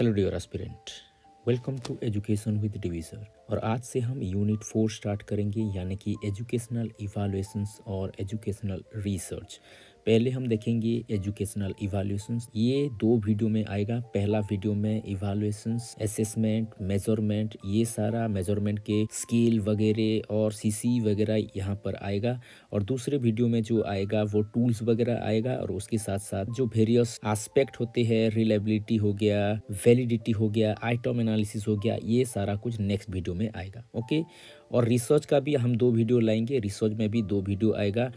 Hello dear aspirant welcome to education with डिवीज़र और आज से हम यूनिट फोर स्टार्ट करेंगे यानी कि एजुकेशनल इवालुएशंस और एजुकेशनल रिसर्च पहले हम देखेंगे एजुकेशनल इवेल्यूशन ये दो वीडियो में आएगा पहला वीडियो में इवेल्यूशन असेसमेंट मेजरमेंट ये सारा मेजरमेंट के स्केल वगैरह और सीसी वगैरह यहाँ पर आएगा और दूसरे वीडियो में जो आएगा वो टूल्स वगैरह आएगा और उसके साथ साथ जो वेरियस आस्पेक्ट होते हैं रिलेबिलिटी हो गया वेलिडिटी हो गया आइटम एनालिसिस हो गया ये सारा कुछ नेक्स्ट वीडियो में आएगा ओके और रिसर्च का भी हम दो वीडियो लाएंगे रिसर्च में भी दो वीडियो आएगा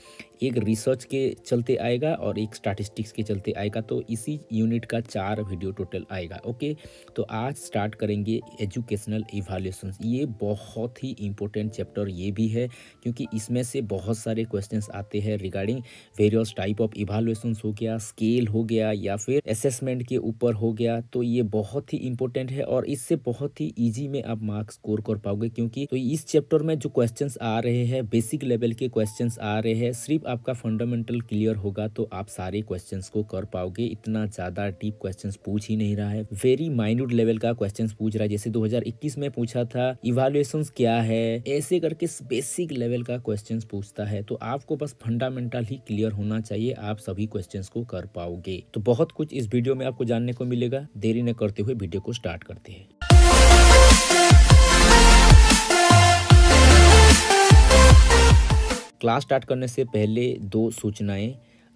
एक रिसर्च के चलते आएगा और एक स्टैटिस्टिक्स के चलते आएगा तो इसी यूनिट का चार वीडियो टोटल आएगा ओके तो आज स्टार्ट करेंगे एजुकेशनल इवाल्यूशन ये बहुत ही इम्पोर्टेंट चैप्टर ये भी है क्योंकि इसमें से बहुत सारे क्वेश्चन आते हैं regarding various type of evaluation हो गया स्केल हो गया या फिर असेसमेंट के ऊपर हो गया तो ये बहुत ही इंपॉर्टेंट है और इससे बहुत ही ईजी में आप मार्क्स स्कोर कर पाओगे क्योंकि तो इस चैप्टर में जो क्वेश्चंस आ रहे हैं बेसिक लेवल के क्वेश्चंस आ रहे हैं सिर्फ आपका फंडामेंटल क्लियर होगा तो आप सारे क्वेश्चंस को कर पाओगे इतना ज़्यादा डीप क्वेश्चंस पूछ ही नहीं रहा है वेरी माइन्यूट लेवल का क्वेश्चंस पूछ रहा है जैसे 2021 में पूछा था इवालुएशन क्या है ऐसे करके बेसिक लेवल का क्वेश्चन पूछता है तो आपको बस फंडामेंटल ही क्लियर होना चाहिए आप सभी क्वेश्चन को कर पाओगे तो बहुत कुछ इस वीडियो में आपको जानने को मिलेगा देरी न करते हुए वीडियो को स्टार्ट करते हैं क्लास स्टार्ट करने से पहले दो सूचनाएं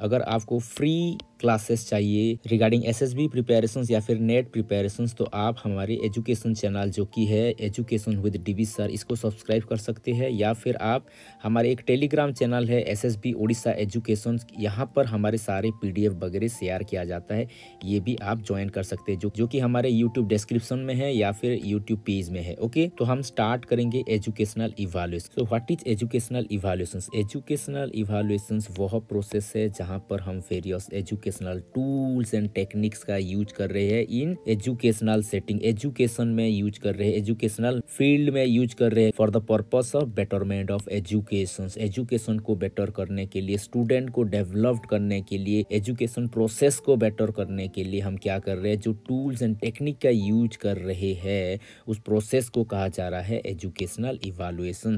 अगर आपको फ्री क्लासेस चाहिए regarding S S B preparation या फिर नेट प्रिपेरेशन तो आप हमारे एजुकेशन चैनल जो कि है एजुकेशन विद डी सर इसको सब्सक्राइब कर सकते हैं या फिर आप हमारे एक टेलीग्राम चैनल है S S B Orissa education यहाँ पर हमारे सारे पी डी एफ वगैरह शेयर किया जाता है ये भी आप ज्वाइन कर सकते हैं जो जो कि हमारे यूट्यूब डिस्क्रिप्शन में है या फिर यूट्यूब पेज में है ओके तो हम स्टार्ट करेंगे एजुकेशनल इवाल्यूशन तो what is educational evaluation educational evaluation वह प्रोसेस है जहाँ पर हम वेरियस एजुके एजुकेशनल टूल्स एंड टेक्निक्स का यूज कर रहे हैं इन एजुकेशनल सेटिंग एजुकेशन में यूज कर रहे हैं एजुकेशनल फील्ड में यूज कर रहे हैं for the purpose of betterment of education education को बेटर करने के लिए स्टूडेंट को डेवलप्ड करने के लिए एजुकेशन प्रोसेस को बेटर करने के लिए हम क्या कर रहे हैं जो टूल्स एंड टेक्निक का यूज कर रहे हैं उस प्रोसेस को कहा जा रहा है एजुकेशनल इवेलुएशन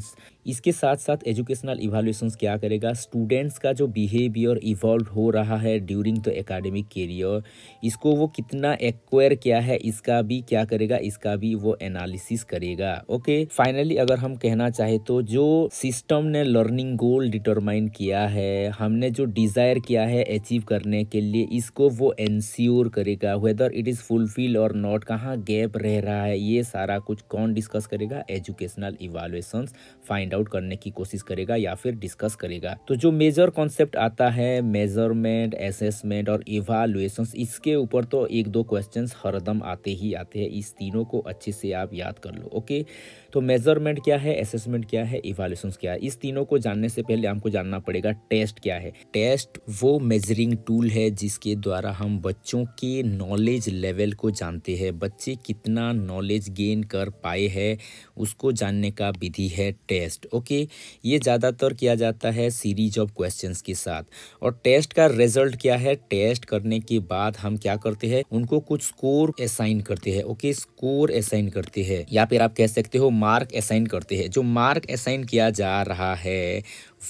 इसके साथ साथ एजुकेशनल इवेलुएशन क्या करेगा स्टूडेंट्स का जो बिहेवियर इवॉल्व हो रहा है during according to academic career इसको वो कितना एक्वायर किया है इसका भी क्या करेगा इसका भी वो एनालिसिस करेगा ओके फाइनली अगर हम कहना चाहे तो जो सिस्टम ने लर्निंग गोल डिटरमाइन किया है हमने जो डिज़ायर किया है अचीव करने के लिए इसको वो एनश्योर करेगा वेदर इट इज़ फुलफिल और नॉट कहाँ गैप रह रहा है ये सारा कुछ कौन डिस्कस करेगा एजुकेशनल इवालुएशन फाइंड आउट करने की कोशिश करेगा या फिर डिस्कस करेगा तो जो मेजर कॉन्सेप्ट आता है मेजरमेंट एसेसमेंट असेसमेंट और इवालुएशंस इसके ऊपर तो एक दो क्वेश्चंस हरदम आते ही आते हैं इस तीनों को अच्छे से आप याद कर लो ओके तो मेजरमेंट क्या है असेसमेंट क्या है इवाल्यूशन क्या है इस तीनों को जानने से पहले आपको जानना पड़ेगा टेस्ट क्या है टेस्ट वो मेजरिंग टूल है जिसके द्वारा हम बच्चों के नॉलेज लेवल को जानते हैं बच्चे कितना नॉलेज गेन कर पाए हैं उसको जानने का विधि है टेस्ट ओके ये ज़्यादातर किया जाता है सीरीज ऑफ क्वेश्चन के साथ और टेस्ट का रिजल्ट क्या है टेस्ट करने के बाद हम क्या करते हैं उनको कुछ स्कोर असाइन करते हैं ओके स्कोर असाइन करते हैं या फिर आप कह सकते हो मार्क असाइन करते हैं जो मार्क असाइन किया जा रहा है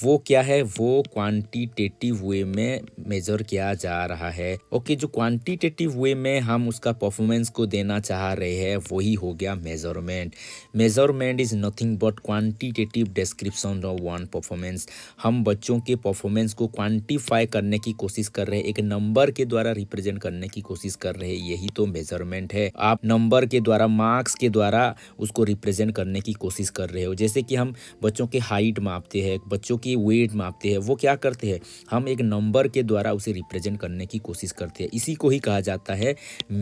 वो क्या है वो क्वांटिटेटिव वे में मेजर किया जा रहा है ओके जो क्वांटिटेटिव वे में हम उसका परफॉर्मेंस को देना चाह रहे हैं वही हो गया measurement measurement is nothing but quantitative description of one performance हम बच्चों के परफॉर्मेंस को क्वांटिफाई करने की कोशिश कर रहे हैं एक नंबर के द्वारा रिप्रेजेंट करने की कोशिश कर रहे हैं यही तो मेजरमेंट है आप नंबर के द्वारा मार्क्स के द्वारा उसको रिप्रेजेंट करने की कोशिश कर रहे हो जैसे कि हम बच्चों के हाइट मापते हैं बच्चों कि वेट मापते हैं वो क्या करते हैं हम एक नंबर के द्वारा उसे रिप्रेजेंट करने की कोशिश करते हैं इसी को ही कहा जाता है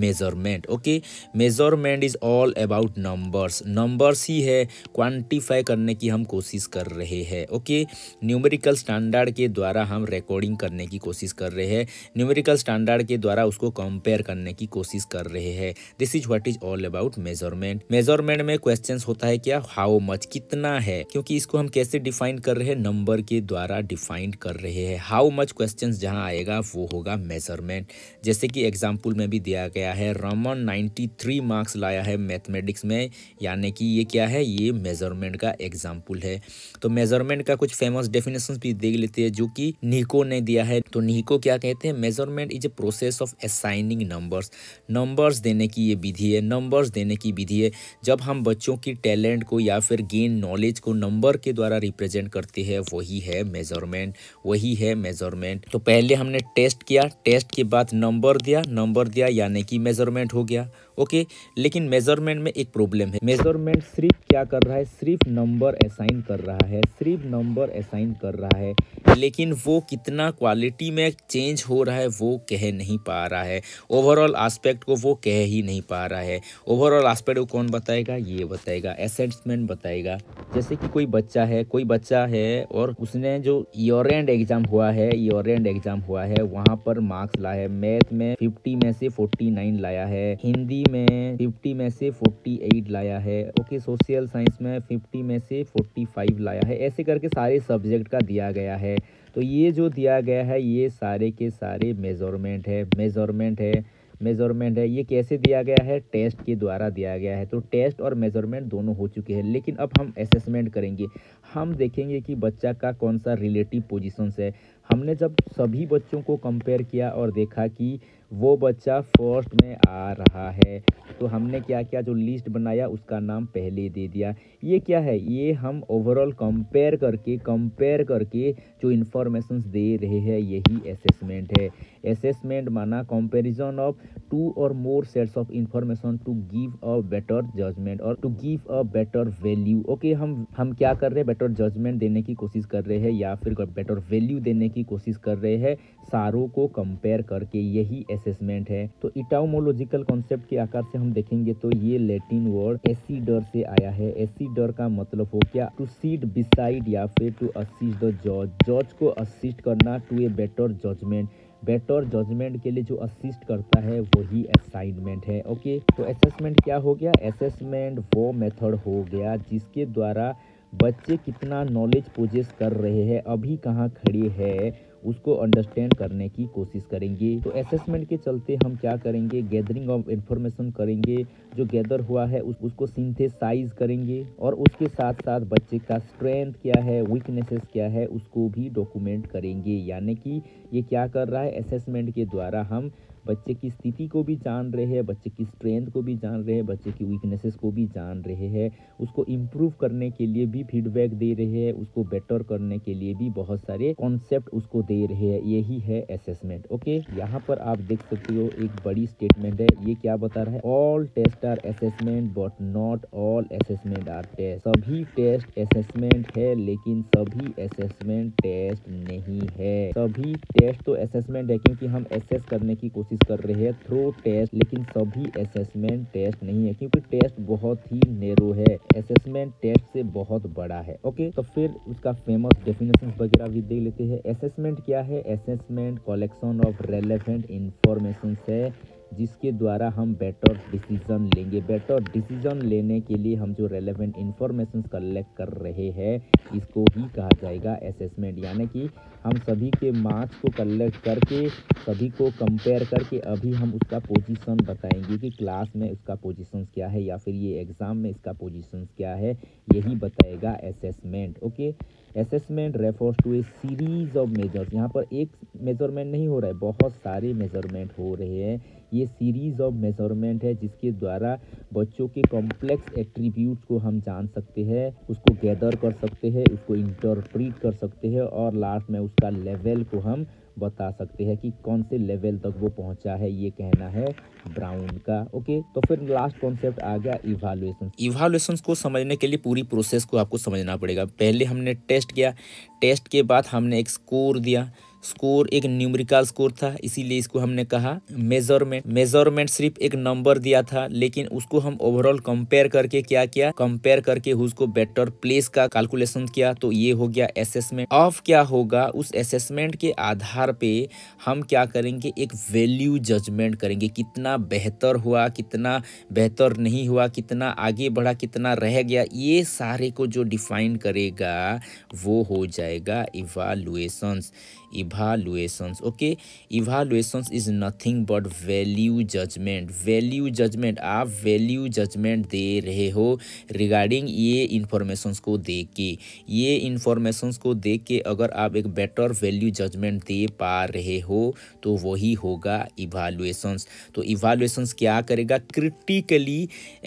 measurement okay measurement is all about numbers numbers ही है क्वान्टिफाई करने की हम कोशिश कर रहे हैं ओके न्यूमेरिकल स्टैंडर्ड के द्वारा हम रिकॉर्डिंग करने की कोशिश कर रहे हैं न्यूमेरिकल स्टैंडर्ड के द्वारा उसको कंपेयर करने की कोशिश कर रहे हैं this is what is all about measurement measurement में क्वेश्चन होता है क्या हाउ मच कितना है क्योंकि इसको हम कैसे डिफाइन कर रहे हैं नंबर नंबर के द्वारा डिफाइंड कर रहे हैं हाउ मच क्वेश्चन जहाँ आएगा वो होगा मेजरमेंट जैसे कि एग्जाम्पल में भी दिया गया है रमन 93 मार्क्स लाया है मैथमेटिक्स में यानी कि ये क्या है ये मेजरमेंट का एग्जाम्पल है तो मेजरमेंट का कुछ फेमस डेफिनेशन भी देख लेते हैं जो कि निको ने दिया है तो निको क्या कहते हैं measurement is a process of assigning numbers numbers देने की ये विधि है नंबर्स देने की विधि है जब हम बच्चों की टैलेंट को या फिर गेन नॉलेज को नंबर के द्वारा रिप्रेजेंट करते हैं वही है मेजरमेंट वही है मेजरमेंट तो पहले हमने टेस्ट किया टेस्ट के बाद नंबर दिया नंबर दिया यानी कि मेजरमेंट हो गया ओके लेकिन मेजरमेंट में एक प्रॉब्लम है मेजरमेंट सिर्फ क्या कर रहा है सिर्फ नंबर असाइन कर रहा है सिर्फ नंबर असाइन कर रहा है लेकिन वो कितना क्वालिटी में चेंज हो रहा है वो कह नहीं पा रहा है ओवरऑल आस्पेक्ट को वो कह ही नहीं पा रहा है ओवरऑल आस्पेक्ट को कौन बताएगा ये बताएगा असेसमेंट बताएगा जैसे कि कोई बच्चा है कोई बच्चा है और उसने जो योर एंड एग्ज़ाम हुआ है योर एंड एग्ज़ाम हुआ है वहाँ पर मार्क्स लाया है मैथ में फिफ्टी में से फोर्टी नाइन लाया है हिंदी में 50 में से 48 लाया है ओके सोशल साइंस में 50 में से 45 लाया है ऐसे करके सारे सब्जेक्ट का दिया गया है तो ये जो दिया गया है ये सारे के सारे मेजरमेंट है मेजरमेंट है मेजरमेंट है ये कैसे दिया गया है टेस्ट के द्वारा दिया गया है तो टेस्ट और मेजरमेंट दोनों हो चुके हैं लेकिन अब हम असेसमेंट करेंगे हम देखेंगे कि बच्चा का कौन सा रिलेटिव पोजीशंस है हमने जब सभी बच्चों को कंपेयर किया और देखा कि वो बच्चा फर्स्ट में आ रहा है तो हमने क्या क्या जो लिस्ट बनाया उसका नाम पहले दे दिया ये क्या है ये हम ओवरऑल कंपेयर करके कंपेयर करके जो इन्फॉर्मेशन दे रहे हैं यही असेसमेंट है assessment माना comparison of two or more sets of information to give a better judgment और to give a better value okay okay, हम हम क्या कर रहे हैं better judgment देने की कोशिश कर रहे हैं या फिर better value देने की कोशिश कर रहे हैं सारों को कंपेयर करके यही असेसमेंट है तो इटाउमोलॉजिकल कॉन्सेप्ट के आकार से हम देखेंगे तो ये लेटिन वर्ड एसीडर से आया है एसीडर का मतलब हो क्या टू सीड बिसाइड या फिर टू असिस्ट द जज जज को असिस्ट करना to a better judgement better judgement के लिए जो असिस्ट करता है वही असाइनमेंट है ओके तो असेसमेंट क्या हो गया असेसमेंट वो मेथड हो गया जिसके द्वारा बच्चे कितना नॉलेज पोजेस कर रहे हैं अभी कहाँ खड़े हैं उसको अंडरस्टैंड करने की कोशिश करेंगे तो असेसमेंट के चलते हम क्या करेंगे गैदरिंग ऑफ इंफॉर्मेशन करेंगे जो गैदर हुआ है उस, उसको सिंथेसाइज करेंगे और उसके साथ साथ बच्चे का स्ट्रेंथ क्या है वीकनेसेस क्या है उसको भी डॉक्यूमेंट करेंगे यानी कि ये क्या कर रहा है असेसमेंट के द्वारा हम बच्चे की स्थिति को भी जान रहे हैं बच्चे की स्ट्रेंथ को भी जान रहे हैं बच्चे की वीकनेसेस को भी जान रहे हैं उसको इम्प्रूव करने के लिए भी फीडबैक दे रहे हैं उसको बेटर करने के लिए भी बहुत सारे कॉन्सेप्ट उसको दे रहे हैं यही है असेसमेंट ओके यहाँ पर आप देख सकते हो एक बड़ी स्टेटमेंट है ये क्या बता रहा है all test are assessment but not all assessment are test सभी टेस्ट असेसमेंट है लेकिन सभी असेसमेंट टेस्ट नहीं है सभी टेस्ट तो असेसमेंट है क्योंकि हम एसेस करने की कोशिश कोशिश कर रहे हैं थ्रो टेस्ट लेकिन सभी असेसमेंट टेस्ट नहीं है क्योंकि टेस्ट बहुत ही नेरो है असेसमेंट टेस्ट से बहुत बड़ा है ओके तो फिर उसका फेमस डेफिनेशन वगैरह भी देख लेते हैं असेसमेंट क्या है assessment collection of relevant information है जिसके द्वारा हम बेटर डिसीज़न लेंगे बेटर डिसीज़न लेने के लिए हम जो रेलेवेंट इन्फॉर्मेशन कलेक्ट कर रहे हैं इसको ही कहा जाएगा असेसमेंट यानी कि हम सभी के मार्क्स को कलेक्ट करके सभी को कंपेयर करके अभी हम उसका पोजीशन बताएंगे कि क्लास में उसका पोजीशन क्या है या फिर ये एग्ज़ाम में इसका पोजीशन क्या है यही बताएगा assessment okay assessment refers to a series of measures यहाँ पर एक मेजरमेंट नहीं हो रहा है बहुत सारे मेजरमेंट हो रहे हैं ये सीरीज़ ऑफ मेजरमेंट है जिसके द्वारा बच्चों के कॉम्प्लेक्स एट्रीब्यूट को हम जान सकते हैं उसको गैदर कर सकते हैं उसको इंटरप्रीट कर सकते हैं और लास्ट में उसका लेवल को हम बता सकते हैं कि कौन से लेवल तक वो पहुंचा है ये कहना है ब्राउन का ओके तो फिर लास्ट कॉन्सेप्ट आ गया इवालुएशन इवालुएशन को समझने के लिए पूरी प्रोसेस को आपको समझना पड़ेगा पहले हमने टेस्ट किया टेस्ट के बाद हमने एक स्कोर दिया स्कोर एक न्यूमरिकल स्कोर था इसीलिए इसको हमने कहा मेजरमेंट मेजरमेंट सिर्फ एक नंबर दिया था लेकिन उसको हम ओवरऑल कंपेयर करके क्या किया कंपेयर करके उसको बेटर प्लेस का कैलकुलेशन किया तो ये हो गया असेसमेंट ऑफ क्या होगा उस असेसमेंट के आधार पे हम क्या करेंगे एक वैल्यू जजमेंट करेंगे कितना बेहतर हुआ कितना बेहतर नहीं हुआ कितना आगे बढ़ा कितना रह गया ये सारे को जो डिफाइन करेगा वो हो जाएगा इवालुएशंस evaluations okay evaluations is nothing but value judgment value judgment आप value judgment दे रहे हो regarding ये informations को देख के ये informations को देख के अगर आप एक better value judgment दे पा रहे हो तो वही होगा evaluations तो evaluations क्या करेगा critically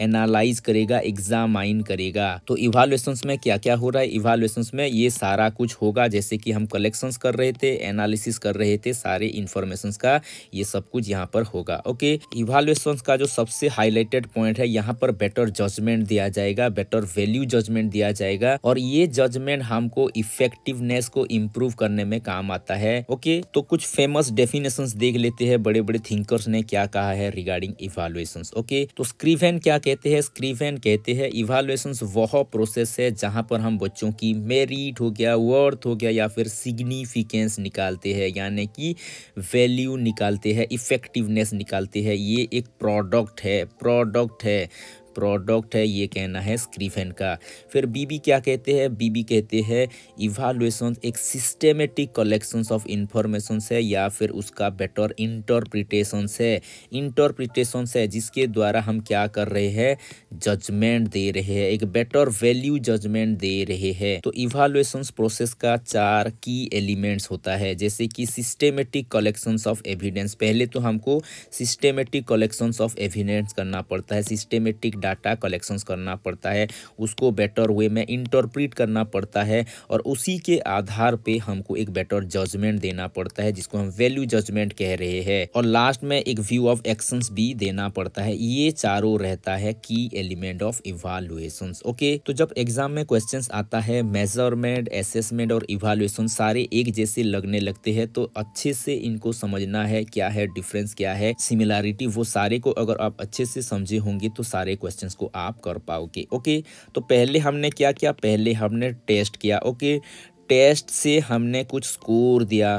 analyze करेगा examine करेगा तो evaluations में क्या क्या हो रहा है evaluations में ये सारा कुछ होगा जैसे कि हम collections कर रहे थे से एनालिसिस कर रहे थे सारे इन्फॉर्मेशन का ये सब कुछ यहाँ पर होगा ओके इवालुएशन का जो सबसे हाईलाइटेड पॉइंट है यहाँ पर बेटर जजमेंट दिया जाएगा बेटर वैल्यू जजमेंट दिया जाएगा और ये जजमेंट हमको इफेक्टिवनेस को इम्प्रूव करने में काम आता है ओके तो कुछ फेमस डेफिनेशन देख लेते हैं बड़े बड़े थिंकर्स ने क्या कहा है रिगार्डिंग इवालुएशन ओके तो स्क्रीवेन क्या कहते हैं स्क्रीवेन कहते हैं इवालुएशन वह प्रोसेस है जहां पर हम बच्चों की मेरिट हो गया वर्थ हो गया या फिर सिग्निफिकेंस निकालते हैं यानी कि वैल्यू निकालते हैं इफ़ेक्टिवनेस निकालते हैं ये एक प्रोडक्ट है प्रोडक्ट है प्रोडक्ट है ये कहना है स्क्रीफेन का फिर बीबी क्या कहते हैं बीबी कहते हैं इवालुएशन एक सिस्टमेटिक कलेक्शन ऑफ इंफॉर्मेशन है या फिर उसका बेटर इंटरप्रिटेशन है इंटरप्रिटेशन है जिसके द्वारा हम क्या कर रहे हैं जजमेंट दे रहे हैं एक बेटर वैल्यू जजमेंट दे रहे हैं तो इवालुएशन प्रोसेस का चार की एलिमेंट्स होता है जैसे कि सिस्टेमेटिक कलेक्शन ऑफ एविडेंस पहले तो हमको सिस्टेमेटिक कलेक्शन ऑफ एविडेंस करना पड़ता है सिस्टेमेटिक डाटा कलेक्शंस करना पड़ता है उसको बेटर वे में इंटरप्रिट करना पड़ता है और उसी के आधार पे हमको एक बेटर जजमेंट देना पड़ता है जिसको हम वैल्यू जजमेंट कह रहे हैं और लास्ट में एक व्यू ऑफ एक्शंस भी देना पड़ता है ये चारों रहता है की एलिमेंट ऑफ इवालुएशन ओके तो जब एग्जाम में क्वेश्चन आता है मेजरमेंट एसेसमेंट और इवालुएशन सारे एक जैसे लगने लगते हैं तो अच्छे से इनको समझना है क्या है डिफरेंस क्या है सिमिलैरिटी वो सारे को अगर आप अच्छे से समझे होंगे तो सारे को क्वेश्चंस को आप कर पाओगे ओके तो पहले हमने क्या किया पहले हमने टेस्ट किया ओके टेस्ट से हमने कुछ स्कोर दिया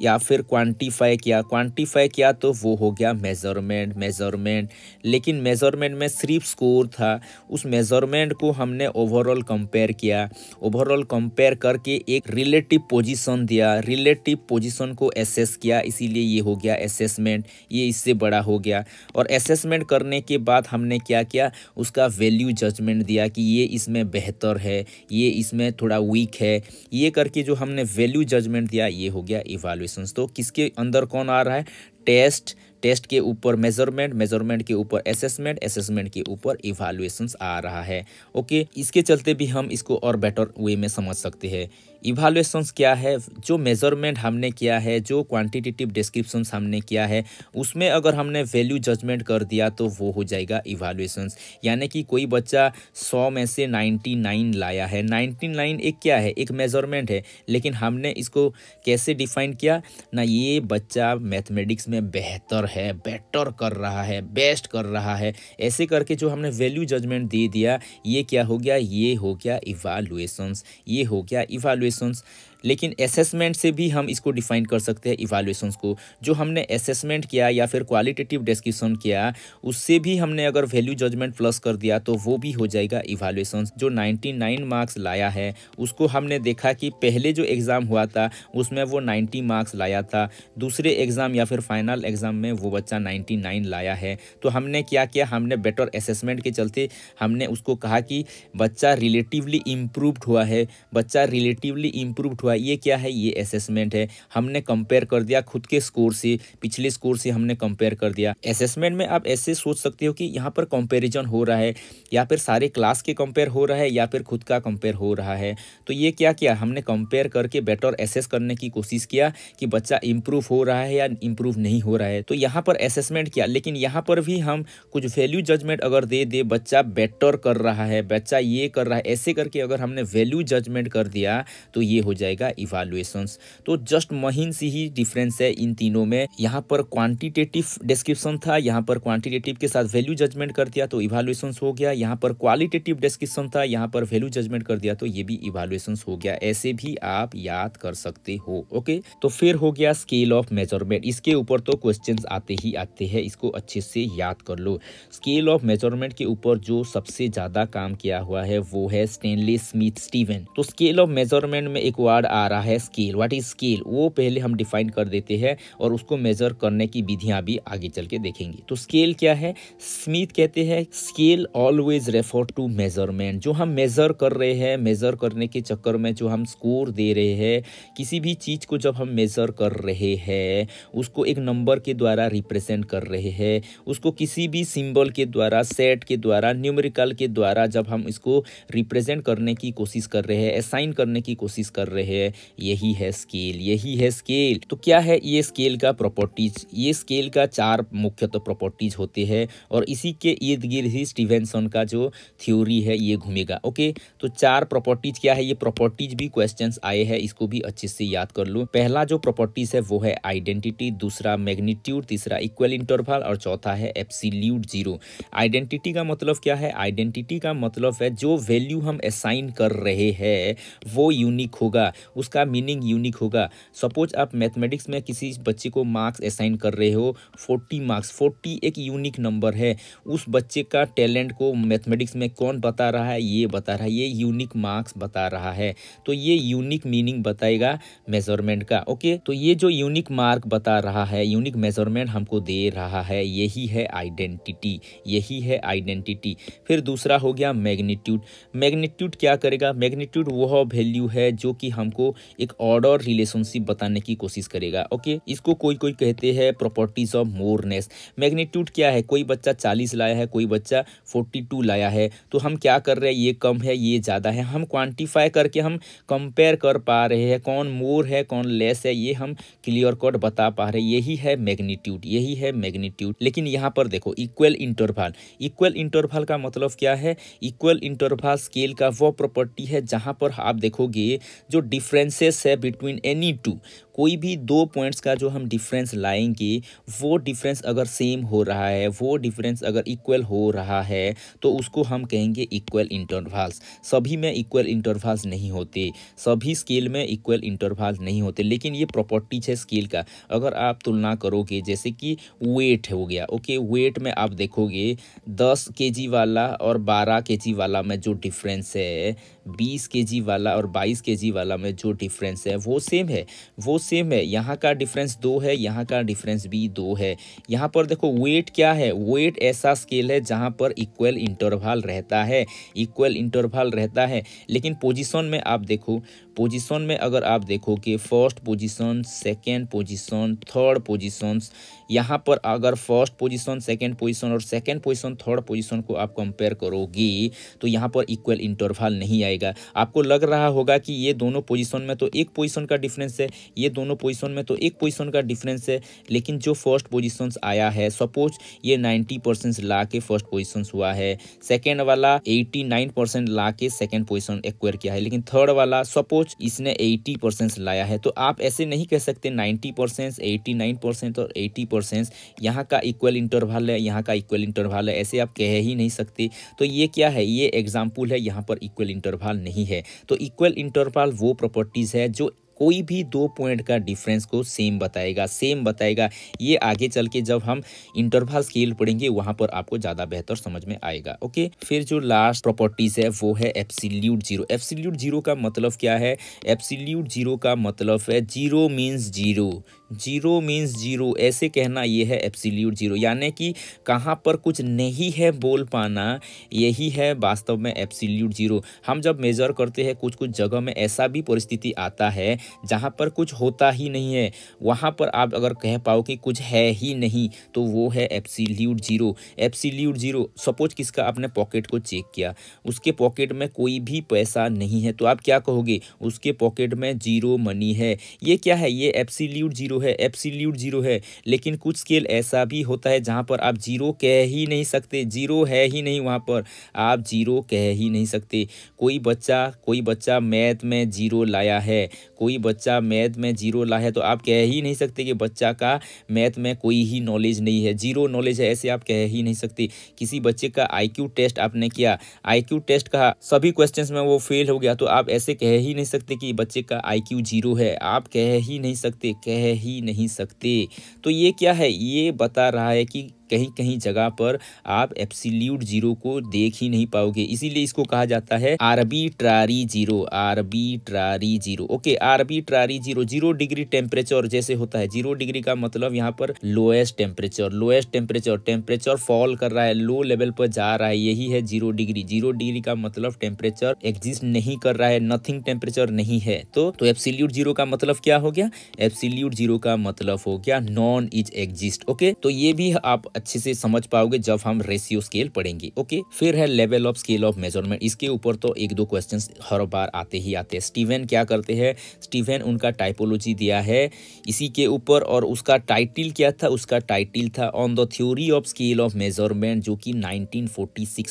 या फिर क्वांटिफाई किया क्वांटिफाई किया तो वो हो गया मेज़रमेंट मेज़रमेंट लेकिन मेज़रमेंट में सिर्फ स्कोर था उस मेज़रमेंट को हमने ओवरऑल कंपेयर किया ओवरऑल कंपेयर करके एक रिलेटिव पोजीशन दिया रिलेटिव पोजीशन को एसेस किया इसीलिए ये हो गया असेसमेंट ये इससे बड़ा हो गया और असेसमेंट करने के बाद हमने क्या किया उसका वैल्यू जजमेंट दिया कि ये इसमें बेहतर है ये इसमें थोड़ा वीक है ये करके जो हमने वैल्यू जजमेंट दिया ये हो गया इवाल्यू ऑपरेशंस तो किसके अंदर कौन आ रहा है टेस्ट टेस्ट के ऊपर मेजरमेंट मेजरमेंट के ऊपर असेसमेंट असेसमेंट के ऊपर इवालुएसन्स आ रहा है ओके इसके चलते भी हम इसको और बेटर वे में समझ सकते हैं इवालुएसन्स क्या है जो मेज़रमेंट हमने किया है जो क्वांटिटेटिव डिस्क्रिप्शन हमने किया है उसमें अगर हमने वैल्यू जजमेंट कर दिया तो वो हो जाएगा इवालुएसन्स यानी कि कोई बच्चा सौ में से नाइन्टी नाइन लाया है नाइन्टी नाइन एक क्या है एक मेज़रमेंट है लेकिन हमने इसको कैसे डिफाइन किया ना ये बच्चा मैथमेटिक्स में बेहतर है बेटर कर रहा है बेस्ट कर रहा है ऐसे करके जो हमने वैल्यू जजमेंट दे दिया ये क्या हो गया ये हो गया इवालुएसन्स ये हो गया इवालुएस reasons लेकिन असेसमेंट से भी हम इसको डिफाइन कर सकते हैं इवालुएशंस को जो हमने असेसमेंट किया या फिर क्वालिटेटिव डिस्क्रिप्शन किया उससे भी हमने अगर वैल्यू जजमेंट प्लस कर दिया तो वो भी हो जाएगा इवालुएशन जो 99 मार्क्स लाया है उसको हमने देखा कि पहले जो एग्ज़ाम हुआ था उसमें वो 90 मार्क्स लाया था दूसरे एग्ज़ाम या फिर फाइनल एग्ज़ाम में वो बच्चा नाइन लाया है तो हमने क्या किया हमने बेटर असेसमेंट के चलते हमने उसको कहा कि बच्चा रिलेटिवली इम्प्रूवड हुआ है बच्चा रिलेटिवली इम्प्रूवड हुआ ये क्या है ये असेसमेंट है हमने कंपेयर कर दिया खुद के स्कोर से पिछले स्कोर से हमने कंपेयर कर दिया असेसमेंट में आप ऐसे सोच सकते हो कि यहाँ पर कंपेरिजन हो रहा है या फिर सारे क्लास के कंपेयर हो रहा है या फिर खुद का कंपेयर हो रहा है तो ये क्या किया हमने कंपेयर करके बेटर एसेस करने की कोशिश किया कि बच्चा इंप्रूव हो रहा है या इंप्रूव नहीं हो रहा है तो यहाँ पर असेसमेंट किया लेकिन यहाँ पर भी हम कुछ वैल्यू जजमेंट अगर दे दे बच्चा बेटर कर रहा है बच्चा ये कर रहा है ऐसे करके अगर हमने वैल्यू जजमेंट कर दिया तो ये हो जाएगा जाएगा इवालुएशंस तो जस्ट महीन सी ही डिफरेंस है इन तीनों में यहाँ पर क्वांटिटेटिव डिस्क्रिप्शन था यहाँ पर क्वांटिटेटिव के साथ वैल्यू जजमेंट कर दिया तो इवालुएशंस हो गया यहाँ पर क्वालिटेटिव डिस्क्रिप्शन था यहाँ पर वैल्यू जजमेंट कर दिया तो ये भी इवालुएशंस हो गया ऐसे भी आप याद कर सकते हो ओके तो फिर हो गया स्केल ऑफ मेजरमेंट इसके ऊपर तो क्वेश्चन आते ही आते हैं इसको अच्छे से याद कर लो स्केल ऑफ मेजरमेंट के ऊपर जो सबसे ज़्यादा काम किया हुआ है वो है स्टेनली स्मिथ स्टीवन तो स्केल ऑफ मेजरमेंट में एक वार्ड आ रहा है स्केल व्हाट इज स्केल वो पहले हम डिफाइन कर देते हैं और उसको मेजर करने की विधियां भी आगे चल के देखेंगे तो स्केल क्या है स्मिथ कहते हैं scale always refer to measurement जो हम मेजर कर रहे हैं मेजर करने के चक्कर में जो हम स्कोर दे रहे हैं किसी भी चीज को जब हम मेजर कर रहे हैं उसको एक नंबर के द्वारा रिप्रेजेंट कर रहे हैं उसको किसी भी सिंबल के द्वारा सेट के द्वारा न्यूमेरिकल के द्वारा जब हम इसको रिप्रेजेंट करने की कोशिश कर रहे हैं असाइन करने की कोशिश कर रहे हैं है यही है स्केल यही है स्केल तो क्या है ये स्केल का प्रॉपर्टीज ये स्केल का चार मुख्य तो प्रॉपर्टीज होते हैं और इसी के इर्द गिर्द ही स्टीवेंसन का जो थ्योरी है ये घूमेगा ओके तो चार प्रॉपर्टीज क्या है ये प्रॉपर्टीज भी क्वेश्चन आए हैं इसको भी अच्छे से याद कर लो पहला जो प्रॉपर्टीज है वो है आइडेंटिटी दूसरा मैग्नीट्यूड तीसरा इक्वल इंटरवल और चौथा है एप्सिल्यूट जीरो आइडेंटिटी का मतलब क्या है आइडेंटिटी का मतलब है जो वैल्यू हम असाइन कर रहे हैं वो यूनिक होगा उसका मीनिंग यूनिक होगा सपोज आप मैथमेटिक्स में किसी बच्चे को मार्क्स असाइन कर रहे हो फोर्टी मार्क्स फोर्टी एक यूनिक नंबर है उस बच्चे का टैलेंट को मैथमेटिक्स में कौन बता रहा है ये बता रहा है ये यूनिक मार्क्स बता रहा है तो ये यूनिक मीनिंग बताएगा मेजरमेंट का ओके तो ये जो यूनिक मार्क बता रहा है यूनिक मेजरमेंट हमको दे रहा है यही है आइडेंटिटी यही है आइडेंटिटी फिर दूसरा हो गया मैग्नीट्यूड मैग्नीट्यूड क्या करेगा मैग्नीट्यूड वह वैल्यू है जो कि हमको को एक ऑर्डर रिलेशनशिप बताने की कोशिश करेगा ओके इसको कोई कोई कहते हैं प्रॉपर्टीज ऑफ मोरनेस मैग्नीट्यूड क्या है कोई बच्चा चालीस लाया है कोई बच्चा फोर्टी टू लाया है तो हम क्या कर रहे हैं ये कम है ये ज़्यादा है हम क्वान्टिफाई करके हम कंपेयर कर पा रहे हैं कौन मोर है कौन लेस है ये हम क्लियर कट बता पा रहे यही है मैग्नीट्यूड यही है मैग्नीट्यूड लेकिन यहाँ पर देखो इक्वल इंटरवाल इक्वल इंटरवाल का मतलब क्या है इक्वल इंटरवाल स्केल का वह प्रॉपर्टी है जहाँ पर आप देखोगे जो different differences eh, between any two कोई भी दो पॉइंट्स का जो हम डिफरेंस लाएंगे वो डिफरेंस अगर सेम हो रहा है वो डिफरेंस अगर इक्वल हो रहा है तो उसको हम कहेंगे इक्वल इंटरवल्स सभी में इक्वल इंटरवल्स नहीं होते सभी स्केल में इक्वल इंटरवल्स नहीं होते लेकिन ये प्रॉपर्टीज है स्केल का अगर आप तुलना करोगे जैसे कि वेट हो गया ओके वेट में आप देखोगे दस के वाला और बारह के वाला में जो डिफरेंस है बीस के वाला और बाईस के वाला में जो डिफरेंस है वो सेम है वो सेम है यहाँ का डिफरेंस दो है यहाँ का डिफरेंस भी दो है यहाँ पर देखो वेट क्या है वेट ऐसा स्केल है जहाँ पर इक्वल इंटरवाल रहता है इक्वल इंटरवाल रहता है लेकिन पोजिशन में आप देखो पोजीशन में अगर आप देखो कि first position second position third positions यहाँ पर अगर फर्स्ट पोजीशन सेकेंड पोजीशन और सेकेंड पोजीशन थर्ड पोजीशन को आप कंपेयर करोगी तो यहाँ पर इक्वल इंटरवल नहीं आएगा आपको लग रहा होगा कि ये दोनों पोजीशन में तो एक पोजीशन का डिफरेंस है ये दोनों पोजीशन में तो एक पोजीशन का डिफरेंस है लेकिन जो फर्स्ट पोजीशन आया है सपोज ये नाइन्टी परसेंट ला के फर्स्ट पोजिशन हुआ है सेकेंड वाला एटी नाइन परसेंट ला के सेकेंड पोजीशन एक्वायर किया है लेकिन थर्ड वाला सपोज कुछ इसने 80 परसेंट लाया है तो आप ऐसे नहीं कह सकते 90 परसेंट एटी परसेंट और 80 परसेंट यहाँ का इक्वल इंटरवाल है यहाँ का इक्वल इंटरवाल है ऐसे आप कह ही नहीं सकते तो ये क्या है ये एग्जाम्पल है यहाँ पर इक्वल इंटरवाल नहीं है तो इक्वल इंटरवाल वो प्रॉपर्टीज़ है जो कोई भी दो पॉइंट का डिफरेंस को सेम बताएगा सेम बताएगा ये आगे चल के जब हम इंटरवल स्केल पढ़ेंगे वहां पर आपको ज़्यादा बेहतर समझ में आएगा ओके फिर जो लास्ट प्रॉपर्टीज है वो है एप्सिल्यूट जीरो एप्सिल्यूट जीरो का मतलब क्या है एप्सिल्यूट जीरो का मतलब है zero means zero zero means zero ऐसे कहना ये है एप्सिल्यूट जीरो यानी कि कहाँ पर कुछ नहीं है बोल पाना यही है वास्तव में एप्सिल्यूट जीरो हम जब मेज़र करते हैं कुछ कुछ जगह में ऐसा भी परिस्थिति आता है जहाँ पर कुछ होता ही नहीं है वहाँ पर आप अगर कह पाओ कि कुछ है ही नहीं तो वो है absolute zero absolute zero suppose किसका आपने पॉकेट को चेक किया उसके पॉकेट में कोई भी पैसा नहीं है तो आप क्या कहोगे उसके पॉकेट में जीरो मनी है ये क्या है ये एप्सिल्यूट जीरो जीरो है एप्सिल्यूट जीरो है लेकिन कुछ स्केल ऐसा भी होता है जहाँ पर आप जीरो कह ही नहीं सकते जीरो है ही नहीं वहाँ पर आप जीरो कह ही नहीं सकते कोई बच्चा कोई बच्चा मैथ में जीरो लाया है कोई बच्चा मैथ में जीरो लाया है तो आप कह ही नहीं सकते कि बच्चा का मैथ में कोई ही नॉलेज नहीं है जीरो नॉलेज है ऐसे आप कह ही नहीं सकते किसी बच्चे का आई टेस्ट आपने किया आई टेस्ट कहा सभी क्वेश्चन में वो फेल हो गया तो आप ऐसे कह ही नहीं सकते कि बच्चे का आई क्यू जीरो है आप कह ही नहीं सकते कह ही ही नहीं सकते तो ये क्या है ये बता रहा है कि कहीं कहीं जगह पर आप एप्सिल्यूट जीरो को देख ही नहीं पाओगे इसीलिए इसको कहा जाता है arbitrary zero arbitrary zero okay arbitrary zero zero degree temperature जैसे होता है जीरो डिग्री का मतलब यहाँ पर lowest temperature lowest temperature temperature fall कर रहा है लो लेवल पर जा रहा है यही है जीरो डिग्री जीरो डिग्री का मतलब टेम्परेचर एग्जिस्ट नहीं कर रहा है नथिंग टेम्परेचर नहीं है तो तो एप्सिल्यूट जीरो का मतलब क्या हो गया एप्सिल्यूट जीरो का मतलब हो गया नॉन इज एग्जिस्ट ओके तो ये भी आप अच्छे से समझ पाओगे जब हम रेशियो स्केल पढ़ेंगे ओके फिर है level of scale of measurement इसके ऊपर तो एक दो क्वेश्चन हर बार आते ही आते हैं स्टीवन क्या करते हैं स्टीवन उनका टाइपोलॉजी दिया है इसी के ऊपर और उसका टाइटिल क्या था उसका टाइटिल था on the theory of scale of measurement जो कि नाइनटीन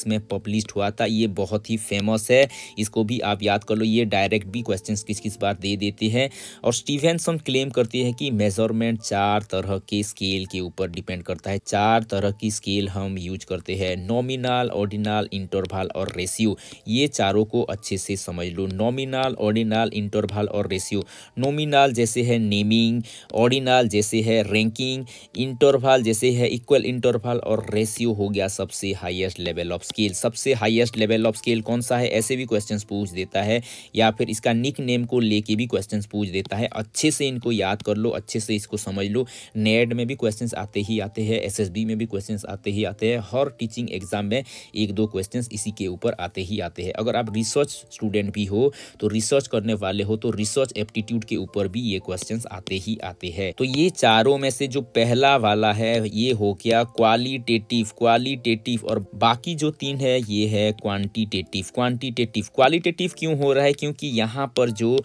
में पब्लिश हुआ था ये बहुत ही फेमस है इसको भी आप याद कर लो ये डायरेक्ट भी क्वेश्चन किस किस बार दे देते हैं और स्टीवेंसन क्लेम करते हैं कि मेजरमेंट चार तरह के स्केल के ऊपर डिपेंड करता है चार चार तरह की स्केल हम यूज करते हैं नॉमिनल ऑर्डिनल इंटरवाल और रेशियो ये चारों को अच्छे से समझ लो नॉमिनल ऑर्डिनल इंटरवल और रेशियो नॉमिनल जैसे है नेमिंग ऑर्डिनल जैसे है रैंकिंग इंटरवाल जैसे है इक्वल इंटरवाल और रेशियो हो गया सबसे हाईएस्ट लेवल ऑफ स्केल सबसे हाईएस्ट लेवल ऑफ स्केल कौन सा है ऐसे भी क्वेश्चन पूछ देता है या फिर इसका निक नेम को लेके भी क्वेश्चन पूछ देता है अच्छे से इनको याद कर लो अच्छे से इसको समझ लो नेट e में भी क्वेश्चन आते ही आते हैं एस में भी क्वेश्चंस आते ही आते हैं हर टीचिंग एग्जाम में एक दो क्वेश्चंस इसी के ऊपर आते ही आते हैं अगर आप रिसर्च स्टूडेंट भी हो तो रिसर्च करने वाले हो तो रिसर्च एप्टीट्यूड के ऊपर भी ये क्वेश्चन आते ही आते हैं तो ये चारों में से जो पहला वाला है ये हो गया क्वालिटेटिव क्वालिटेटिव और बाकी जो तीन है ये है क्वांटिटेटिव क्वांटिटेटिव क्वालिटेटिव क्यों हो रहा है क्योंकि यहाँ पर जो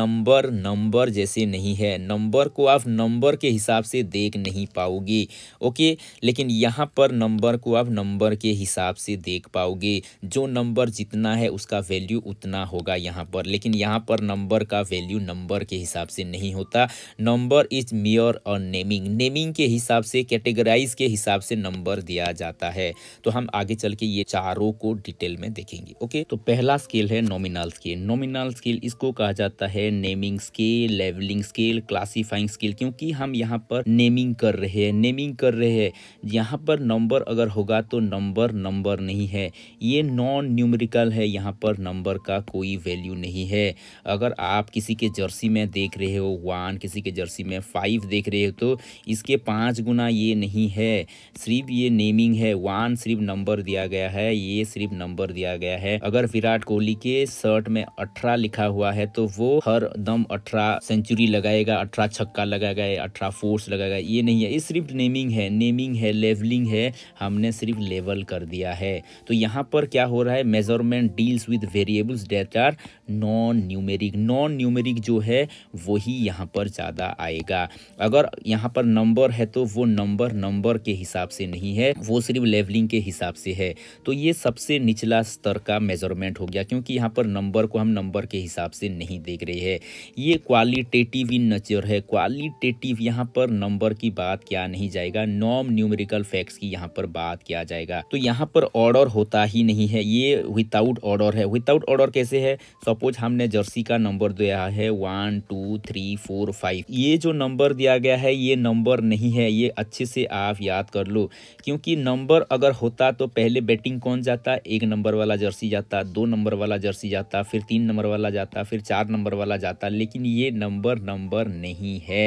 नंबर नंबर जैसे नहीं है नंबर को आप नंबर के हिसाब से देख नहीं पाओगे ओके लेकिन यहाँ पर नंबर को आप नंबर के हिसाब से देख पाओगे जो नंबर जितना है उसका वैल्यू उतना होगा यहाँ पर लेकिन यहाँ पर नंबर का वैल्यू नंबर के हिसाब से नहीं होता नंबर इज मियर और नेमिंग नेमिंग के हिसाब से कैटेगराइज के हिसाब से नंबर दिया जाता है तो हम आगे चल के ये चारों को डिटेल में देखेंगे ओके तो पहला स्केल है नॉमिनल स्केल नॉमिनल स्केल इसको कहा जाता है naming scale labelling scale classifying scale क्योंकि हम यहाँ पर नेमिंग कर रहे हैं नेमिंग कर रहे हैं यहाँ पर नंबर अगर होगा तो नंबर नंबर नहीं है ये नॉन न्यूमरिकल है यहाँ पर नंबर का कोई वैल्यू नहीं है अगर आप किसी के जर्सी में देख रहे हो वन किसी के जर्सी में फाइव देख रहे हो तो इसके पाँच गुना ये नहीं है सिर्फ ये नेमिंग है वन सिर्फ नंबर दिया गया है ये सिर्फ नंबर दिया गया है अगर विराट कोहली के शर्ट में अठारह लिखा हुआ है तो वो हर दम अठारह सेंचुरी लगाएगा अठारह छक्का लगाएगा अठारह फोर्स लगाएगा ये नहीं है ये सिर्फ नेमिंग है नेमिंग है है लेवलिंग है हमने सिर्फ लेवल कर दिया है तो यहाँ पर क्या हो रहा है measurement deals with variables that are non numeric non numeric जो है वही यहाँ पर ज़्यादा आएगा अगर यहाँ पर नंबर है तो वो नंबर नंबर के हिसाब से नहीं है वो सिर्फ लेवलिंग के हिसाब से है तो ये सबसे निचला स्तर का मेजरमेंट हो गया क्योंकि यहाँ पर नंबर को हम नंबर के हिसाब से नहीं देख रहे हैं ये क्वालिटेटिव इन नेचर है क्वालिटेटिव यहाँ पर नंबर की बात क्या नहीं जाएगा नॉम न्यूमरिक न्यूमेरिकल फैक्ट्स की यहाँ पर बात किया जाएगा तो यहाँ पर ऑर्डर होता ही नहीं है ये विदाउट ऑर्डर है विदाउट ऑर्डर कैसे है सपोज हमने जर्सी का नंबर दिया है one two three four five ये जो नंबर दिया गया है ये नंबर नहीं है ये अच्छे से आप याद कर लो क्योंकि नंबर अगर होता तो पहले बैटिंग कौन जाता एक नंबर वाला जर्सी जाता दो नंबर वाला जर्सी जाता फिर तीन नंबर वाला जाता फिर चार नंबर वाला जाता लेकिन ये नंबर नंबर नहीं है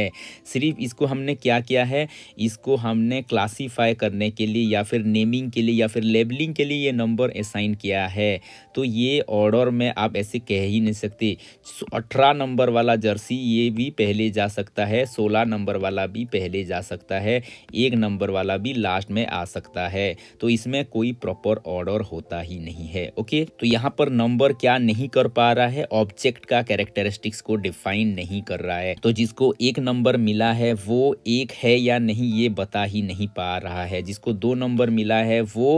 सिर्फ इसको हमने क्या किया है इसको हमने क्लासिक क्लासीफाई करने के लिए या फिर नेमिंग के लिए या फिर लेबलिंग के लिए ये नंबर असाइन किया है तो ये ऑर्डर में आप ऐसे कह ही नहीं सकते अठारह नंबर वाला जर्सी ये भी पहले जा सकता है सोलह नंबर वाला भी पहले जा सकता है एक नंबर वाला भी लास्ट में आ सकता है तो इसमें कोई प्रॉपर ऑर्डर होता ही नहीं है ओके तो यहाँ पर नंबर क्या नहीं कर पा रहा है ऑब्जेक्ट का कैरेक्टरिस्टिक्स को डिफाइन नहीं कर रहा है तो जिसको एक नंबर मिला है वो एक है या नहीं ये बता ही नहीं पा रहा है जिसको दो नंबर मिला है वो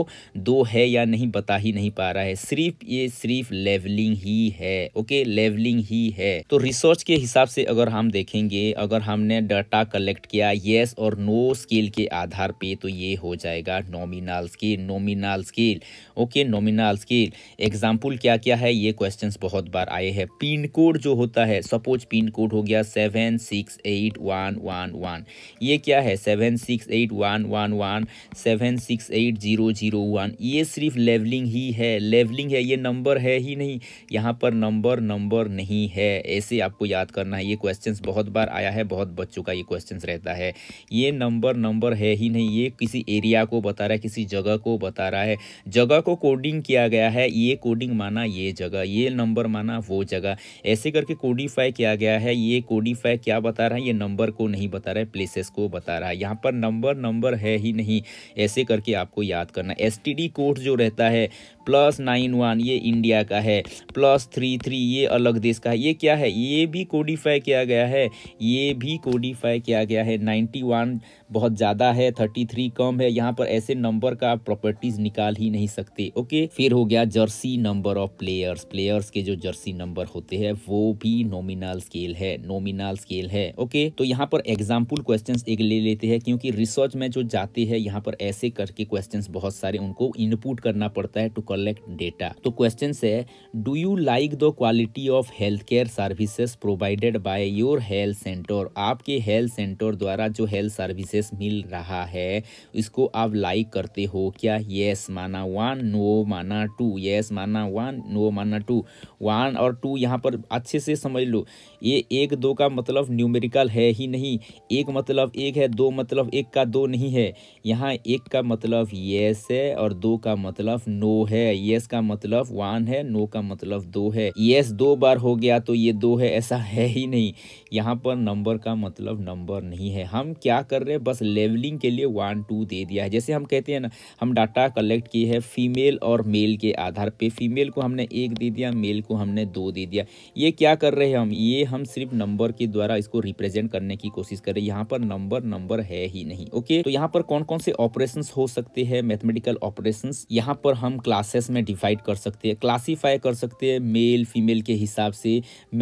दो है या नहीं बता ही नहीं पा रहा है सिर्फ ये सिर्फ लेवलिंग ही है ओके लेवलिंग ही है तो रिसर्च के हिसाब से अगर हम देखेंगे अगर हमने डाटा कलेक्ट किया येस और नो स्केल के आधार पे तो ये हो जाएगा nominal scale nominal scale okay nominal scale example क्या क्या है ये क्वेश्चन बहुत बार आए हैं पिन कोड जो होता है सपोज पिन कोड हो गया seven six eight one one one ये क्या है seven six eight one one one seven six eight zero zero one ये सिर्फ लेवलिंग ही है लेवलिंग है ये ये नंबर है ही नहीं यहाँ पर नंबर नंबर नहीं है ऐसे आपको याद करना है ये क्वेश्चंस बहुत बार आया है बहुत बच्चों का ये क्वेश्चंस रहता है ये नंबर नंबर है ही नहीं ये किसी एरिया को बता रहा है किसी जगह को बता रहा है जगह को कोडिंग किया गया है ये कोडिंग माना ये जगह ये नंबर माना वो जगह ऐसे करके कोडिफाई किया गया है ये कोडिफाई क्या बता रहा है ये नंबर को नहीं बता रहा है प्लेसेस को बता रहा है यहाँ पर नंबर नंबर है ही नहीं ऐसे करके आपको याद करना एस कोड जो रहता है प्लस नाइन वन ये इंडिया का है प्लस थ्री थ्री ये अलग देश का है ये क्या है ये भी कोडिफाई किया गया है ये भी कोडिफाई किया गया है नाइन्टी वन बहुत ज़्यादा है थर्टी थ्री कम है यहाँ पर ऐसे नंबर का आप प्रॉपर्टीज निकाल ही नहीं सकते ओके फिर हो गया jersey number of players players के जो जर्सी नंबर होते हैं वो भी नोमिनल स्केल है नोमिनल स्केल है ओके तो यहाँ पर एग्जाम्पल क्वेश्चन एक ले लेते हैं क्योंकि रिसर्च में जो जाते हैं यहाँ पर ऐसे करके क्वेश्चन बहुत सारे उनको इनपुट करना पड़ता है टू collect data. तो question है Do you like the quality of healthcare services provided by your health center? आपके health center द्वारा जो health services मिल रहा है इसको आप like करते हो क्या Yes माना वन नो माना टू Yes माना वन नो माना टू वन और टू यहाँ पर अच्छे से समझ लो ये एक दो का मतलब न्यूमेरिकल है ही नहीं एक मतलब एक है दो मतलब एक का दो नहीं है यहाँ एक का मतलब यस है और दो का मतलब नो है है यस का मतलब वन है नो का मतलब दो है यस दो बार हो गया तो ये दो है ऐसा है ही नहीं यहाँ पर नंबर का मतलब नंबर नहीं है हम क्या कर रहे हैं बस लेवलिंग के लिए वन टू दे दिया है जैसे हम कहते हैं ना हम डाटा कलेक्ट किए हैं फीमेल और मेल के आधार पे फीमेल को हमने एक दे दिया मेल को हमने दो दे दिया ये क्या कर रहे हैं हम ये हम सिर्फ नंबर के द्वारा इसको रिप्रेजेंट करने की कोशिश कर रहे हैं यहाँ पर नंबर नंबर है ही नहीं ओके तो यहाँ पर कौन कौन से ऑपरेशन हो सकते हैं मैथमेटिकल ऑपरेशन यहाँ पर हम क्लास क्लासेस में डिवाइड कर सकते हैं क्लासीफाई कर सकते हैं मेल फीमेल के हिसाब से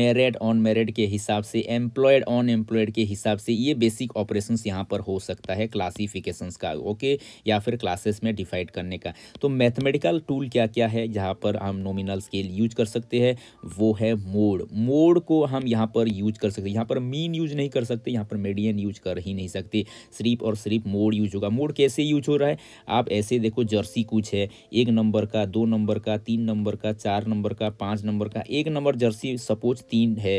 मेरिड ऑन मेरिड के हिसाब से एम्प्लॉयड ऑन एम्प्लॉयड के हिसाब से ये बेसिक ऑपरेशन यहाँ पर हो सकता है क्लासीफिकेशन का ओके या फिर क्लासेस में डिवाइड करने का तो मैथमेटिकल टूल क्या क्या है जहाँ पर हम नोमिनल स्केल यूज कर सकते हैं वो है मोड मोड को हम यहाँ पर यूज कर सकते यहाँ पर मीन यूज नहीं कर सकते यहाँ पर मेडियन यूज कर ही नहीं सकते सिर्फ और सिर्फ मोड यूज होगा मोड कैसे यूज हो रहा है आप ऐसे देखो जर्सी कुछ है एक नंबर का का दो नंबर का तीन नंबर का चार नंबर का पाँच नंबर का एक नंबर जर्सी सपोज तीन है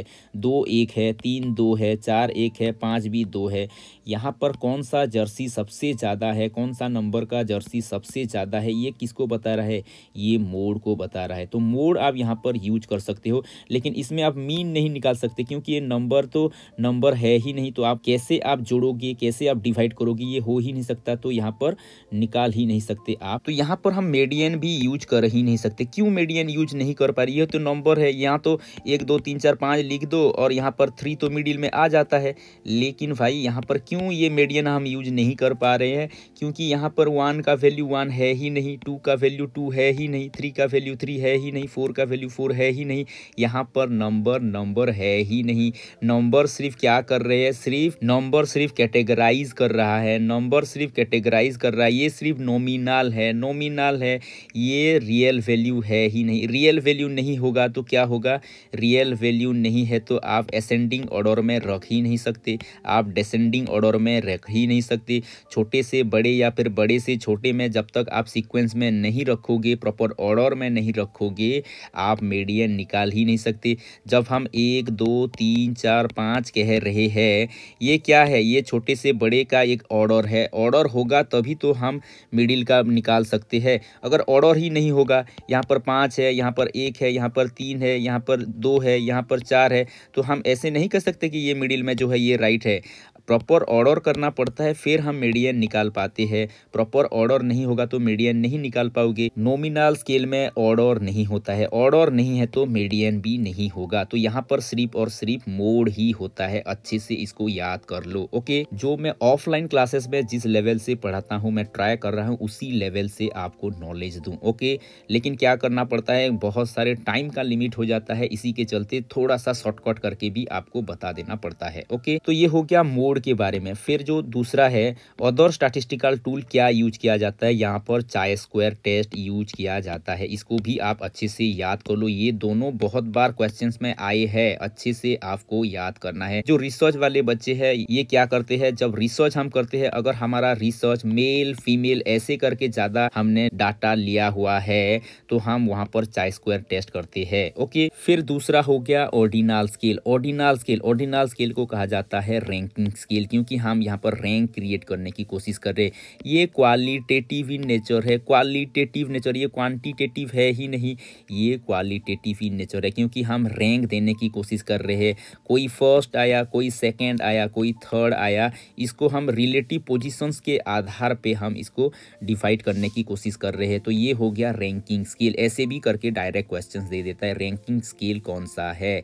दो एक है तीन दो है चार एक है पाँच भी दो है यहाँ पर कौन सा जर्सी सबसे ज़्यादा है कौन सा नंबर का जर्सी सबसे ज़्यादा है ये किसको बता रहा है ये मोड को बता रहा है तो मोड आप यहाँ पर यूज कर सकते हो लेकिन इसमें आप मीन नहीं निकाल सकते क्योंकि ये नंबर तो नंबर है ही नहीं तो आप कैसे आप जोड़ोगे कैसे आप डिवाइड करोगे ये हो ही नहीं सकता तो यहाँ पर निकाल ही नहीं सकते आप तो यहाँ पर हम मेडियन भी यूज यूज कर ही नहीं सकते क्यों मीडियन यूज नहीं कर पा रही है तो नंबर है यहाँ तो एक दो तीन चार पाँच लिख दो और यहाँ पर थ्री तो मिडिल में आ जाता है लेकिन भाई यहाँ पर क्यों ये मीडियन हम यूज नहीं कर पा रहे हैं क्योंकि यहाँ पर वन का वैल्यू वन है ही नहीं टू का वैल्यू टू है ही नहीं थ्री का वैल्यू थ्री है ही नहीं फोर का वैल्यू फोर है ही नहीं यहाँ पर नंबर नंबर है ही नहीं नंबर सिर्फ क्या कर रहे हैं सिर्फ नंबर सिर्फ कैटेगराइज कर रहा है नंबर सिर्फ कैटेगराइज कर रहा है ये सिर्फ नोमिनल है नोमिनल है ये ये रियल वैल्यू है ही नहीं रियल वैल्यू नहीं होगा तो क्या होगा रियल वैल्यू नहीं है तो आप एसेंडिंग ऑर्डर में रख ही नहीं सकते आप डिसेंडिंग ऑर्डर में रख ही नहीं सकते छोटे से बड़े या फिर बड़े से छोटे में जब तक आप सीक्वेंस में नहीं रखोगे प्रॉपर ऑर्डर में नहीं रखोगे आप मीडियन निकाल ही नहीं सकते जब हम एक दो तीन चार पाँच कह रहे हैं ये क्या है ये छोटे से बड़े का एक ऑर्डर है ऑर्डर होगा तभी तो हम मिडिल का निकाल सकते हैं अगर ऑर्डर ही नहीं होगा यहाँ पर पाँच है यहाँ पर एक है यहाँ पर तीन है यहाँ पर दो है यहाँ पर चार है तो हम ऐसे नहीं कर सकते कि ये मिडिल में जो है ये राइट है प्रॉपर ऑर्डर करना पड़ता है फिर हम मीडियन निकाल पाते हैं प्रॉपर ऑर्डर नहीं होगा तो मीडियन नहीं निकाल पाओगे नोमिनल स्केल में ऑर्डर नहीं होता है ऑर्डर नहीं है तो मीडियन भी नहीं होगा तो यहाँ पर सिर्फ और सिर्फ मोड ही होता है अच्छे से इसको याद कर लो ओके जो मैं ऑफलाइन क्लासेस में जिस लेवल से पढ़ाता हूँ मैं ट्राई कर रहा हूँ उसी लेवल से आपको नॉलेज दू ओके लेकिन क्या करना पड़ता है बहुत सारे टाइम का लिमिट हो जाता है इसी के चलते थोड़ा सा शॉर्टकट करके भी आपको बता देना पड़ता है ओके तो ये हो गया मोड कोड के बारे में फिर जो दूसरा है अदर स्टैटिस्टिकल टूल क्या यूज किया जाता है यहाँ पर चाय स्क्वायर टेस्ट यूज किया जाता है इसको भी आप अच्छे से याद कर लो ये दोनों बहुत बार क्वेश्चन में आए है अच्छे से आपको याद करना है जो रिसर्च वाले बच्चे है ये क्या करते हैं जब रिसर्च हम करते हैं अगर हमारा रिसर्च मेल फीमेल ऐसे करके ज्यादा हमने डाटा लिया हुआ है तो हम वहां पर चाय स्क्वायर टेस्ट करते हैं ओके फिर दूसरा हो गया ordinal scale ordinal scale ordinal scale को कहा जाता है रैंकिंग स्केल क्योंकि हम यहाँ पर रैंक क्रिएट करने की कोशिश कर रहे हैं ये क्वालिटेटिव इन नेचर है क्वालिटेटिव नेचर ये क्वांटिटेटिव है ही नहीं ये क्वालिटेटिव इन नेचर है क्योंकि हम रैंक देने की कोशिश कर रहे हैं कोई फर्स्ट आया कोई सेकेंड आया कोई थर्ड आया इसको हम रिलेटिव पोजिशंस के आधार पर हम इसको डिफाइड करने की कोशिश कर रहे हैं तो ये हो गया रैंकिंग स्केल ऐसे भी करके डायरेक्ट क्वेश्चन दे देता है रैंकिंग स्केल कौन सा है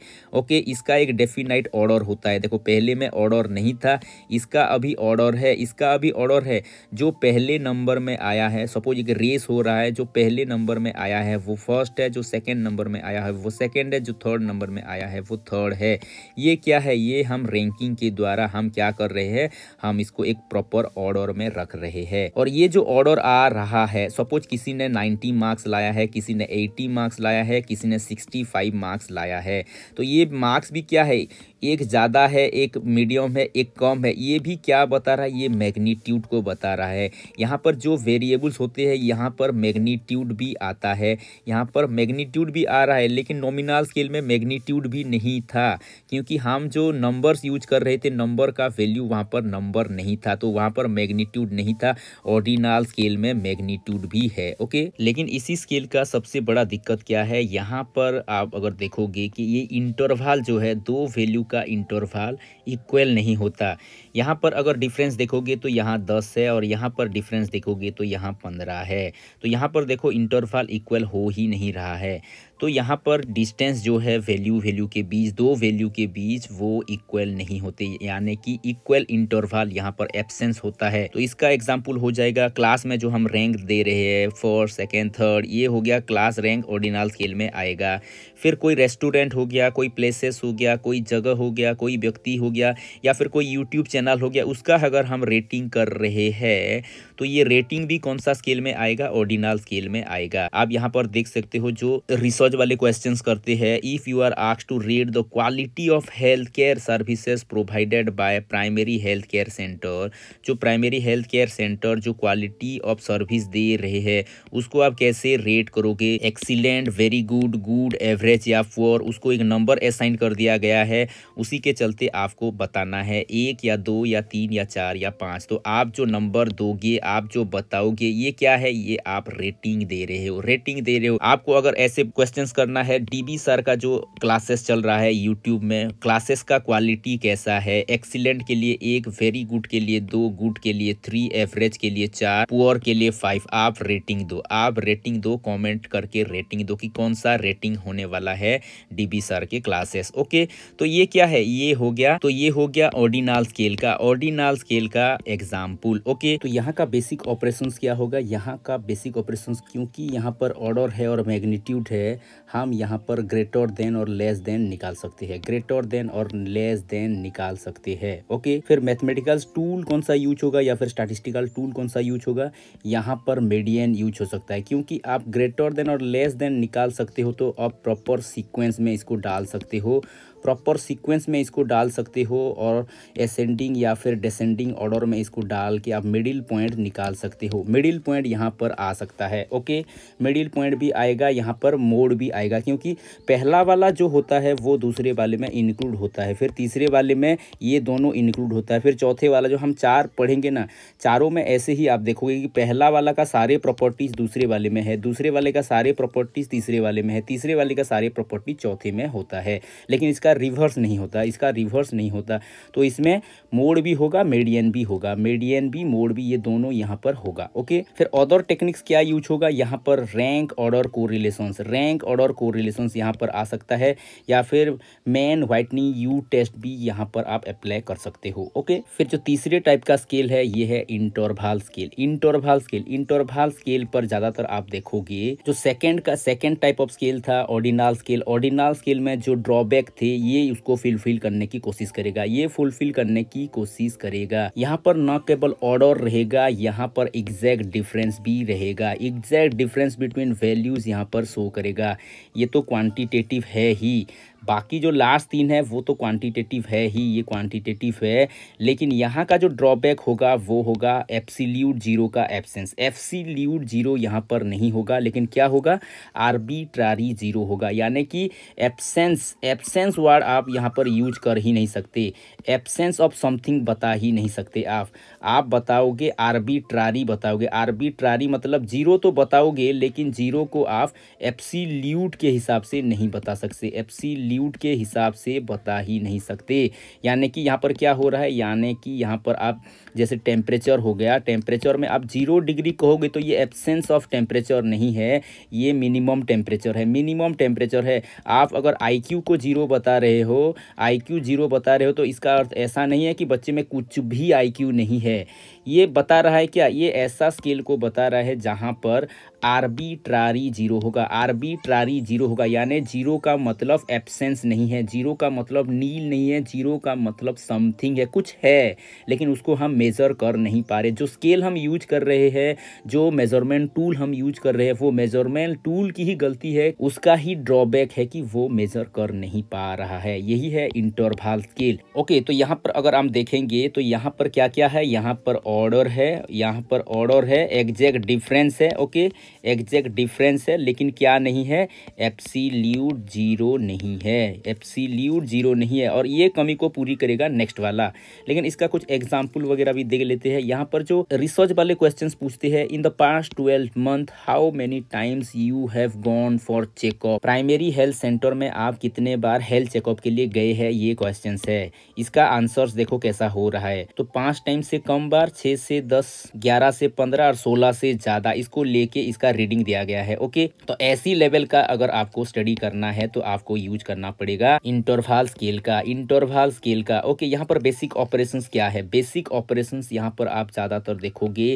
ओके इसका एक डेफिनाइट ऑर्डर होता है देखो पहले में ऑर्डर नहीं था था इसका अभी ऑर्डर है इसका अभी ऑर्डर है जो पहले नंबर में आया है सपोज एक रेस हो रहा है जो पहले नंबर में आया है वो फर्स्ट है जो सेकेंड नंबर में आया है वो सेकेंड है जो थर्ड नंबर में आया है वो थर्ड है ये क्या है ये हम रैंकिंग के द्वारा हम क्या कर रहे हैं हम इसको एक प्रॉपर ऑर्डर में रख रहे हैं और ये जो ऑर्डर आ रहा है सपोज किसी ने 90 मार्क्स लाया है किसी ने 80 मार्क्स लाया है किसी ने 65 मार्क्स लाया है तो ये मार्क्स भी क्या है एक ज़्यादा है एक मीडियम है एक कम है ये भी क्या बता रहा है ये मैग्नीट्यूड को बता रहा है यहाँ पर जो वेरिएबल्स होते हैं यहाँ पर मैग्नीट्यूड भी आता है यहाँ पर मैग्नीट्यूड भी आ रहा है लेकिन नॉमिनल स्केल में मैग्नीट्यूड भी नहीं था क्योंकि हम जो नंबर्स यूज कर रहे थे नंबर का वैल्यू वहाँ पर नंबर नहीं था तो वहाँ पर मैग्नीट्यूड नहीं था ऑर्डिनल स्केल में मैग्नीट्यूड भी है ओके लेकिन इसी स्केल का सबसे बड़ा दिक्कत क्या है यहाँ पर आप अगर देखोगे कि ये इंटरवाल जो है दो वैल्यू का इंटरवल इक्वल नहीं होता यहाँ पर अगर डिफरेंस देखोगे तो यहाँ दस है और यहाँ पर डिफरेंस देखोगे तो यहाँ पंद्रह है तो यहाँ पर देखो इंटरवल इक्वल हो ही नहीं रहा है तो यहाँ पर डिस्टेंस जो है वैल्यू वैल्यू के बीच दो वैल्यू के बीच वो इक्वल नहीं होते यानी कि इक्वल इंटरवाल यहाँ पर एब्सेंस होता है तो इसका एग्जाम्पल हो जाएगा क्लास में जो हम रैंक दे रहे हैं फर्स्ट सेकेंड थर्ड ये हो गया क्लास रैंक ऑर्डिनल स्केल में आएगा फिर कोई रेस्टोरेंट हो गया कोई प्लेसेस हो गया कोई जगह हो गया कोई व्यक्ति हो गया या फिर कोई यूट्यूब चैनल हो गया उसका अगर हम रेटिंग कर रहे हैं तो ये रेटिंग भी कौन सा स्केल में आएगा ऑर्डिनल स्केल में आएगा आप यहाँ पर देख सकते हो जो रिसर्च वाले क्वेश्चन करते हैं if you are asked to rate the quality of health care services provided by primary health care centre जो प्राइमरी हेल्थ केयर सेंटर जो क्वालिटी ऑफ सर्विस दे रहे हैं उसको आप कैसे रेट करोगे excellent very good good average address या फोर उसको एक नंबर असाइन कर दिया गया है उसी के चलते आपको बताना है एक या दो या तीन या चार या पाँच तो आप जो नंबर दोगे आप जो बताओगे ये क्या है ये आप रेटिंग दे रहे हो रेटिंग दे रहे हो आपको अगर ऐसे क्वेश्चन करना है डी सर का जो क्लासेस चल रहा है यूट्यूब में क्लासेस का क्वालिटी कैसा है एक्सीलेंट के लिए एक वेरी गुड के लिए दो गुड के लिए थ्री एवरेज के लिए चार पुअर के लिए फाइव आप रेटिंग दो आप रेटिंग दो कमेंट करके रेटिंग दो कि कौन सा रेटिंग होने वाला वाला है डीबी सर के क्लासेस ओके तो ये क्या है ये हो गया तो ये हो गया ऑर्डिनाल स्केल का ऑर्डिनाल स्केल का एग्जाम्पल ओके तो यहाँ का बेसिक ऑपरेशन क्या होगा यहाँ का बेसिक ऑपरेशन क्योंकि यहाँ पर ऑर्डर है और मैग्नीट्यूड है हम यहाँ पर ग्रेटर देन और लेस देन निकाल सकते हैं ग्रेटर देन और लेस देन निकाल सकते हैं ओके फिर मैथमेटिकल टूल कौन सा यूज होगा या फिर स्टैटिस्टिकल टूल कौन सा यूज होगा यहाँ पर मेडियन यूज हो सकता है क्योंकि आप ग्रेटर देन और लेस देन निकाल सकते हो तो आप प्रॉपर सीक्वेंस में इसको डाल सकते हो प्रॉपर सीक्वेंस में इसको डाल सकते हो और एसेंडिंग या फिर डिसेंडिंग ऑर्डर में इसको डाल के आप मिडिल पॉइंट निकाल सकते हो मिडिल पॉइंट यहाँ पर आ सकता है ओके मिडिल पॉइंट भी आएगा यहाँ पर मोड भी आएगा क्योंकि पहला वाला जो होता है वो दूसरे वाले में इंक्लूड होता है फिर तीसरे वाले में ये दोनों इंक्लूड होता है फिर चौथे वाला जो हम चार पढ़ेंगे ना चारों में ऐसे ही आप देखोगे कि पहला वाला का सारे प्रॉपर्टीज़ दूसरे वाले में है दूसरे वाले का सारे प्रॉपर्टीज़ तीसरे वाले में है तीसरे वाले का सारे प्रॉपर्टी चौथे में होता है लेकिन इसका इसका रिवर्स नहीं होता इसका रिवर्स नहीं होता तो इसमें मोड भी होगा मेडियन भी होगा मेडियन भी मोड भी ये दोनों यहाँ पर होगा ओके फिर अदर टेक्निक्स क्या यूज होगा यहाँ पर रैंक ऑर्डर को रैंक ऑर्डर को यहाँ पर आ सकता है या फिर मैन व्हाइटनिंग यू टेस्ट भी यहाँ पर आप अप्लाई कर सकते हो ओके फिर जो तीसरे टाइप का स्केल है ये है interval scale interval scale interval scale पर ज़्यादातर आप देखोगे जो सेकेंड का सेकेंड टाइप ऑफ स्केल था ऑर्डिनल स्केल ऑर्डिनल स्केल में जो ड्रॉबैक थे ये उसको फुलफिल करने की कोशिश करेगा ये फुलफिल करने की कोशिश करेगा यहाँ पर न केवल ऑर्डर रहेगा यहाँ पर एग्जैक्ट डिफरेंस भी रहेगा एग्जैक्ट डिफरेंस बिटवीन वैल्यूज यहाँ पर शो करेगा ये तो क्वान्टिटेटिव है ही बाकी जो लास्ट तीन है वो तो क्वांटिटेटिव है ही ये क्वांटिटेटिव है लेकिन यहाँ का जो ड्रॉबैक होगा वो होगा एप्सिल्यूट जीरो का एब्सेंस एप्सील्यूट जीरो यहाँ पर नहीं होगा लेकिन क्या होगा आर्बिट्रारी जीरो होगा यानी कि एब्सेंस एब्सेंस वर्ड आप यहाँ पर यूज कर ही नहीं सकते एब्सेंस ऑफ समथिंग बता ही नहीं सकते आप आप बताओगे आर्बिट्रारी बताओगे आर्बिट्रारी मतलब जीरो तो बताओगे लेकिन जीरो को आप एप्सिल्यूट के हिसाब से नहीं बता सकते एप्सील्यूट वैल्यूड के हिसाब से बता ही नहीं सकते यानी कि यहाँ पर क्या हो रहा है यानी कि यहाँ पर आप जैसे टेम्परेचर हो गया टेम्परेचर में आप जीरो डिग्री कहोगे तो ये एब्सेंस ऑफ टेम्परेचर नहीं है ये मिनिमम टेम्परेचर है मिनिमम टेम्परेचर है आप अगर आई को जीरो बता रहे हो क्यू जीरो बता रहे हो तो इसका अर्थ ऐसा नहीं है कि बच्चे में कुछ भी क्यू नहीं है ये बता रहा है क्या ये ऐसा स्केल को बता रहा है जहाँ पर ट्रारी जीरो होगा ट्रारी जीरो होगा यानी जीरो का मतलब एब्सेंस नहीं है जीरो का मतलब नील नहीं है जीरो का मतलब समथिंग है कुछ है लेकिन उसको हम मेज़र कर नहीं पा रहे जो स्केल हम यूज कर रहे हैं जो मेज़रमेंट टूल हम यूज कर रहे हैं वो मेज़रमेंट टूल की ही गलती है उसका ही ड्रॉबैक है कि वो मेज़र कर नहीं पा रहा है यही है इंटरभाल स्केल ओके तो यहाँ पर अगर हम देखेंगे तो यहाँ पर क्या क्या है यहाँ पर ऑर्डर है यहाँ पर ऑर्डर है एग्जैक्ट डिफरेंस है ओके एग्जैक्ट डिफरेंस है लेकिन क्या नहीं है एप्सील्यूट जीरो नहीं है एप्सील्यूट जीरो नहीं है और ये कमी को पूरी करेगा नेक्स्ट वाला लेकिन इसका कुछ एग्जाम्पल वगैरह वगैरह भी देख लेते हैं यहाँ पर जो रिसर्च वाले क्वेश्चन पूछते हैं in the past twelve month how many times you have gone for checkup primary health centre में आप कितने बार हेल्थ चेकअप के लिए गए हैं ये क्वेश्चन है इसका आंसर देखो कैसा हो रहा है तो पांच टाइम से कम बार छह से दस ग्यारह से पंद्रह और सोलह से ज्यादा इसको लेके इसका रीडिंग दिया गया है ओके तो ऐसी लेवल का अगर आपको स्टडी करना है तो आपको यूज करना पड़ेगा इंटरवाल स्केल का इंटरवाल स्केल का ओके यहाँ पर बेसिक ऑपरेशन क्या है बेसिक ऑपरेशन ऑपरेशंस यहाँ पर आप ज़्यादातर देखोगे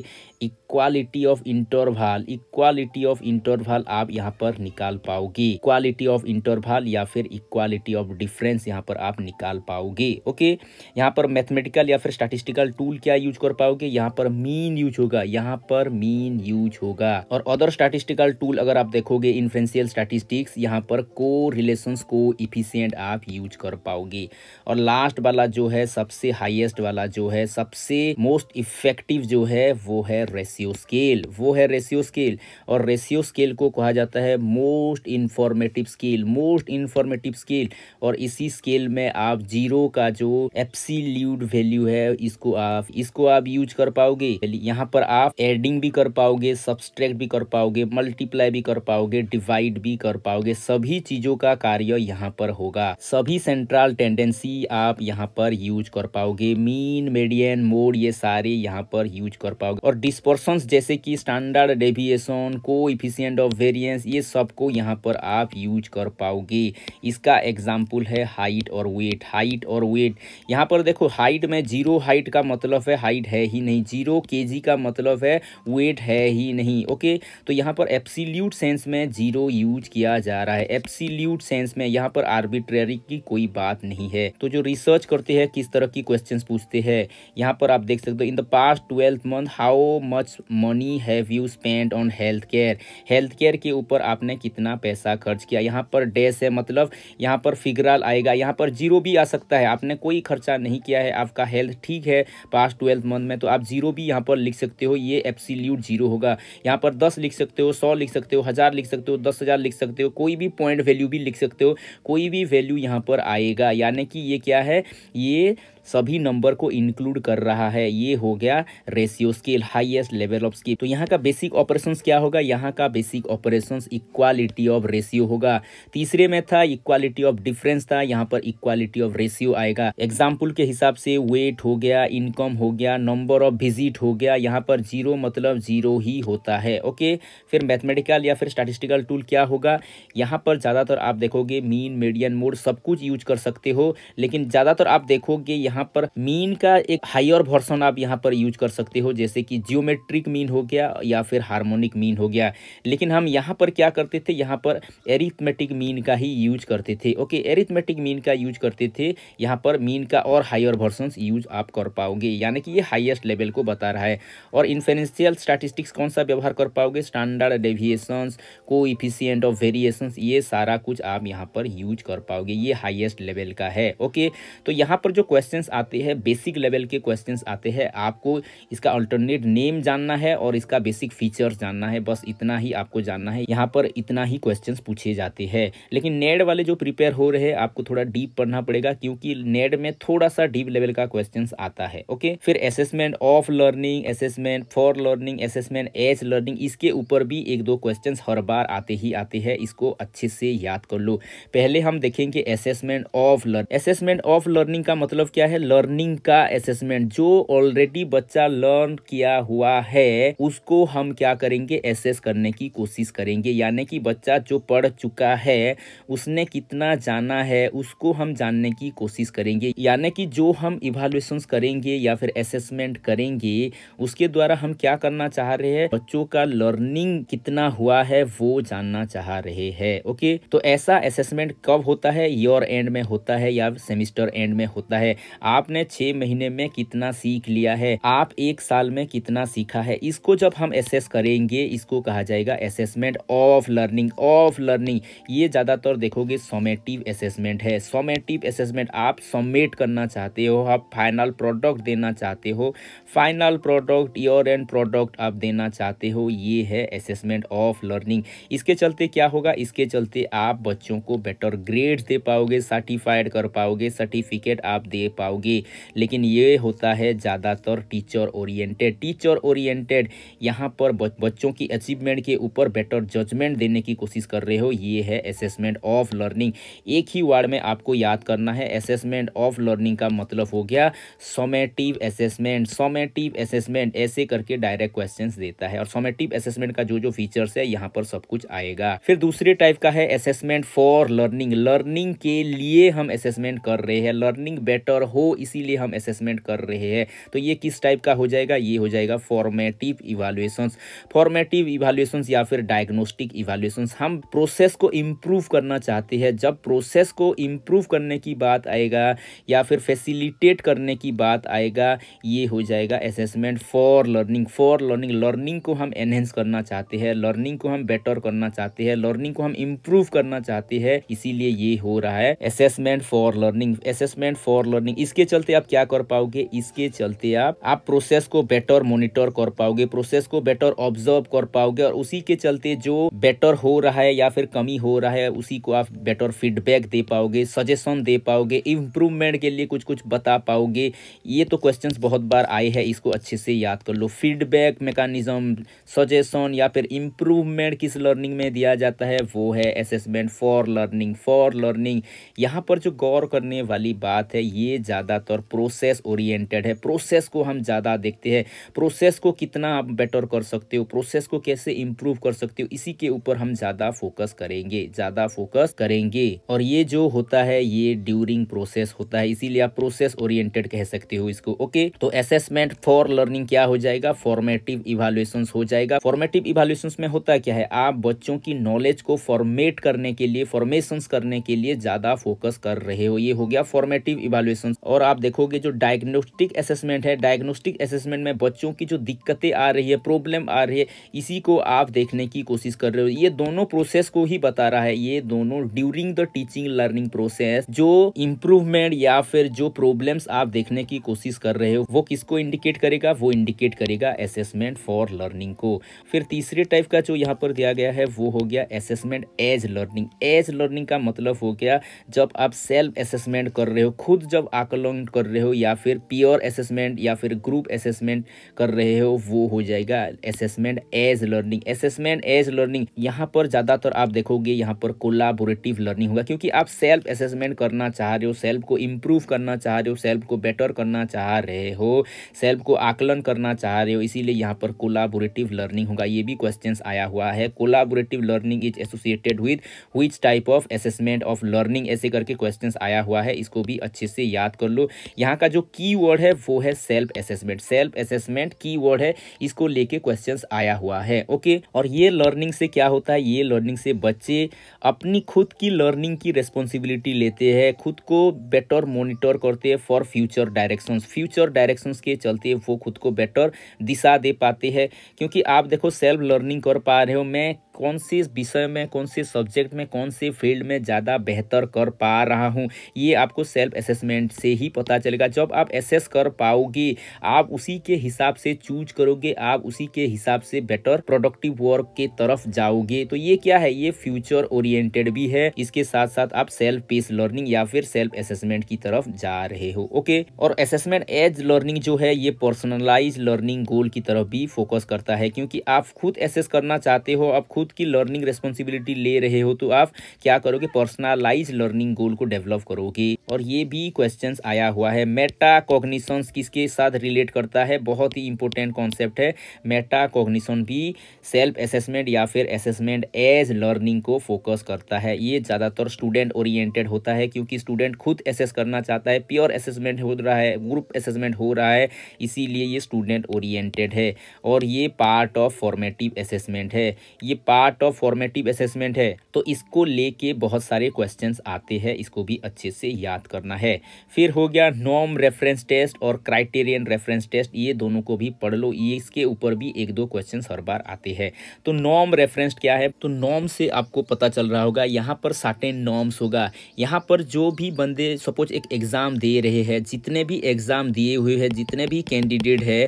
equality of interval equality of interval आप यहाँ पर निकाल पाओगे इक्वालिटी ऑफ इंटरवाल या फिर इक्वालिटी ऑफ डिफरेंस यहाँ पर आप निकाल पाओगे ओके यहाँ पर मैथमेटिकल या फिर स्टैटिस्टिकल टूल क्या यूज कर पाओगे यहाँ पर मीन यूज होगा यहाँ पर मीन यूज होगा और अदर स्टैटिस्टिकल टूल अगर आप देखोगे इन्फ्लुएंशियल स्टैटिस्टिक्स यहाँ पर को रिलेशन को इफिशियंट आप यूज कर पाओगे और लास्ट वाला जो है सबसे हाइएस्ट वाला जो है सबसे मोस्ट इफेक्टिव जो है वो है रेशियो स्केल वो है रेशियो स्केल और रेशियो स्केल को कहा जाता है most informative scale most informative scale और इसी स्केल में आप जीरो का जो एप्सील्यूट वैल्यू है इसको आप इसको आप यूज कर पाओगे यहाँ पर आप एडिंग भी कर पाओगे सब्सट्रैक्ट भी कर पाओगे मल्टीप्लाई भी कर पाओगे डिवाइड भी कर पाओगे सभी चीज़ों का कार्य यहाँ पर होगा सभी सेंट्रल टेंडेंसी आप यहाँ पर यूज कर पाओगे मीन मेडियन मोड ये सारे यहाँ पर यूज कर पाओगे और डिस डिस्पोर्सन्स जैसे कि standard deviation coefficient of variance ये सब को यहाँ पर आप यूज कर पाओगे इसका एग्जाम्पल है हाइट और वेट हाइट और वेट यहाँ पर देखो हाइट में जीरो हाइट का मतलब है हाइट है ही नहीं जीरो के का मतलब है वेट है ही नहीं ओके तो यहाँ पर एप्सिल्यूट सेंस में जीरो यूज किया जा रहा है एप्सिल्यूट सेंस में यहाँ पर आर्बिट्रेरी की कोई बात नहीं है तो जो रिसर्च करते हैं किस तरह की क्वेश्चन पूछते हैं यहाँ पर आप देख सकते हो in the past twelfth month how much money have you spend on health care health care के ऊपर आपने कितना पैसा खर्च किया यहाँ पर डेस है मतलब यहाँ पर फिगराल आएगा यहाँ पर जीरो भी आ सकता है आपने कोई खर्चा नहीं किया है आपका हेल्थ ठीक है पास्ट ट्वेल्थ मंथ में तो आप जीरो भी यहाँ पर लिख सकते हो ये एप्सिल्यूट जीरो होगा यहाँ पर दस लिख सकते हो सौ लिख सकते हो हज़ार लिख सकते हो दस हज़ार लिख सकते हो कोई भी पॉइंट वैल्यू भी लिख सकते हो कोई भी वैल्यू यहाँ पर आएगा यानी कि ये क्या है ये सभी नंबर को इंक्लूड कर रहा है ये हो गया ratio scale highest level of scale तो यहाँ का बेसिक ऑपरेशन क्या होगा यहाँ का basic operation equality of ratio होगा तीसरे में था इक्वालिटी ऑफ डिफरेंस था यहाँ पर इक्वालिटी ऑफ रेशियो आएगा एग्जाम्पल के हिसाब से वेट हो गया इनकम हो गया नंबर ऑफ विजिट हो गया यहाँ पर जीरो मतलब जीरो ही होता है ओके फिर मैथमेटिकल या फिर स्टैटिस्टिकल टूल क्या होगा यहाँ पर ज़्यादातर आप देखोगे मीन मीडियन मोड सब कुछ यूज कर सकते हो लेकिन ज़्यादातर आप देखोगे यहाँ यहाँ पर मीन का एक हायर वर्सन आप यहाँ पर यूज कर सकते हो जैसे कि जियोमेट्रिक मीन हो गया या फिर हार्मोनिक मीन हो गया लेकिन हम यहाँ पर क्या करते थे यहाँ पर एरिथमेटिक मीन का ही यूज करते थे ओके एरिथमेटिक मीन का यूज करते थे यहाँ पर मीन का और हायर वर्सन यूज आप कर पाओगे यानी कि ये हाइएस्ट लेवल को बता रहा है और इन्फेरेंशियल स्टैटिस्टिक्स कौन सा व्यवहार कर पाओगे standard deviation coefficient of variation ये सारा कुछ आप यहाँ पर यूज कर पाओगे ये हाइएस्ट लेवल का है ओके तो यहाँ पर जो क्वेश्चन क्वेश्चंस आते हैं बेसिक लेवल के क्वेश्चंस आते हैं आपको इसका अल्टरनेट नेम जानना है और इसका बेसिक फीचर्स जानना है बस इतना ही आपको जानना है यहाँ पर इतना ही क्वेश्चंस पूछे जाते हैं लेकिन नेड वाले जो प्रिपेयर हो रहे हैं आपको थोड़ा डीप पढ़ना पड़ेगा क्योंकि नेड में थोड़ा सा डीप लेवल का क्वेश्चन आता है ओके फिर assessment of learning assessment for learning assessment as learning इसके ऊपर भी एक दो क्वेश्चन हर बार आते ही आते हैं इसको अच्छे से याद कर लो पहले हम देखेंगे assessment of learning assessment of learning का मतलब क्या है है लर्निंग का असेसमेंट जो ऑलरेडी बच्चा लर्न किया हुआ है उसको हम क्या करेंगे एसेस करने की कोशिश करेंगे यानी कि बच्चा जो पढ़ चुका है उसने कितना जाना है उसको हम जानने की कोशिश करेंगे यानी कि जो हम इवालुएशन करेंगे या फिर असेसमेंट करेंगे उसके द्वारा हम क्या करना चाह रहे हैं बच्चों का लर्निंग कितना हुआ है वो जानना चाह रहे हैं ओके तो ऐसा असेसमेंट कब होता है ईयर एंड में होता है या सेमिस्टर एंड में होता है आपने छह महीने में कितना सीख लिया है आप एक साल में कितना सीखा है इसको जब हम एसेस करेंगे इसको कहा जाएगा assessment of learning of learning ये ज़्यादातर देखोगे सोमेटिव असेसमेंट है सोमेटिव असेसमेंट आप सोमेट करना चाहते हो आप फाइनल प्रोडक्ट देना चाहते हो final product your end product आप देना चाहते हो ये है असेसमेंट ऑफ लर्निंग इसके चलते क्या होगा इसके चलते आप बच्चों को बेटर ग्रेड दे पाओगे सर्टिफाइड कर पाओगे सर्टिफिकेट आप दे पाओगे जाओगे लेकिन ये होता है ज़्यादातर टीचर ओरिएंटेड टीचर ओरिएंटेड यहाँ पर बच्चों की अचीवमेंट के ऊपर बेटर जजमेंट देने की कोशिश कर रहे हो ये है असेसमेंट ऑफ लर्निंग एक ही वर्ड में आपको याद करना है असेसमेंट ऑफ लर्निंग का मतलब हो गया सोमेटिव असेसमेंट सोमेटिव असेसमेंट ऐसे करके डायरेक्ट क्वेश्चन देता है और सोमेटिव असेसमेंट का जो जो फीचर्स है यहाँ पर सब कुछ आएगा फिर दूसरे टाइप का है असेसमेंट फॉर लर्निंग लर्निंग के लिए हम असेसमेंट कर रहे हैं लर्निंग बेटर हो इसीलिए हम असेसमेंट कर रहे हैं तो ये किस टाइप का हो जाएगा ये हो जाएगा फॉर्मेटिव इवालुएशंस फॉर्मेटिव इवालुएशंस या फिर डायग्नोस्टिक इवालुएशंस हम प्रोसेस को इम्प्रूव करना चाहते हैं जब प्रोसेस को इम्प्रूव करने की बात आएगा या फिर फैसिलिटेट करने की बात आएगा ये हो जाएगा assessment for learning for learning learning को हम एनहेंस करना चाहते हैं लर्निंग को हम बेटर करना चाहते हैं लर्निंग को हम इम्प्रूव करना चाहते हैं इसीलिए ये हो रहा है assessment for learning assessment for learning इस इसके चलते आप क्या कर पाओगे इसके चलते आप आप प्रोसेस को बेटर मोनिटर कर पाओगे प्रोसेस को बेटर ऑब्जर्व कर पाओगे और उसी के चलते जो बेटर हो रहा है या फिर कमी हो रहा है उसी को आप बेटर फीडबैक दे पाओगे सजेशन दे पाओगे इम्प्रूवमेंट के लिए कुछ कुछ बता पाओगे ये तो क्वेश्चन बहुत बार आए हैं इसको अच्छे से याद कर लो फीडबैक मेकानिज्म सजेशन या फिर इम्प्रूवमेंट किस लर्निंग में दिया जाता है वो है assessment for learning for learning यहाँ पर जो गौर करने वाली बात है ये ज़्यादातर प्रोसेस ओरिएंटेड है प्रोसेस को हम ज़्यादा देखते हैं प्रोसेस को कितना आप बेटर कर सकते हो प्रोसेस को कैसे इम्प्रूव कर सकते हो इसी के ऊपर हम ज़्यादा फोकस करेंगे ज़्यादा फोकस करेंगे और ये जो होता है ये ड्यूरिंग प्रोसेस होता है इसीलिए आप प्रोसेस ओरिएंटेड कह सकते हो इसको ओके तो असेसमेंट फॉर लर्निंग क्या हो जाएगा फॉर्मेटिव इवालुएशन हो जाएगा फॉर्मेटिव इवालुएशन में होता क्या है आप बच्चों की नॉलेज को फॉर्मेट करने के लिए फॉर्मेशन करने के लिए ज्यादा फोकस कर रहे हो ये हो गया फॉर्मेटिव इवालुएशन और आप देखोगे जो डायग्नोस्टिक असेसमेंट है डायग्नोस्टिक असेसमेंट में बच्चों की जो दिक्कतें आ रही है प्रॉब्लम आ रही है इसी को आप देखने की कोशिश कर रहे हो ये दोनों प्रोसेस को ही बता रहा है ये दोनों during the teaching learning process जो इम्प्रूवमेंट या फिर जो प्रॉब्लम्स आप देखने की कोशिश कर रहे हो वो किसको इंडिकेट करेगा वो इंडिकेट करेगा असेसमेंट फॉर लर्निंग को फिर तीसरे टाइप का जो यहाँ पर दिया गया है वो हो गया assessment as learning as learning का मतलब हो गया जब आप सेल्फ असेसमेंट कर रहे हो खुद जब आकर आकलन कर रहे हो या फिर प्योर असेसमेंट या फिर ग्रुप असेसमेंट कर रहे हो वो हो जाएगा assessment as learning assessment as learning यहाँ पर ज़्यादातर आप देखोगे यहाँ पर कोलाबोरेटिव लर्निंग होगा क्योंकि आप सेल्फ असेसमेंट करना चाह रहे हो सेल्फ को इम्प्रूव करना चाह रहे हो सेल्फ को बेटर करना चाह रहे हो सेल्फ को आकलन करना चाह रहे हो इसीलिए यहाँ पर कोलाबोरेटिव लर्निंग होगा ये भी क्वेश्चन आया हुआ है collaborative learning is associated with which type of assessment of learning ऐसे करके क्वेश्चन आया हुआ है इसको भी अच्छे से याद कर लो यहाँ का जो की वर्ड है वो है self assessment self assessment key word है इसको लेके क्वेश्चन आया हुआ है ओके और ये लर्निंग से क्या होता है ये लर्निंग से बच्चे अपनी खुद की लर्निंग की रेस्पॉन्सिबिलिटी लेते हैं खुद को बेटर मोनिटर करते हैं for future direction future direction के चलते वो खुद को बेटर दिशा दे पाते हैं क्योंकि आप देखो सेल्फ लर्निंग कर पा रहे हो मैं कौन से विषय में कौन से सब्जेक्ट में कौन से फील्ड में ज़्यादा बेहतर कर पा रहा हूँ ये आपको सेल्फ असेसमेंट से ही पता चलेगा जब आप एसेस कर पाओगे आप उसी के हिसाब से चूज करोगे आप उसी के हिसाब से बेटर प्रोडक्टिव वर्क के तरफ जाओगे तो ये क्या है ये फ्यूचर ओरिएंटेड भी है इसके साथ साथ आप सेल्फ पेस लर्निंग या फिर सेल्फ असेसमेंट की तरफ जा रहे हो ओके और असेसमेंट एज लर्निंग जो है ये पर्सनलाइज लर्निंग गोल की तरफ भी फोकस करता है क्योंकि आप खुद एसेस करना चाहते हो आप खुद खुद की लर्निंग रेस्पॉन्सिबिलिटी ले रहे हो तो आप क्या करोगे पर्सनलाइज लर्निंग गोल को डेवलप करोगे और ये भी क्वेश्चन आया हुआ है मेटा कॉग्निशन किसके साथ रिलेट करता है बहुत ही इंपॉर्टेंट कॉन्सेप्ट है मेटा कॉग्निशन भी सेल्फ असेसमेंट या फिर असेसमेंट एज लर्निंग को फोकस करता है ये ज़्यादातर स्टूडेंट ओरिएंटेड होता है क्योंकि स्टूडेंट खुद एसेस करना चाहता है प्योर असेसमेंट हो रहा है ग्रुप असेसमेंट हो रहा है इसीलिए ये स्टूडेंट ओरिएंटेड है और ये पार्ट ऑफ फॉर्मेटिव असेसमेंट है ये पार्ट ऑफ फॉर्मेटिव असेसमेंट है तो इसको लेके बहुत सारे क्वेश्चंस आते हैं इसको भी अच्छे से याद करना है फिर हो गया नॉम रेफरेंस टेस्ट और क्राइटेरियन रेफरेंस टेस्ट ये दोनों को भी पढ़ लो ये इसके ऊपर भी एक दो क्वेश्चन हर बार आते हैं तो नॉम रेफरेंस क्या है तो नॉम से आपको पता चल रहा होगा यहाँ पर साटेन नॉम्स होगा यहाँ पर जो भी बंदे सपोज एक एग्ज़ाम दे रहे हैं जितने भी एग्ज़ाम दिए हुए हैं जितने भी कैंडिडेट है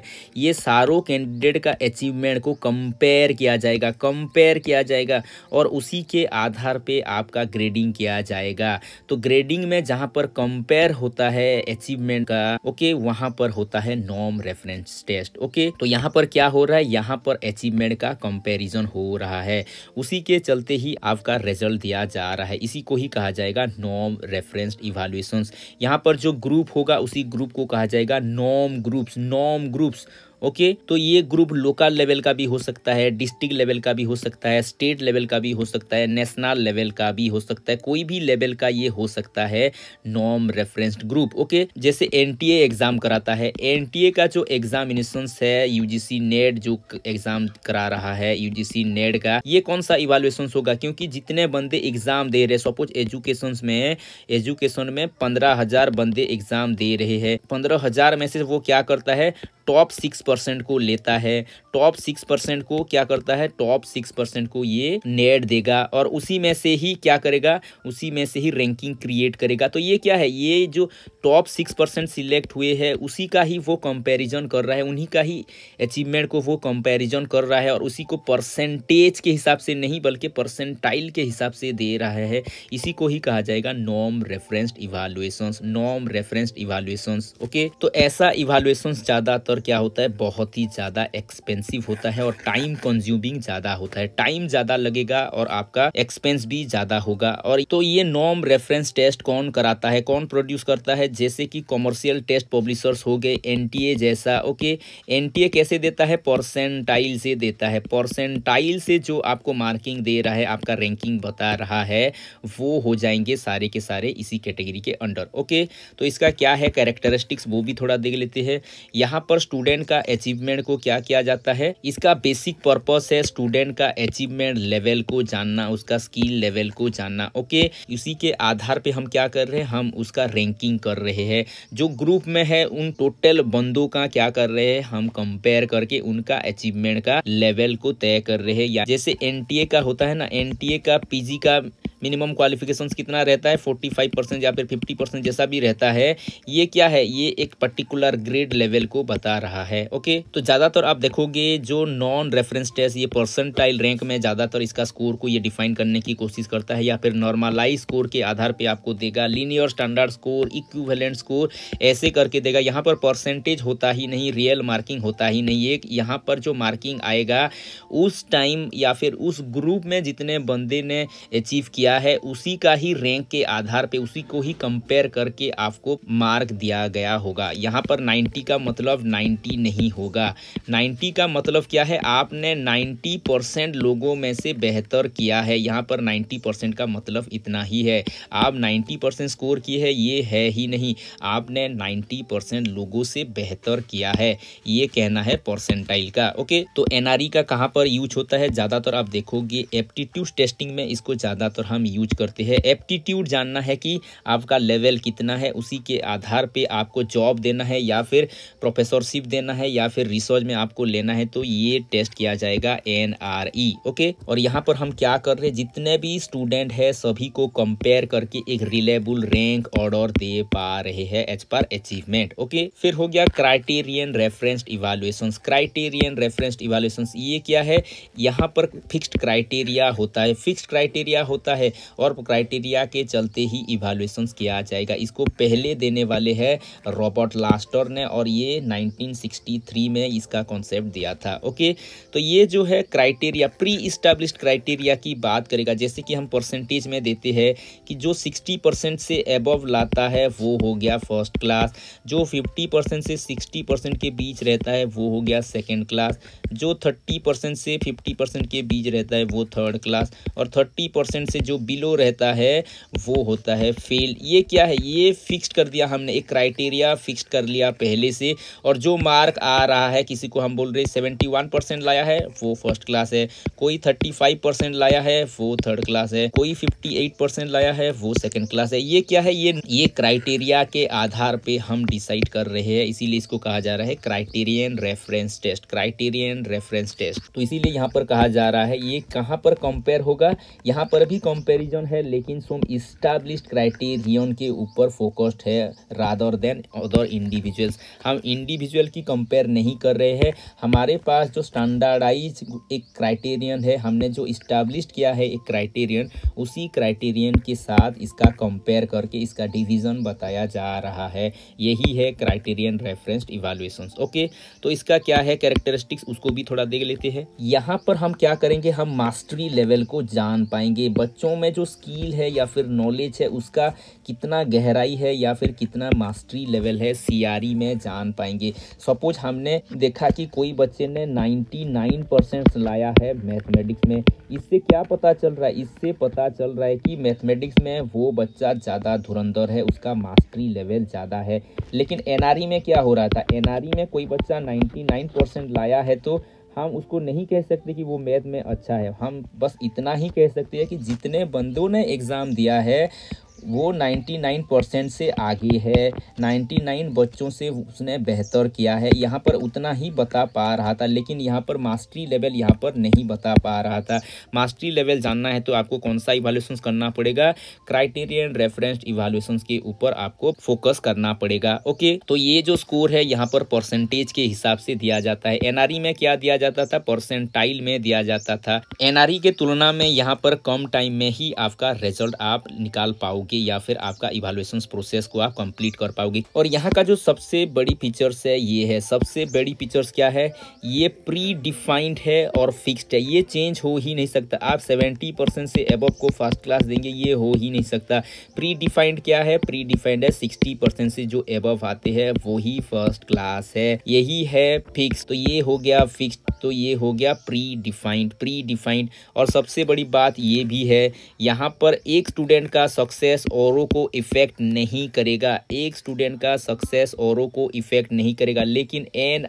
ये सारों कैंडिडेट का अचीवमेंट को कंपेयर किया जाएगा कंपेयर कंपेयर किया जाएगा और उसी के आधार पे आपका ग्रेडिंग किया जाएगा तो ग्रेडिंग में जहां पर कंपेयर होता है अचीवमेंट का ओके वहां पर होता है नॉम रेफरेंस टेस्ट ओके तो यहां पर क्या हो रहा है यहां पर अचीवमेंट का कंपेरिजन हो रहा है उसी के चलते ही आपका रिजल्ट दिया जा रहा है इसी को ही कहा जाएगा नॉम रेफरेंस इवालुएशंस यहाँ पर जो ग्रुप होगा उसी ग्रुप को कहा जाएगा नॉम ग्रुप्स नॉम ग्रुप्स ओके तो ये ग्रुप लोकल लेवल का भी हो सकता है डिस्ट्रिक्ट लेवल का भी हो सकता है स्टेट लेवल का भी हो सकता है नेशनल लेवल का भी हो सकता है कोई भी लेवल का ये हो सकता है नॉम रेफरेंस ग्रुप ओके जैसे एन एग्जाम कराता है एन का जो एग्जामिनेशन है यूजीसी नेट e जो एग्जाम करा रहा है यूजीसी नेट e का ये कौन सा इवालुएशन होगा क्योंकि जितने बंदे एग्जाम दे रहे सपोज एजुकेशन में एजुकेशन में पंद्रह हजार बंदे एग्जाम दे रहे हैं पंद्रह हजार में से वो क्या करता है टॉप सिक्स पर परसेंट को लेता है टॉप सिक्स परसेंट को क्या करता है टॉप सिक्स परसेंट को ये नेट देगा और उसी में से ही क्या करेगा उसी में से ही रैंकिंग क्रिएट करेगा तो ये क्या है ये जो टॉप सिक्स परसेंट सिलेक्ट हुए है उसी का ही वो कंपैरिजन कर रहा है उन्हीं का ही अचीवमेंट को वो कंपैरिजन कर रहा है और उसी को परसेंटेज के हिसाब से नहीं बल्कि परसेंटाइल के हिसाब से दे रहा है इसी को ही कहा जाएगा नॉम रेफरेंस्ड इवालुएशंस नॉम रेफरेंस्ड इवालुएशंस ओके तो ऐसा इवालुएशंस ज़्यादातर क्या होता है बहुत ही ज़्यादा एक्सपेंसिव होता है और टाइम कंज्यूमिंग ज़्यादा होता है टाइम ज़्यादा लगेगा और आपका एक्सपेंस भी ज़्यादा होगा और तो ये नॉम रेफरेंस टेस्ट कौन कराता है कौन प्रोड्यूस करता है जैसे कि कॉमर्शियल टेस्ट पब्लिशर्स हो गए एन जैसा ओके एन कैसे देता है परसेंटाइल से देता है परसेंटाइल से जो आपको मार्किंग दे रहा है आपका रैंकिंग बता रहा है वो हो जाएंगे सारे के सारे इसी कैटेगरी के अंडर ओके तो इसका क्या है कैरेक्टरिस्टिक्स वो भी थोड़ा देख लेते हैं यहाँ पर स्टूडेंट का अचीवमेंट को क्या किया जाता है इसका बेसिक पर्पस है स्टूडेंट का अचीवमेंट लेवल को जानना उसका स्किल लेवल को जानना ओके इसी के आधार पे हम क्या कर रहे हैं हम उसका रैंकिंग कर रहे हैं जो ग्रुप में है उन टोटल बंदों का क्या कर रहे हैं हम कंपेयर करके उनका अचीवमेंट का लेवल को तय कर रहे हैं या जैसे एनटीए का होता है ना एनटीए का पीजी का मिनिमम क्वालिफिकेशन कितना रहता है फोर्टी फाइव परसेंट या फिर फिफ्टी परसेंट जैसा भी रहता है ये क्या है ये एक पर्टिकुलर ग्रेड लेवल को बता रहा है ओके तो ज़्यादातर आप देखोगे जो नॉन रेफरेंस टेस्ट ये परसेंटाइल रैंक में ज़्यादातर इसका स्कोर को ये डिफाइन करने की कोशिश करता है या फिर नॉर्मलाइज स्कोर के आधार पर आपको देगा linear standard score equivalent score ऐसे करके देगा यहाँ पर परसेंटेज होता ही नहीं रियल मार्किंग होता ही नहीं एक यहाँ पर जो मार्किंग आएगा उस टाइम या फिर उस ग्रुप में जितने बंदे ने अचीव किया गया है उसी का ही रैंक के आधार पे उसी को ही कंपेयर करके आपको मार्क दिया गया होगा यहाँ पर 90 का मतलब 90 नहीं होगा 90 का मतलब क्या है आपने 90 परसेंट लोगों में से बेहतर किया है यहाँ पर 90 परसेंट का मतलब इतना ही है आप 90 परसेंट स्कोर किए हैं ये है ही नहीं आपने 90 परसेंट लोगों से बेहतर किया है ये कहना है परसेंटाइल का ओके तो एनआरई e का कहाँ पर यूज होता है ज़्यादातर आप देखोगे एप्टीट्यूड टेस्टिंग में इसको ज़्यादातर हम यूज करते हैं एप्टीट्यूड जानना है कि आपका लेवल कितना है उसी के आधार पे आपको जॉब देना है या फिर प्रोफेसरशिप देना है या फिर रिसर्च में आपको लेना है तो ये टेस्ट किया जाएगा एन आर ई ओके और यहाँ पर हम क्या कर रहे हैं जितने भी स्टूडेंट है सभी को कंपेयर करके एक रिलेबल रैंक ऑर्डर दे पा रहे है एज पर अचीवमेंट ओके फिर हो गया criterion referenced evaluation criterion referenced evaluation ये क्या है यहाँ पर फिक्स्ड क्राइटेरिया होता है फिक्स्ड क्राइटेरिया होता है है और क्राइटेरिया के चलते ही इवालुएशन किया जाएगा इसको पहले देने वाले हैं रॉबर्ट लास्टर ने और ये 1963 में इसका कॉन्सेप्ट दिया था ओके तो ये जो है क्राइटेरिया प्री इस्टेब्लिश क्राइटेरिया की बात करेगा जैसे कि हम परसेंटेज में देते हैं कि जो 60 परसेंट से एबव लाता है वो हो गया फर्स्ट क्लास जो 50 परसेंट से 60 परसेंट के बीच रहता है वो हो गया सेकेंड क्लास जो 30 परसेंट से 50 परसेंट के बीच रहता है वो थर्ड क्लास और 30 परसेंट से जो जो बिलो रहता है वो होता है फेल ये क्या है ये फिक्स कर दिया हमने एक क्राइटेरिया फिक्स कर लिया पहले से और जो मार्क आ रहा है किसी को हम बोल रहे सेवेंटी वन परसेंट लाया है वो फर्स्ट क्लास है कोई थर्टी फाइव परसेंट लाया है वो थर्ड क्लास है कोई फिफ्टी एट परसेंट लाया है वो सेकेंड क्लास है ये क्या है ये ये क्राइटेरिया के आधार पर हम डिसाइड कर रहे हैं इसीलिए इसको कहा जा रहा है criterion reference test criterion reference test तो इसीलिए यहाँ पर कहा जा रहा है ये कहाँ पर कंपेयर होगा यहाँ पर भी कंपेयर कंपैरिजन है लेकिन सोम इस्टाब्लिश क्राइटेरियन के ऊपर फोकस्ड है रादर देन अदर इंडिविजुअल्स हम इंडिविजुअल की कंपेयर नहीं कर रहे हैं हमारे पास जो स्टैंडर्डाइज एक क्राइटेरियन है हमने जो इस्टाब्लिश किया है एक क्राइटेरियन उसी क्राइटेरियन के साथ इसका कंपेयर करके इसका डिविजन बताया जा रहा है यही है क्राइटेरियन रेफरेंस्ड इवालुएशन ओके तो इसका क्या है कैरेक्टरिस्टिक्स उसको भी थोड़ा देख लेते हैं यहाँ पर हम क्या करेंगे हम मास्टरी लेवल को जान पाएंगे बच्चों भाषाओं में जो स्किल है या फिर नॉलेज है उसका कितना गहराई है या फिर कितना मास्टरी लेवल है सी e में जान पाएंगे सपोज हमने देखा कि कोई बच्चे ने 99 परसेंट लाया है मैथमेटिक्स में इससे क्या पता चल रहा है इससे पता चल रहा है कि मैथमेटिक्स में वो बच्चा ज़्यादा धुरंधर है उसका मास्टरी लेवल ज़्यादा है लेकिन एनआरई e में क्या हो रहा था एनआरई e में कोई बच्चा 99 परसेंट लाया है तो हम उसको नहीं कह सकते कि वो मैथ में अच्छा है हम बस इतना ही कह सकते हैं कि जितने बंदों ने एग्ज़ाम दिया है वो 99 परसेंट से आगे है 99 बच्चों से उसने बेहतर किया है यहाँ पर उतना ही बता पा रहा था लेकिन यहाँ पर मास्टरी लेवल यहाँ पर नहीं बता पा रहा था मास्टरी लेवल जानना है तो आपको कौन सा इवाल्यूशन करना पड़ेगा क्राइटेरियन रेफरेंस इवाल्यूशन के ऊपर आपको फोकस करना पड़ेगा ओके तो ये जो स्कोर है यहाँ पर परसेंटेज के हिसाब से दिया जाता है एनआरई में क्या दिया जाता था परसेंटाइल में दिया जाता था एनआरई के तुलना में यहाँ पर कम टाइम में ही आपका रिजल्ट आप निकाल पाओगे करके या फिर आपका इवेलुएशन प्रोसेस को आप कंप्लीट कर पाओगे और यहाँ का जो सबसे बड़ी फीचर्स है ये है सबसे बड़ी फीचर्स क्या है ये प्री डिफाइंड है और फिक्स्ड है ये चेंज हो ही नहीं सकता आप सेवेंटी परसेंट से एबव को फर्स्ट क्लास देंगे ये हो ही नहीं सकता प्री डिफाइंड क्या है प्री डिफाइंड है सिक्सटी परसेंट से जो एबव आते हैं वो ही फर्स्ट क्लास है यही है फिक्स तो ये हो गया फिक्स तो ये हो गया प्री डिफाइंड प्री डिफाइंड और सबसे बड़ी बात ये भी है यहाँ पर एक स्टूडेंट का सक्सेस सक्सेस औरों को इफ़ेक्ट नहीं करेगा एक स्टूडेंट का सक्सेस औरों को इफ़ेक्ट नहीं करेगा लेकिन एन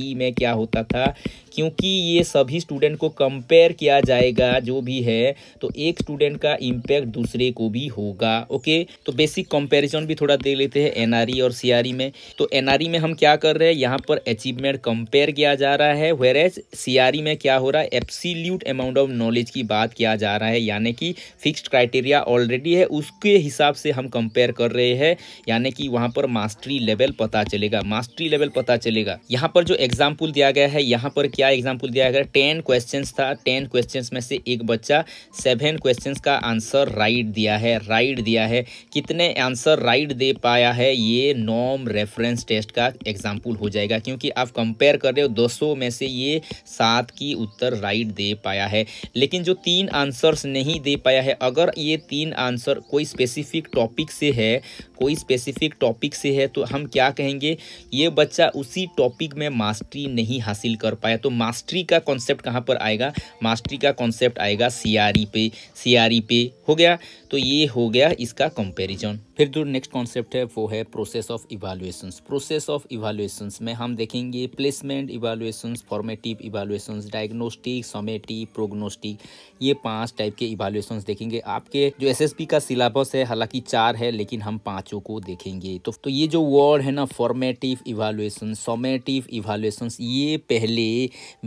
e में क्या होता था क्योंकि ये सभी स्टूडेंट को कंपेयर किया जाएगा जो भी है तो एक स्टूडेंट का इम्पैक्ट दूसरे को भी होगा ओके तो बेसिक कंपेरिजन भी थोड़ा देख लेते हैं एनआरई e और सीआरई e में तो एनआरई e में हम क्या कर रहे हैं यहाँ पर अचीवमेंट कंपेयर किया जा रहा है वेर एज सीआरई में क्या हो रहा है एप्सिल्यूट अमाउंट ऑफ नॉलेज की बात किया जा रहा है यानी कि फिक्स्ड क्राइटेरिया ऑलरेडी है उसके हिसाब से हम कंपेयर कर रहे हैं यानी कि वहां पर मास्टरी लेवल पता चलेगा मास्टरी लेवल पता चलेगा यहाँ पर जो एग्जाम्पल दिया गया है यहाँ पर क्या एग्जाम्पल दिया गया टेन क्वेश्चन था टेन क्वेश्चन में से एक बच्चा सेवन क्वेश्चन का आंसर राइट दिया है राइट दिया है कितने आंसर राइट दे पाया है ये नॉम रेफरेंस टेस्ट का एग्जाम्पल हो जाएगा क्योंकि आप कंपेयर कर रहे हो दो में से ये सात की उत्तर राइट दे पाया है लेकिन जो तीन आंसर्स नहीं दे पाया है अगर ये तीन आंसर कोई स्पेसिफिक टॉपिक से है कोई स्पेसिफिक टॉपिक से है तो हम क्या कहेंगे ये बच्चा उसी टॉपिक में मास्टरी नहीं हासिल कर पाया तो मास्टरी तो का कॉन्सेप्ट कहाँ पर आएगा मास्टरी का कॉन्सेप्ट आएगा सीआरई e पे सीआरई e पे हो गया तो ये हो गया इसका कंपेरिजन फिर जो नेक्स्ट कॉन्सेप्ट है वो है process of evaluations process of evaluations में हम देखेंगे placement evaluations formative evaluations diagnostic summative prognostic ये पांच टाइप के इवालुएशंस देखेंगे आपके जो एसएसपी का सिलेबस है हालांकि चार है लेकिन हम पांचों को देखेंगे तो, तो ये जो वर्ड है ना फॉर्मेटिव इवालुएशन सोमेटिव इवालुएशंस ये पहले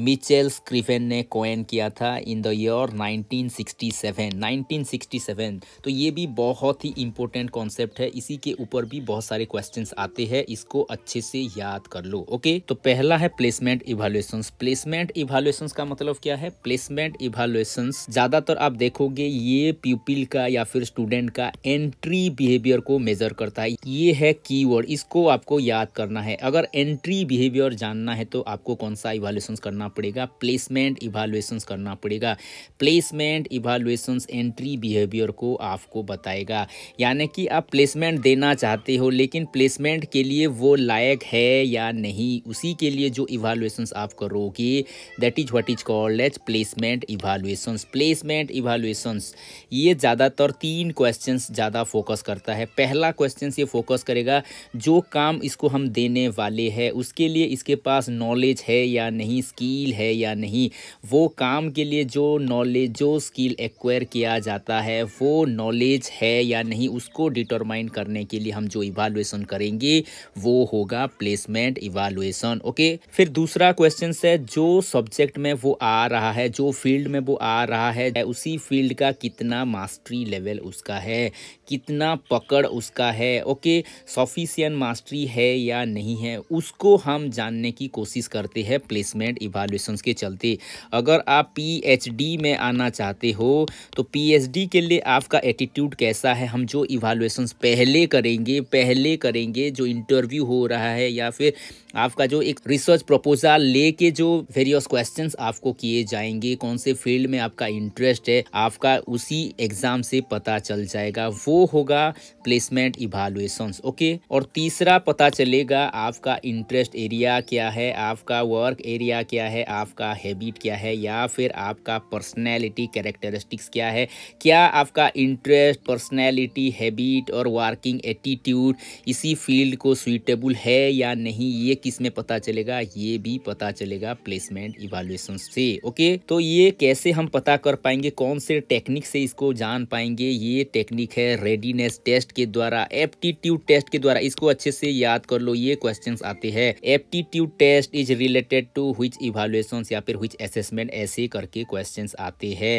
मिचेल स्क्रीफेन ने कॉइन किया था in the year sixty seven तो ये भी बहुत ही इंपॉर्टेंट कॉन्सेप्ट कॉन्सेप्ट है इसी के ऊपर भी बहुत सारे क्वेश्चन आते हैं इसको अच्छे से याद कर लो ओके तो पहला है प्लेसमेंट इवेलुएशन प्लेसमेंट इवेलुएशन का मतलब क्या है प्लेसमेंट इवेलुएशन ज्यादातर आप देखोगे ये पीपिल का या फिर स्टूडेंट का एंट्री बिहेवियर को मेजर करता है ये है की इसको आपको याद करना है अगर एंट्री बिहेवियर जानना है तो आपको कौन सा इवेलुएशन करना पड़ेगा प्लेसमेंट इवेलुएशन करना पड़ेगा प्लेसमेंट इवेलुएशन एंट्री बिहेवियर को आपको बताएगा यानी कि आप प्लेसमेंट देना चाहते हो लेकिन प्लेसमेंट के लिए वो लायक है या नहीं उसी के लिए जो इवालुएसन्स आप करोगे that is what is called as placement evaluations placement evaluations ये ज़्यादातर तीन क्वेश्चन ज़्यादा फोकस करता है पहला क्वेश्चन ये फोकस करेगा जो काम इसको हम देने वाले हैं उसके लिए इसके पास नॉलेज है या नहीं स्किल है या नहीं वो काम के लिए जो नॉलेज जो स्किल एक्वायर किया जाता है वो नॉलेज है या नहीं उसको डिटो डिटरमाइन करने के लिए हम जो इवालुएसन करेंगे वो होगा प्लेसमेंट इवालुएसन ओके फिर दूसरा क्वेश्चन है जो सब्जेक्ट में वो आ रहा है जो फील्ड में वो आ रहा है उसी फील्ड का कितना मास्टरी लेवल उसका है कितना पकड़ उसका है ओके सफिशियन मास्टरी है या नहीं है उसको हम जानने की कोशिश करते हैं प्लेसमेंट इवाल्यूशंस के चलते अगर आप पीएचडी में आना चाहते हो तो पीएचडी के लिए आपका एटीट्यूड कैसा है हम जो इवाल्यूशंस पहले करेंगे पहले करेंगे जो इंटरव्यू हो रहा है या फिर आपका जो एक रिसर्च प्रपोजल लेके जो वेरियस क्वेश्चन आपको किए जाएंगे कौन से फील्ड में आपका इंटरेस्ट है आपका उसी एग्ज़ाम से पता चल जाएगा वो वो होगा प्लेसमेंट इवालुएशन ओके और तीसरा पता चलेगा आपका इंटरेस्ट एरिया क्या है आपका वर्क एरिया क्या है आपका हैबिट क्या है या फिर आपका पर्सनैलिटी कैरेक्टरिस्टिक्स क्या है क्या आपका इंटरेस्ट पर्सनैलिटी हैबिट और वर्किंग एटीट्यूड इसी फील्ड को सुइटेबल है या नहीं ये किस में पता चलेगा ये भी पता चलेगा प्लेसमेंट इवालुएशन से ओके तो ये कैसे हम पता कर पाएंगे कौन से टेक्निक से इसको जान पाएंगे ये टेक्निक है रेडीनेस टेस्ट के द्वारा एप्टीट्यूड टेस्ट के द्वारा इसको अच्छे से याद कर लो ये क्वेश्चंस आते हैं aptitude test is related to which evaluation या फिर व्हिच असेसमेंट ऐसे करके क्वेश्चन आते हैं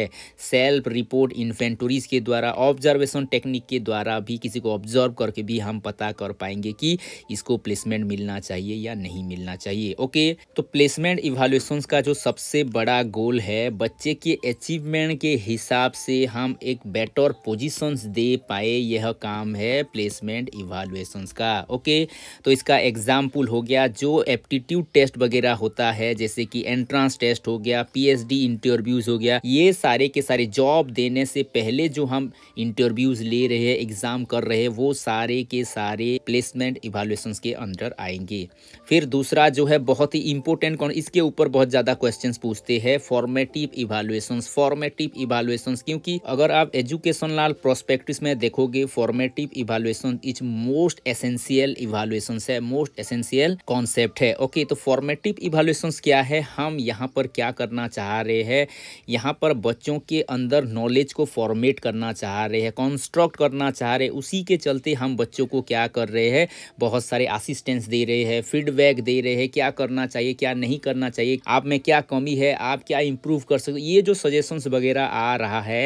सेल्फ रिपोर्ट इन्वेंटरीज के द्वारा ऑब्जर्वेशन टेक्निक के द्वारा भी किसी को ऑब्जर्व करके भी हम पता कर पाएंगे कि इसको प्लेसमेंट मिलना चाहिए या नहीं मिलना चाहिए ओके तो प्लेसमेंट इवेलुएशन का जो सबसे बड़ा गोल है बच्चे के अचीवमेंट के हिसाब से हम एक बेटर पोजिशंस दे पाए पाए यह काम है प्लेसमेंट इवालुएशंस का ओके तो इसका एग्जाम्पल हो गया जो एप्टीट्यूड टेस्ट वगैरह होता है जैसे कि एंट्रांस टेस्ट हो गया पीएचडी इंटरव्यूज हो गया ये सारे के सारे जॉब देने से पहले जो हम इंटरव्यूज ले रहे हैं एग्जाम कर रहे हैं वो सारे के सारे प्लेसमेंट इवालुएशंस के अंडर आएंगे फिर दूसरा जो है बहुत ही इंपॉर्टेंट कौन इसके ऊपर बहुत ज़्यादा क्वेश्चन पूछते हैं फॉर्मेटिव इवालुएशंस फॉर्मेटिव इवालुएशंस क्योंकि अगर आप एजुकेशन लाल प्रोस्पेक्टिस में देखोगे formative evaluation is most essential evaluation है मोस्ट एसेंशियल कॉन्सेप्ट है ओके तो फॉर्मेटिव इवेलुएशन क्या है हम यहाँ पर क्या करना चाह रहे हैं यहाँ पर बच्चों के अंदर नॉलेज को फॉर्मेट करना चाह रहे हैं कॉन्स्ट्रक्ट करना चाह रहे उसी के चलते हम बच्चों को क्या कर रहे हैं बहुत सारे असिस्टेंस दे रहे हैं फीडबैक दे रहे हैं क्या करना चाहिए क्या नहीं करना चाहिए आप में क्या कमी है आप क्या इंप्रूव कर सकते ये जो सजेशंस वगैरह आ रहा है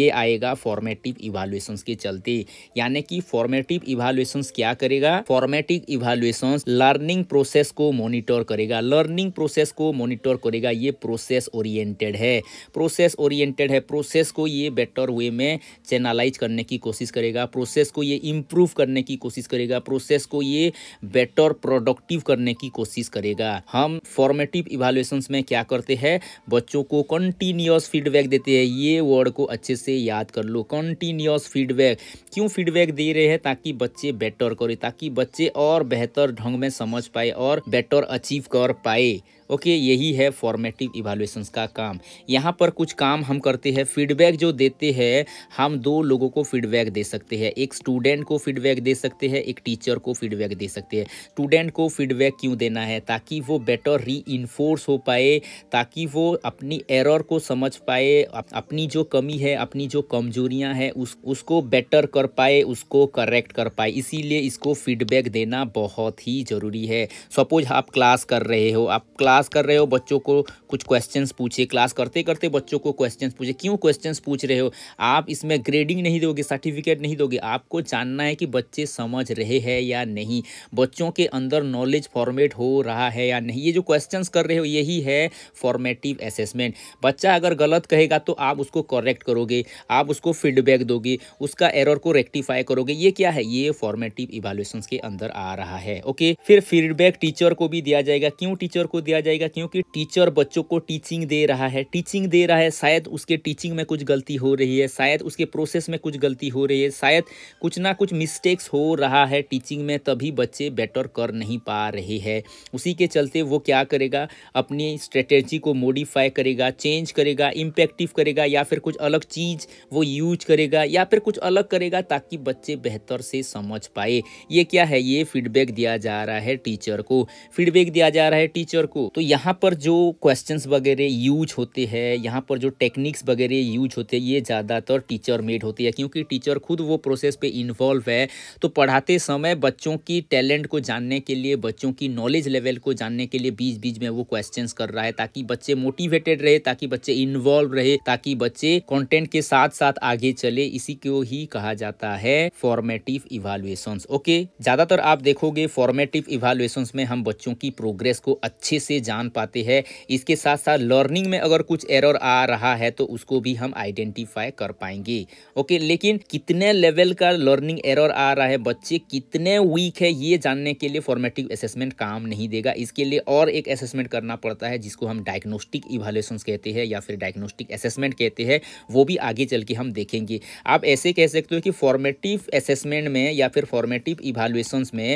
ये आएगा फॉर्मेटिव इवालुएशन के चलते यानी कि फॉर्मेटिव इवेलुएशन क्या करेगा फॉर्मेटिव इवेलुएशन लर्निंग प्रोसेस को मॉनिटर करेगा लर्निंग प्रोसेस को मॉनिटर करेगा ये प्रोसेस ओरिएंटेड है प्रोसेस ओरिएंटेड है प्रोसेस को ये बेटर वे में चैनलाइज करने की कोशिश करेगा प्रोसेस को ये इम्प्रूव करने की कोशिश करेगा प्रोसेस को ये बेटर प्रोडक्टिव करने की कोशिश करेगा हम फॉर्मेटिव इवेलुएशन में क्या करते हैं बच्चों को कंटिन्यूस फीडबैक देते हैं ये वर्ड को अच्छे से याद कर लो कंटिन्यूस फीडबैक फीडबैक क्यों फीडबैक दे रहे हैं ताकि बच्चे बेटर करे ताकि बच्चे और बेहतर ढंग में समझ पाए और बेटर अचीव कर पाए ओके यही है फॉर्मेटिव इवालुएशंस का काम यहाँ पर कुछ काम हम करते हैं फीडबैक जो देते हैं हम दो लोगों को फीडबैक दे सकते हैं एक स्टूडेंट को फीडबैक दे सकते हैं एक टीचर को फीडबैक दे सकते हैं स्टूडेंट को फीडबैक क्यों देना है ताकि वो बेटर री हो पाए ताकि वो अपनी एरर को समझ पाए अपनी जो कमी है अपनी जो कमजोरियाँ हैं उस उसको बेटर कर पाए उसको करेक्ट कर पाए इसीलिए इसको फीडबैक देना बहुत ही ज़रूरी है सपोज आप क्लास कर रहे हो आप क्लास क्लास कर रहे हो बच्चों को कुछ क्वेश्चंस पूछे क्लास करते करते बच्चों को क्वेश्चंस पूछे क्यों क्वेश्चंस पूछ रहे हो आप इसमें ग्रेडिंग नहीं दोगे सर्टिफिकेट नहीं दोगे आपको जानना है कि बच्चे समझ रहे हैं या नहीं बच्चों के अंदर नॉलेज फॉर्मेट हो रहा है या नहीं ये जो क्वेश्चन कर रहे हो यही है फॉर्मेटिव असेसमेंट बच्चा अगर गलत कहेगा तो आप उसको करेक्ट करोगे आप उसको फीडबैक दोगे उसका एरर को रेक्टिफाई करोगे ये क्या है ये फॉर्मेटिव इवेल्युएशन के अंदर आ रहा है ओके फिर फीडबैक टीचर को भी दिया जाएगा क्यों टीचर को दिया जाएगा जाएगा क्योंकि टीचर बच्चों को टीचिंग दे रहा है टीचिंग दे रहा है शायद उसके टीचिंग में कुछ गलती हो रही है शायद उसके प्रोसेस में कुछ गलती हो रही है शायद कुछ ना कुछ मिस्टेक्स हो रहा है टीचिंग में तभी बच्चे बेटर कर नहीं पा रहे हैं उसी के चलते वो क्या करेगा अपनी स्ट्रेटेजी को मॉडिफाई करेगा चेंज करेगा इम्पेक्टिव करेगा या फिर कुछ अलग चीज़ वो यूज करेगा या फिर कुछ अलग करेगा ताकि बच्चे बेहतर से समझ पाए ये क्या है ये फीडबैक दिया जा रहा है टीचर को फीडबैक दिया जा रहा है टीचर को तो तो यहाँ पर जो क्वेश्चंस वगैरह यूज होते हैं यहाँ पर जो टेक्निक्स वगैरह यूज होते हैं ये ज़्यादातर टीचर मेड होती है क्योंकि टीचर खुद वो प्रोसेस पे इन्वॉल्व है तो पढ़ाते समय बच्चों की टैलेंट को जानने के लिए बच्चों की नॉलेज लेवल को जानने के लिए बीच बीच में वो क्वेश्चन कर रहा है ताकि बच्चे मोटिवेटेड रहे ताकि बच्चे इन्वॉल्व रहे ताकि बच्चे कॉन्टेंट के साथ साथ आगे चले इसी को ही कहा जाता है फॉर्मेटिव इवालुएशन ओके ज़्यादातर आप देखोगे फॉर्मेटिव इवालुएशन में हम बच्चों की प्रोग्रेस को अच्छे से जान पाते हैं इसके साथ साथ लर्निंग में अगर कुछ एरर आ रहा है तो उसको भी हम आइडेंटिफाई कर पाएंगे ओके लेकिन कितने लेवल का लर्निंग एरर आ रहा है बच्चे कितने वीक है ये जानने के लिए फॉर्मेटिव असेसमेंट काम नहीं देगा इसके लिए और एक असेसमेंट करना पड़ता है जिसको हम डायग्नोस्टिक इवेल्यूशन कहते हैं या फिर डायग्नोस्टिक असेसमेंट कहते हैं वो भी आगे चल के हम देखेंगे आप ऐसे कह सकते हो कि फॉर्मेटिव असेसमेंट में या फिर फॉर्मेटिव इवेल्युएशंस में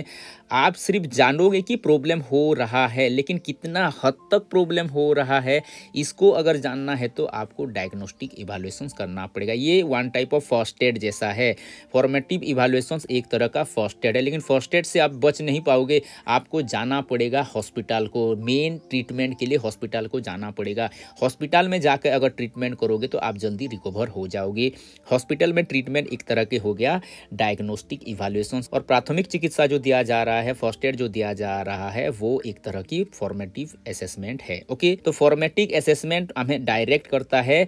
आप सिर्फ जानोगे कि प्रॉब्लम हो रहा है लेकिन कितना कितना हद तक प्रॉब्लम हो रहा है इसको अगर जानना है तो आपको डायग्नोस्टिक इवालुएशन करना पड़ेगा ये one type of first aid जैसा है फॉर्मेटिव इवालुएशन एक तरह का फर्स्ट एड है लेकिन फर्स्ट एड से आप बच नहीं पाओगे आपको जाना पड़ेगा हॉस्पिटल को मेन ट्रीटमेंट के लिए हॉस्पिटल को जाना पड़ेगा हॉस्पिटल में जाकर अगर ट्रीटमेंट करोगे तो आप जल्दी रिकवर हो जाओगे हॉस्पिटल में ट्रीटमेंट एक तरह के हो गया डायग्नोस्टिक इवालुएशन और प्राथमिक चिकित्सा जो दिया जा रहा है फर्स्ट एड जो दिया जा रहा है वो एक तरह की फॉर्मेटिव फॉर्मेटिव असेसमेंट है ओके तो फॉर्मेटिव असेसमेंट हमें डायरेक्ट करता है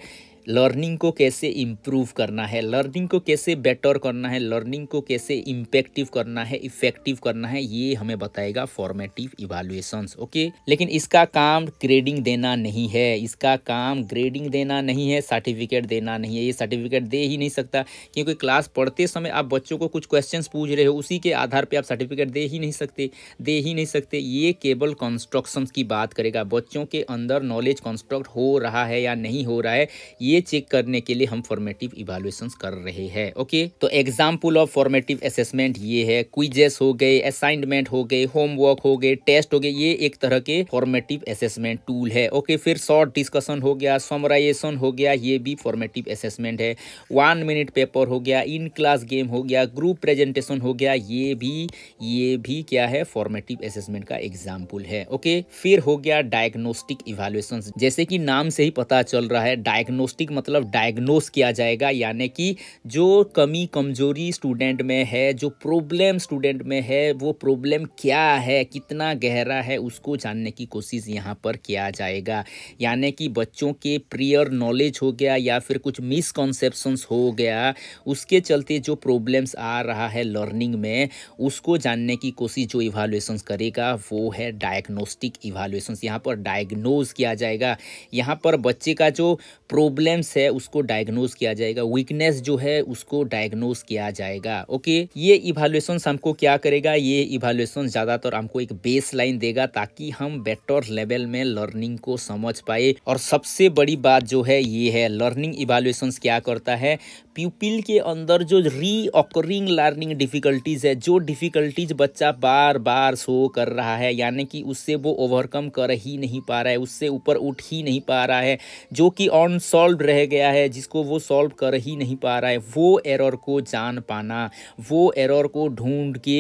लर्निंग को कैसे इम्प्रूव करना है लर्निंग को कैसे बेटर करना है लर्निंग को कैसे इम्पेक्टिव करना है इफेक्टिव करना है ये हमें बताएगा फॉर्मेटिव इवालुएशंस ओके लेकिन इसका काम ग्रेडिंग देना नहीं है इसका काम ग्रेडिंग देना नहीं है सर्टिफिकेट देना नहीं है ये सर्टिफिकेट दे ही नहीं सकता क्योंकि क्लास पढ़ते समय आप बच्चों को कुछ क्वेश्चन पूछ रहे हो उसी के आधार पर आप सर्टिफिकेट दे ही नहीं सकते दे ही नहीं सकते ये केवल कंस्ट्रक्शन की बात करेगा बच्चों के अंदर नॉलेज कंस्ट्रक्ट हो रहा है या नहीं हो रहा है ये ये चेक करने के लिए हम फॉर्मेटिव इवेलुएशन कर रहे हैं ओके तो एग्जाम्पल ऑफ फॉर्मेटिव असेसमेंट ये है क्विजेस हो गए असाइनमेंट हो गए होमवर्क हो गए टेस्ट हो गए ये एक तरह के फॉर्मेटिव असेसमेंट टूल है ओके फिर शॉर्ट डिस्कशन हो गया समराइजेशन हो गया ये भी फॉर्मेटिव असेसमेंट है वन मिनट पेपर हो गया इन क्लास गेम हो गया ग्रुप प्रेजेंटेशन हो गया ये भी ये भी क्या है फॉर्मेटिव असेसमेंट का एग्जाम्पल है ओके फिर हो गया डायग्नोस्टिक इवेलुएशन जैसे कि नाम से ही पता चल रहा है डायग्नोस्टिक डायग्नोस्टिक मतलब डायग्नोस किया जाएगा यानी कि जो कमी कमजोरी स्टूडेंट में है जो प्रॉब्लम स्टूडेंट में है वो प्रॉब्लम क्या है कितना गहरा है उसको जानने की कोशिश यहाँ पर किया जाएगा यानी कि बच्चों के प्रियर नॉलेज हो गया या फिर कुछ मिसकॉन्सेप्शंस हो गया उसके चलते जो प्रॉब्लम्स आ रहा है लर्निंग में उसको जानने की कोशिश जो इवालुएसन्स करेगा वो है डायग्नोस्टिक इवालुएसन्स यहाँ पर डायग्नोज किया जाएगा यहाँ पर बच्चे का जो प्रॉब्लम प्रॉब्लम्स है उसको डायग्नोज किया जाएगा वीकनेस जो है उसको डायग्नोज किया जाएगा ओके ये इवेलुएशन हमको क्या करेगा ये इवेलुएशन ज़्यादातर हमको एक बेस लाइन देगा ताकि हम बेटर लेवल में लर्निंग को समझ पाए और सबसे बड़ी बात जो है ये है लर्निंग इवेलुएशन क्या करता है प्यूपिल के अंदर जो री ऑकरिंग लर्निंग डिफ़िकल्टीज़ है जो डिफ़िकल्टीज बच्चा बार बार शो कर रहा है यानी कि उससे वो ओवरकम कर ही नहीं पा रहा है उससे ऊपर उठ ही नहीं पा रहा है जो कि अनसॉल्व रह गया है जिसको वो सॉल्व कर ही नहीं पा रहा है वो एरर को जान पाना वो एरर को ढूंढ के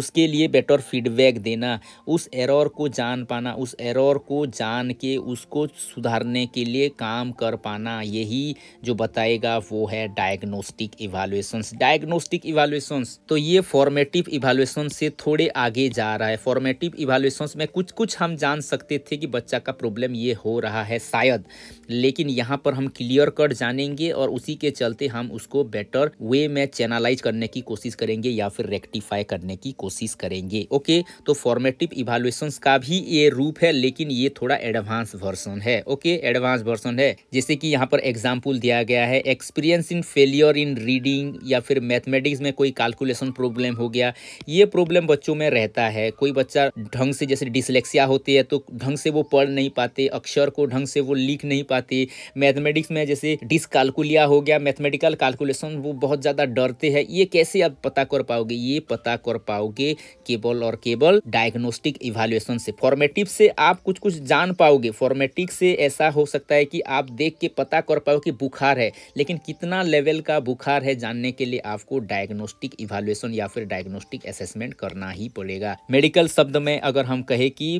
उसके लिए बेटर फीडबैक देना उस एरर को जान पाना उस एरर को जान के उसको सुधारने के लिए काम कर पाना यही जो बताएगा वो है डायग्नोस्टिक इवालुएशंस डायग्नोस्टिक इवालुएशंस तो ये फॉर्मेटिव इवालुएसन से थोड़े आगे जा रहा है फॉर्मेटिव इवालुएशंस में कुछ कुछ हम जान सकते थे कि बच्चा का प्रॉब्लम ये हो रहा है शायद लेकिन यहाँ पर हम क्लियर कट जानेंगे और उसी के चलते हम उसको बेटर वे में चैनलाइज करने की कोशिश करेंगे या फिर रेक्टिफाई करने की कोशिश करेंगे ओके तो फॉर्मेटिव इवेलुएशन का भी ये रूप है लेकिन ये थोड़ा एडवांस वर्सन है ओके एडवांस वर्सन है जैसे कि यहाँ पर एग्जाम्पल दिया गया है experience in failure in reading या फिर मैथमेटिक्स में कोई कैलकुलेशन प्रॉब्लम हो गया ये प्रॉब्लम बच्चों में रहता है कोई बच्चा ढंग से जैसे डिसलेक्सिया होती है तो ढंग से वो पढ़ नहीं पाते अक्षर को ढंग से वो लिख नहीं पाते मैथमेटिक्स मैथमेटिक्स में जैसे डिसकालकुलिया हो गया मैथमेटिकल कैलकुलेशन वो बहुत ज़्यादा डरते हैं ये कैसे आप पता कर पाओगे ये पता कर पाओगे केवल और केवल डायग्नोस्टिक इवेल्युएशन से फॉर्मेटिव से आप कुछ कुछ जान पाओगे फॉर्मेटिक से ऐसा हो सकता है कि आप देख के पता कर पाओ कि बुखार है लेकिन कितना लेवल का बुखार है जानने के लिए आपको डायग्नोस्टिक इवेल्युएशन या फिर डायग्नोस्टिक असेसमेंट करना ही पड़ेगा मेडिकल शब्द में अगर हम कहें कि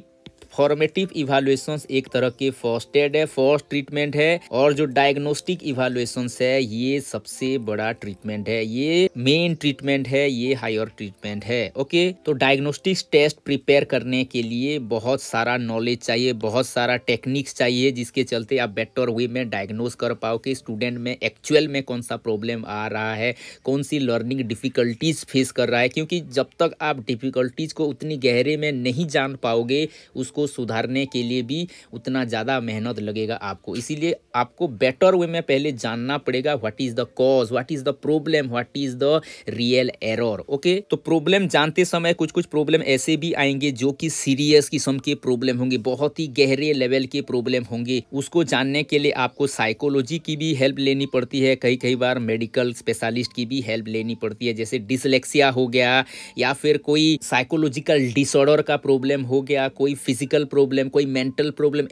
फॉर्मेटिव इवालुएशन एक तरह के फर्स्ट एड है फर्स्ट ट्रीटमेंट है और जो डायग्नोस्टिक इवालुएशन है ये सबसे बड़ा ट्रीटमेंट है ये मेन ट्रीटमेंट है ये हायर ट्रीटमेंट है ओके तो डायग्नोस्टिक्स टेस्ट प्रिपेयर करने के लिए बहुत सारा नॉलेज चाहिए बहुत सारा टेक्निक्स चाहिए जिसके चलते आप बेटर वे में डायग्नोज कर पाओ कि स्टूडेंट में एक्चुअल में कौन सा प्रॉब्लम आ रहा है कौन सी लर्निंग डिफिकल्टीज फेस कर रहा है क्योंकि जब तक आप डिफिकल्टीज को उतनी गहरे में नहीं जान पाओगे उसको उसको सुधारने के लिए भी उतना ज़्यादा मेहनत लगेगा आपको इसीलिए आपको बेटर वे में पहले जानना पड़ेगा what is the cause what is the problem what is the real error okay तो प्रॉब्लम जानते समय कुछ कुछ प्रॉब्लम ऐसे भी आएंगे जो कि सीरियस किस्म के प्रॉब्लम होंगे बहुत ही गहरे लेवल के प्रॉब्लम होंगे उसको जानने के लिए आपको साइकोलॉजी की भी हेल्प लेनी पड़ती है कई कई बार मेडिकल स्पेशलिस्ट की भी हेल्प लेनी पड़ती है जैसे डिसलेक्सिया हो गया या फिर कोई साइकोलॉजिकल डिसऑर्डर का प्रॉब्लम हो गया कोई फिजिकल फिजिकल प्रॉब्लम कोई मेंटल प्रॉब्लम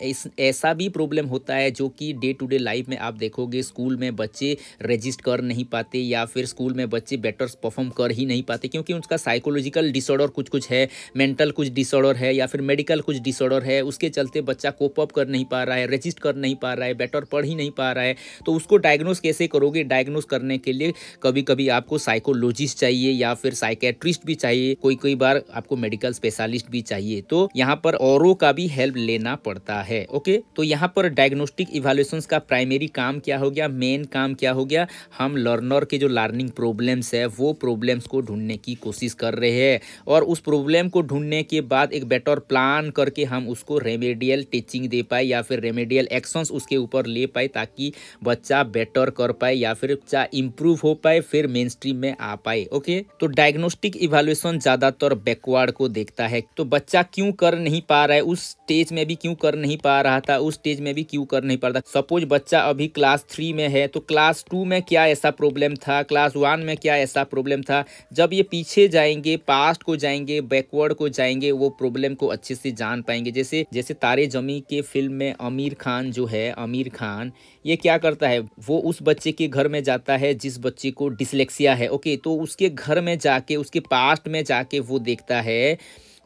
ऐसा भी प्रॉब्लम होता है जो कि डे टू डे लाइफ में आप देखोगे स्कूल में बच्चे रजिस्ट कर नहीं पाते या फिर स्कूल में बच्चे बेटर परफॉर्म कर ही नहीं पाते क्योंकि उसका साइकोलॉजिकल डिसऑर्डर कुछ कुछ है मेंटल कुछ डिसऑर्डर है या फिर मेडिकल कुछ डिसऑर्डर है उसके चलते बच्चा कोप अप कर नहीं पा रहा है रजिस्ट कर नहीं पा रहा है बेटर पढ़ ही नहीं पा रहा है तो उसको डायग्नोस कैसे करोगे डायग्नोस करने के लिए कभी कभी आपको साइकोलॉजिस्ट चाहिए या फिर साइकेट्रिस्ट भी चाहिए कोई कोई बार आपको मेडिकल स्पेशलिस्ट भी चाहिए तो यहाँ पर और प्रो का भी हेल्प लेना पड़ता है ओके तो यहाँ पर डायग्नोस्टिक इवेल्यूशन का प्राइमरी काम क्या हो गया मेन काम क्या हो गया हम लर्नर के जो लर्निंग प्रॉब्लम्स है वो प्रॉब्लम्स को ढूंढने की कोशिश कर रहे हैं और उस प्रॉब्लम को ढूंढने के बाद एक बेटर प्लान करके हम उसको रेमेडियल टीचिंग दे पाए या फिर रेमेडियल एक्शंस उसके ऊपर ले पाए ताकि बच्चा बेटर कर पाए या फिर बच्चा इम्प्रूव हो पाए फिर मेन स्ट्रीम में आ पाए ओके तो डायग्नोस्टिक इवेल्युएशन ज़्यादातर बैकवर्ड को देखता है तो बच्चा क्यों कर नहीं पा रहा रहा है उस स्टेज में भी क्यों कर नहीं पा रहा था उस स्टेज में भी क्यों कर नहीं पा रहा था सपोज बच्चा अभी क्लास थ्री में है तो क्लास टू में क्या ऐसा प्रॉब्लम था क्लास वन में क्या ऐसा प्रॉब्लम था जब ये पीछे जाएंगे पास्ट को जाएंगे बैकवर्ड को जाएंगे वो प्रॉब्लम को अच्छे से जान पाएंगे जैसे जैसे तारे जमी के फिल्म में आमिर खान जो है आमिर खान ये क्या करता है वो उस बच्चे के घर में जाता है जिस बच्चे को डिसलेक्सिया है ओके तो उसके घर में जाके उसके पास्ट में जाके वो देखता है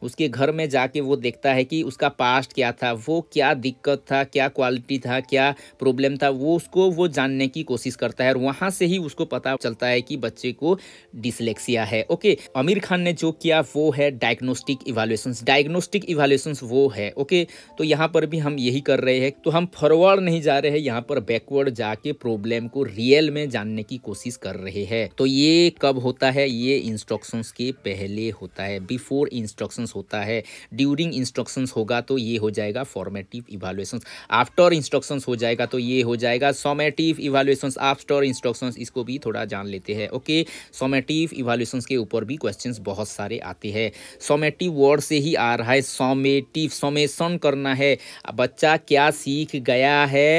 उसके घर में जाके वो देखता है कि उसका पास्ट क्या था वो क्या दिक्कत था क्या क्वालिटी था क्या प्रॉब्लम था वो उसको वो जानने की कोशिश करता है और वहाँ से ही उसको पता चलता है कि बच्चे को डिसलेक्सिया है ओके आमिर खान ने जो किया वो है डायग्नोस्टिक इवालुएशन डायग्नोस्टिक इवालुएशन वो है ओके तो यहाँ पर भी हम यही कर रहे हैं तो हम फॉरवर्ड नहीं जा रहे हैं यहाँ पर बैकवर्ड जाके प्रॉब्लम को रियल में जानने की कोशिश कर रहे हैं तो ये कब होता है ये इंस्ट्रक्शंस के पहले होता है बिफोर इंस्ट्रक्शंस इन्स्ट्रक्शंस होता है ड्यूरिंग इंस्ट्रक्शंस होगा तो ये हो जाएगा फॉर्मेटिव इवालुएशंस आफ्टर इंस्ट्रक्शंस हो जाएगा तो ये हो जाएगा सोमेटिव इवालुएशंस आफ्टर इंस्ट्रक्शंस इसको भी थोड़ा जान लेते हैं ओके सोमेटिव इवालुएशंस के ऊपर भी क्वेश्चंस बहुत सारे आते हैं सोमेटिव वर्ड से ही आ रहा है सोमेटिव सोमेशन करना है बच्चा क्या सीख गया है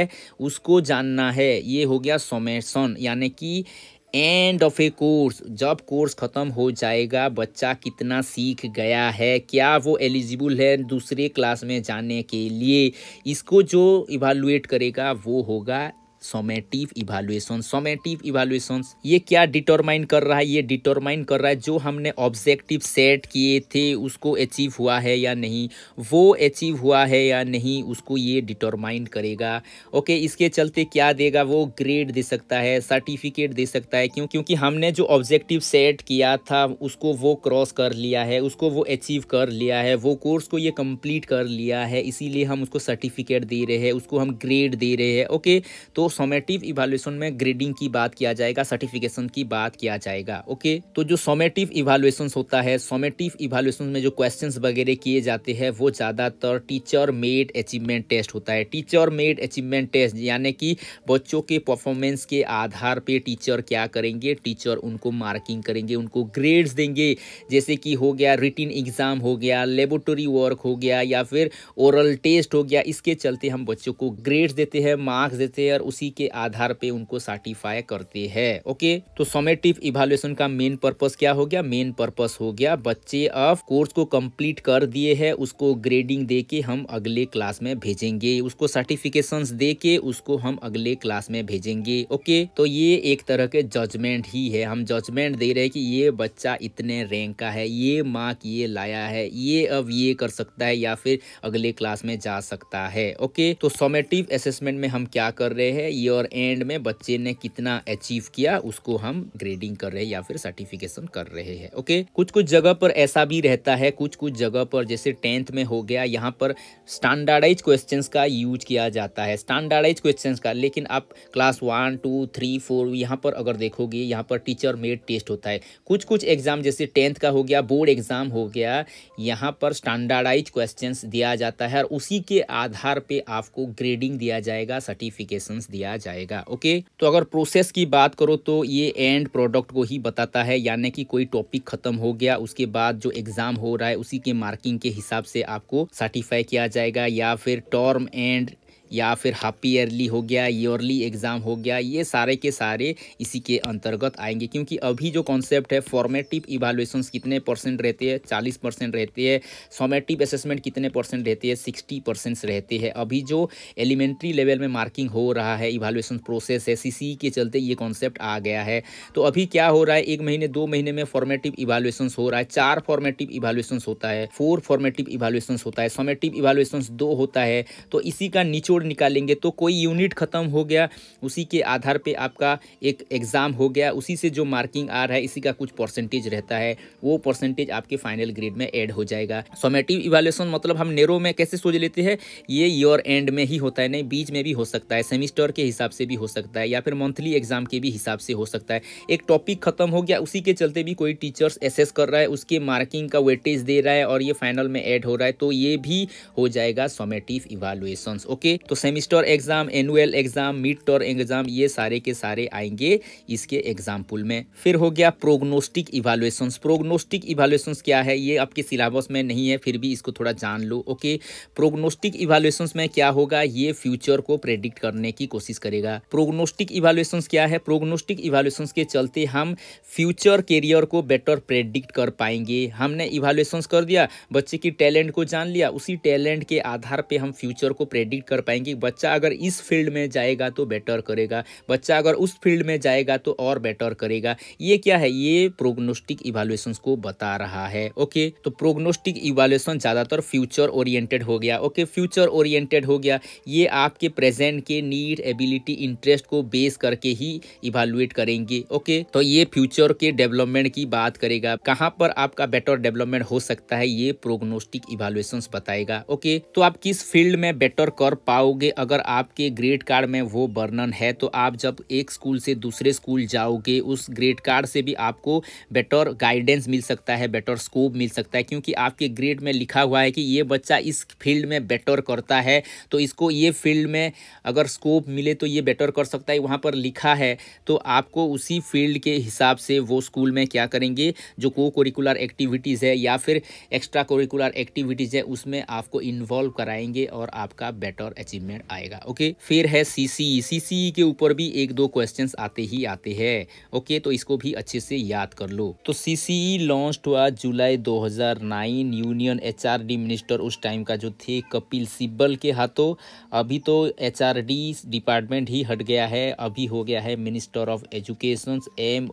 उसको जानना है ये हो गया सोमेशन यानी कि एंड ऑफ ए कोर्स जब कोर्स ख़त्म हो जाएगा बच्चा कितना सीख गया है क्या वो एलिजिबल है दूसरे क्लास में जाने के लिए इसको जो इवालुएट करेगा वो होगा सोमेटिव इवालुएशन सोमेटिव इवालुएशन ये क्या डिटरमाइन कर रहा है ये डिटरमाइन कर रहा है जो हमने ऑब्जेक्टिव सेट किए थे उसको अचीव हुआ है या नहीं वो अचीव हुआ है या नहीं उसको ये डिटरमाइन करेगा ओके इसके चलते क्या देगा वो ग्रेड दे सकता है सर्टिफिकेट दे सकता है क्यों क्योंकि हमने जो ऑब्जेक्टिव सेट किया था उसको वो क्रॉस कर लिया है उसको वो अचीव कर लिया है वो कोर्स को ये कंप्लीट कर लिया है इसीलिए हम उसको सर्टिफिकेट दे रहे हैं उसको हम ग्रेड दे रहे हैं ओके तो सोमेटिव इवालुएशन में ग्रेडिंग की बात किया जाएगा सर्टिफिकेशन की बात किया जाएगा ओके तो जो सोमेटिव इवालुएशन होता है सोमेटिव इवालुएशन में जो क्वेश्चन वगैरह किए जाते हैं वो ज़्यादातर टीचर मेड अचीवमेंट टेस्ट होता है टीचर मेड अचीवमेंट टेस्ट यानी कि बच्चों के परफॉर्मेंस के आधार पर टीचर क्या करेंगे टीचर उनको मार्किंग करेंगे उनको ग्रेड्स देंगे जैसे कि हो गया रिटिन एग्ज़ाम हो गया लेबोरेटरी वर्क हो गया या फिर ओरल टेस्ट हो गया इसके चलते हम बच्चों को ग्रेड्स देते हैं मार्क्स देते हैं और उसी उसी के आधार पे उनको सर्टिफाई करते हैं ओके तो समेटिव इवेल्युएशन का मेन पर्पस क्या हो गया मेन पर्पस हो गया बच्चे अब कोर्स को कंप्लीट कर दिए है उसको ग्रेडिंग दे के हम अगले क्लास में भेजेंगे उसको सर्टिफिकेशन दे के उसको हम अगले क्लास में भेजेंगे ओके तो ये एक तरह के जजमेंट ही है हम जजमेंट दे रहे हैं कि ये बच्चा इतने रैंक का है ये मार्क ये लाया है ये अब ये कर सकता है या फिर अगले क्लास में जा सकता है ओके तो सोमेटिव असेसमेंट में हम क्या कर रहे हैं ईयर एंड में बच्चे ने कितना अचीव किया उसको हम ग्रेडिंग कर रहे हैं या फिर सर्टिफिकेशन कर रहे हैं ओके कुछ कुछ जगह पर ऐसा भी रहता है कुछ कुछ जगह पर जैसे टेंथ में हो गया यहाँ पर स्टैंडर्डाइज क्वेश्चंस का यूज किया जाता है स्टैंडर्डाइज क्वेश्चंस का लेकिन आप class one two three four यहाँ पर अगर देखोगे यहाँ पर टीचर मेड टेस्ट होता है कुछ कुछ एग्ज़ाम जैसे टेंथ का हो गया बोर्ड एग्ज़ाम हो गया यहाँ पर स्टैंडर्डाइज क्वेश्चन दिया जाता है और उसी के आधार पर आपको ग्रेडिंग दिया जाएगा सर्टिफिकेशन दिया दिया जाएगा ओके तो अगर प्रोसेस की बात करो तो ये एंड प्रोडक्ट को ही बताता है यानी कि कोई टॉपिक खत्म हो गया उसके बाद जो एग्जाम हो रहा है उसी के मार्किंग के हिसाब से आपको सर्टिफाई किया जाएगा या फिर टर्म एंड या फिर हाफ ईयरली हो गया ईयरली एग्ज़ाम हो गया ये सारे के सारे इसी के अंतर्गत आएंगे क्योंकि अभी जो कॉन्सेप्ट है फॉर्मेटिव इवालुएशन कितने परसेंट रहते हैं चालीस परसेंट रहते हैं सोमेटिव असेसमेंट कितने परसेंट रहते हैं सिक्सटी परसेंट रहते हैं अभी जो एलिमेंट्री लेवल में मार्किंग हो रहा है इवालुएशन प्रोसेस है सी के चलते ये कॉन्सेप्ट आ गया है तो अभी क्या हो रहा है एक महीने दो महीने में फॉर्मेटिव इवालुएशन हो रहा है चार फॉर्मेटिव इवालुएशन होता है फोर फॉर्मेटिव इवालुएशन होता है सोमेटिव इवालुएशन दो होता है तो इसी का निचोड़ स्कोर निकालेंगे तो कोई यूनिट ख़त्म हो गया उसी के आधार पे आपका एक एग्ज़ाम हो गया उसी से जो मार्किंग आ रहा है इसी का कुछ परसेंटेज रहता है वो परसेंटेज आपके फाइनल ग्रेड में ऐड हो जाएगा सोमेटिव इवेलेशन मतलब हम नेरो में कैसे सोच लेते हैं ये ईयर एंड में ही होता है नहीं बीच में भी हो सकता है सेमिस्टर के हिसाब से भी हो सकता है या फिर मंथली एग्जाम के भी हिसाब से हो सकता है एक टॉपिक खत्म हो गया उसी के चलते भी कोई टीचर्स एसेस कर रहा है उसके मार्किंग का वेटेज दे रहा है और ये फाइनल में ऐड हो रहा है तो ये भी हो जाएगा सोमेटिव इवेलुएशन ओके तो तो semester exam annual exam mid term exam ये सारे के सारे आएंगे इसके एग्जाम्पल में फिर हो गया प्रोग्नोस्टिक इवालुएशन प्रोग्नोस्टिक इवालुएशन क्या है ये आपके सिलेबस में नहीं है फिर भी इसको थोड़ा जान लो ओके प्रोग्नोस्टिक इवालुएशन में क्या होगा ये फ्यूचर को प्रेडिक्ट करने की कोशिश करेगा प्रोग्नोस्टिक इवालुएशन क्या है प्रोग्नोस्टिक इवालुएशन के चलते हम फ्यूचर कैरियर को बेटर प्रेडिक्ट कर पाएंगे हमने इवालुएशन कर दिया बच्चे की टैलेंट को जान लिया उसी टैलेंट के आधार पर हम फ्यूचर को प्रेडिक्ट कर पाएंगे बताएंगे बच्चा अगर इस फील्ड में जाएगा तो बेटर करेगा बच्चा अगर उस फील्ड में जाएगा तो और बेटर करेगा ये क्या है ये प्रोग्नोस्टिक इवालुएशन को बता रहा है ओके तो प्रोग्नोस्टिक इवालुएशन ज़्यादातर फ्यूचर ओरिएंटेड हो गया ओके फ्यूचर ओरिएंटेड हो गया ये आपके प्रेजेंट के नीड एबिलिटी इंटरेस्ट को बेस करके ही इवालुएट करेंगे ओके तो ये फ्यूचर के डेवलपमेंट की बात करेगा कहाँ पर आपका बेटर डेवलपमेंट हो सकता है ये प्रोग्नोस्टिक इवालुएशन बताएगा ओके तो आप किस फील्ड में बेटर कर पाओ पाओगे अगर आपके ग्रेड कार्ड में वो वर्णन है तो आप जब एक स्कूल से दूसरे स्कूल जाओगे उस ग्रेड कार्ड से भी आपको बेटर गाइडेंस मिल सकता है बेटर स्कोप मिल सकता है क्योंकि आपके ग्रेड में लिखा हुआ है कि ये बच्चा इस फील्ड में बेटर करता है तो इसको ये फील्ड में अगर स्कोप मिले तो ये बेटर कर सकता है वहाँ पर लिखा है तो आपको उसी फील्ड के हिसाब से वो स्कूल में क्या करेंगे जो को करिकुलर एक्टिविटीज़ है या फिर एक्स्ट्रा कोरिकुलर एक्टिविटीज़ है उसमें आपको इन्वॉल्व कराएंगे और आपका बेटर अचीवमेंट आएगा ओके फिर है सी सी के ऊपर भी एक दो क्वेश्चन आते ही आते हैं ओके तो इसको भी अच्छे से याद कर लो तो सी सी लॉन्च हुआ जुलाई 2009 यूनियन डी मिनिस्टर उस टाइम का जो थे कपिल सिब्बल के हाथों अभी तो डी डिपार्टमेंट ही हट गया है अभी हो गया है मिनिस्टर ऑफ एजुकेशन एम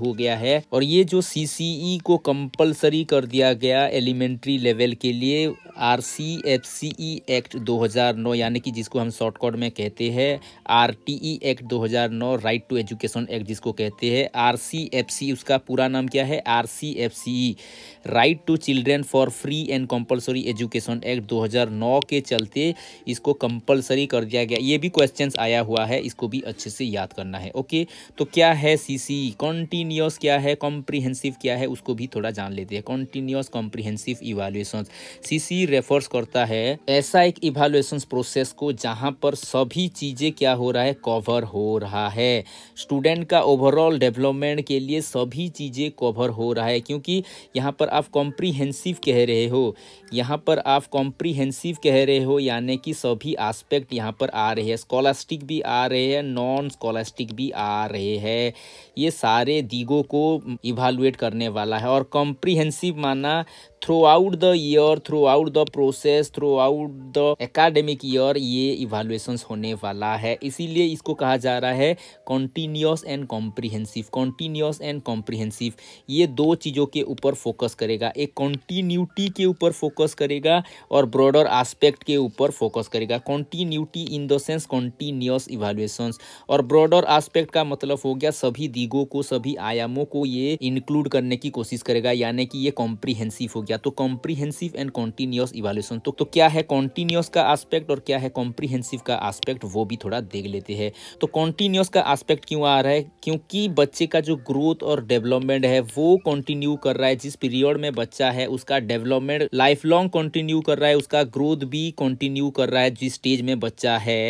हो गया है और ये जो सी e को कंपल्सरी कर दिया गया एलिमेंट्री लेवल के लिए R C F C E act नौ यानी यानी कि जिसको हम शॉर्टकट में कहते हैं R T E act 2009 right to education act जिसको कहते हैं आर सी एफ सी उसका पूरा नाम क्या है R C F C E right to children for free and compulsory education act 2009 के चलते इसको कंपलसरी कर दिया गया ये भी क्वेश्चन आया हुआ है इसको भी अच्छे से याद करना है ओके तो क्या है सीसी कॉन्टीन्यूस क्या है कॉम्प्रीहेंसिव क्या है उसको भी थोड़ा जान लेते हैं continuous comprehensive evaluation C refers करता है ऐसा एक इवेल्युएशन प्रोसेस को जहाँ पर सभी चीज़ें क्या हो रहा है कवर हो रहा है स्टूडेंट का ओवरऑल डेवलपमेंट के लिए सभी चीज़ें कवर हो रहा है क्योंकि यहाँ पर आप कॉम्प्रीहेंसिव कह रहे हो यहाँ पर आप कॉम्प्रीहेंसिव कह रहे हो यानी कि सभी आस्पेक्ट यहाँ पर आ रहे हैं स्कॉलास्टिक भी आ रहे हैं नॉन स्कॉलास्टिक भी आ रहे हैं ये सारे दीगों को इवालुएट करने वाला है और कॉम्प्रीहेंसिव माना throughout the year throughout the process throughout the academic year ये इवेलुएशन होने वाला है इसीलिए इसको कहा जा रहा है continuous and comprehensive continuous and comprehensive ये दो चीज़ों के ऊपर फोकस करेगा एक कॉन्टीन्यूटी के ऊपर फोकस करेगा और ब्रॉडर आस्पेक्ट के ऊपर फोकस करेगा continuity in the sense continuous evaluation और ब्रॉडर आस्पेक्ट का मतलब हो गया सभी दिगों को सभी आयामों को ये इंक्लूड करने की कोशिश करेगा यानी कि ये कॉम्प्रिहेंसिव हो गया क्या तो कॉम्प्रीहेंसिव एंड कॉन्टीन्यूस इवाल्यूशन तो, तो क्या है कॉन्टीन्यूस का आस्पेक्ट और क्या है कॉम्प्रीहेंसिव का आस्पेक्ट वो भी थोड़ा देख लेते हैं तो कॉन्टीन्यूस का आस्पेक्ट क्यों आ रहा है क्योंकि बच्चे का जो ग्रोथ और डेवलपमेंट है वो कंटिन्यू कर रहा है जिस पीरियड में बच्चा है उसका डेवलपमेंट लाइफ लॉन्ग कंटिन्यू कर रहा है उसका ग्रोथ भी कंटिन्यू कर रहा है जिस स्टेज में बच्चा है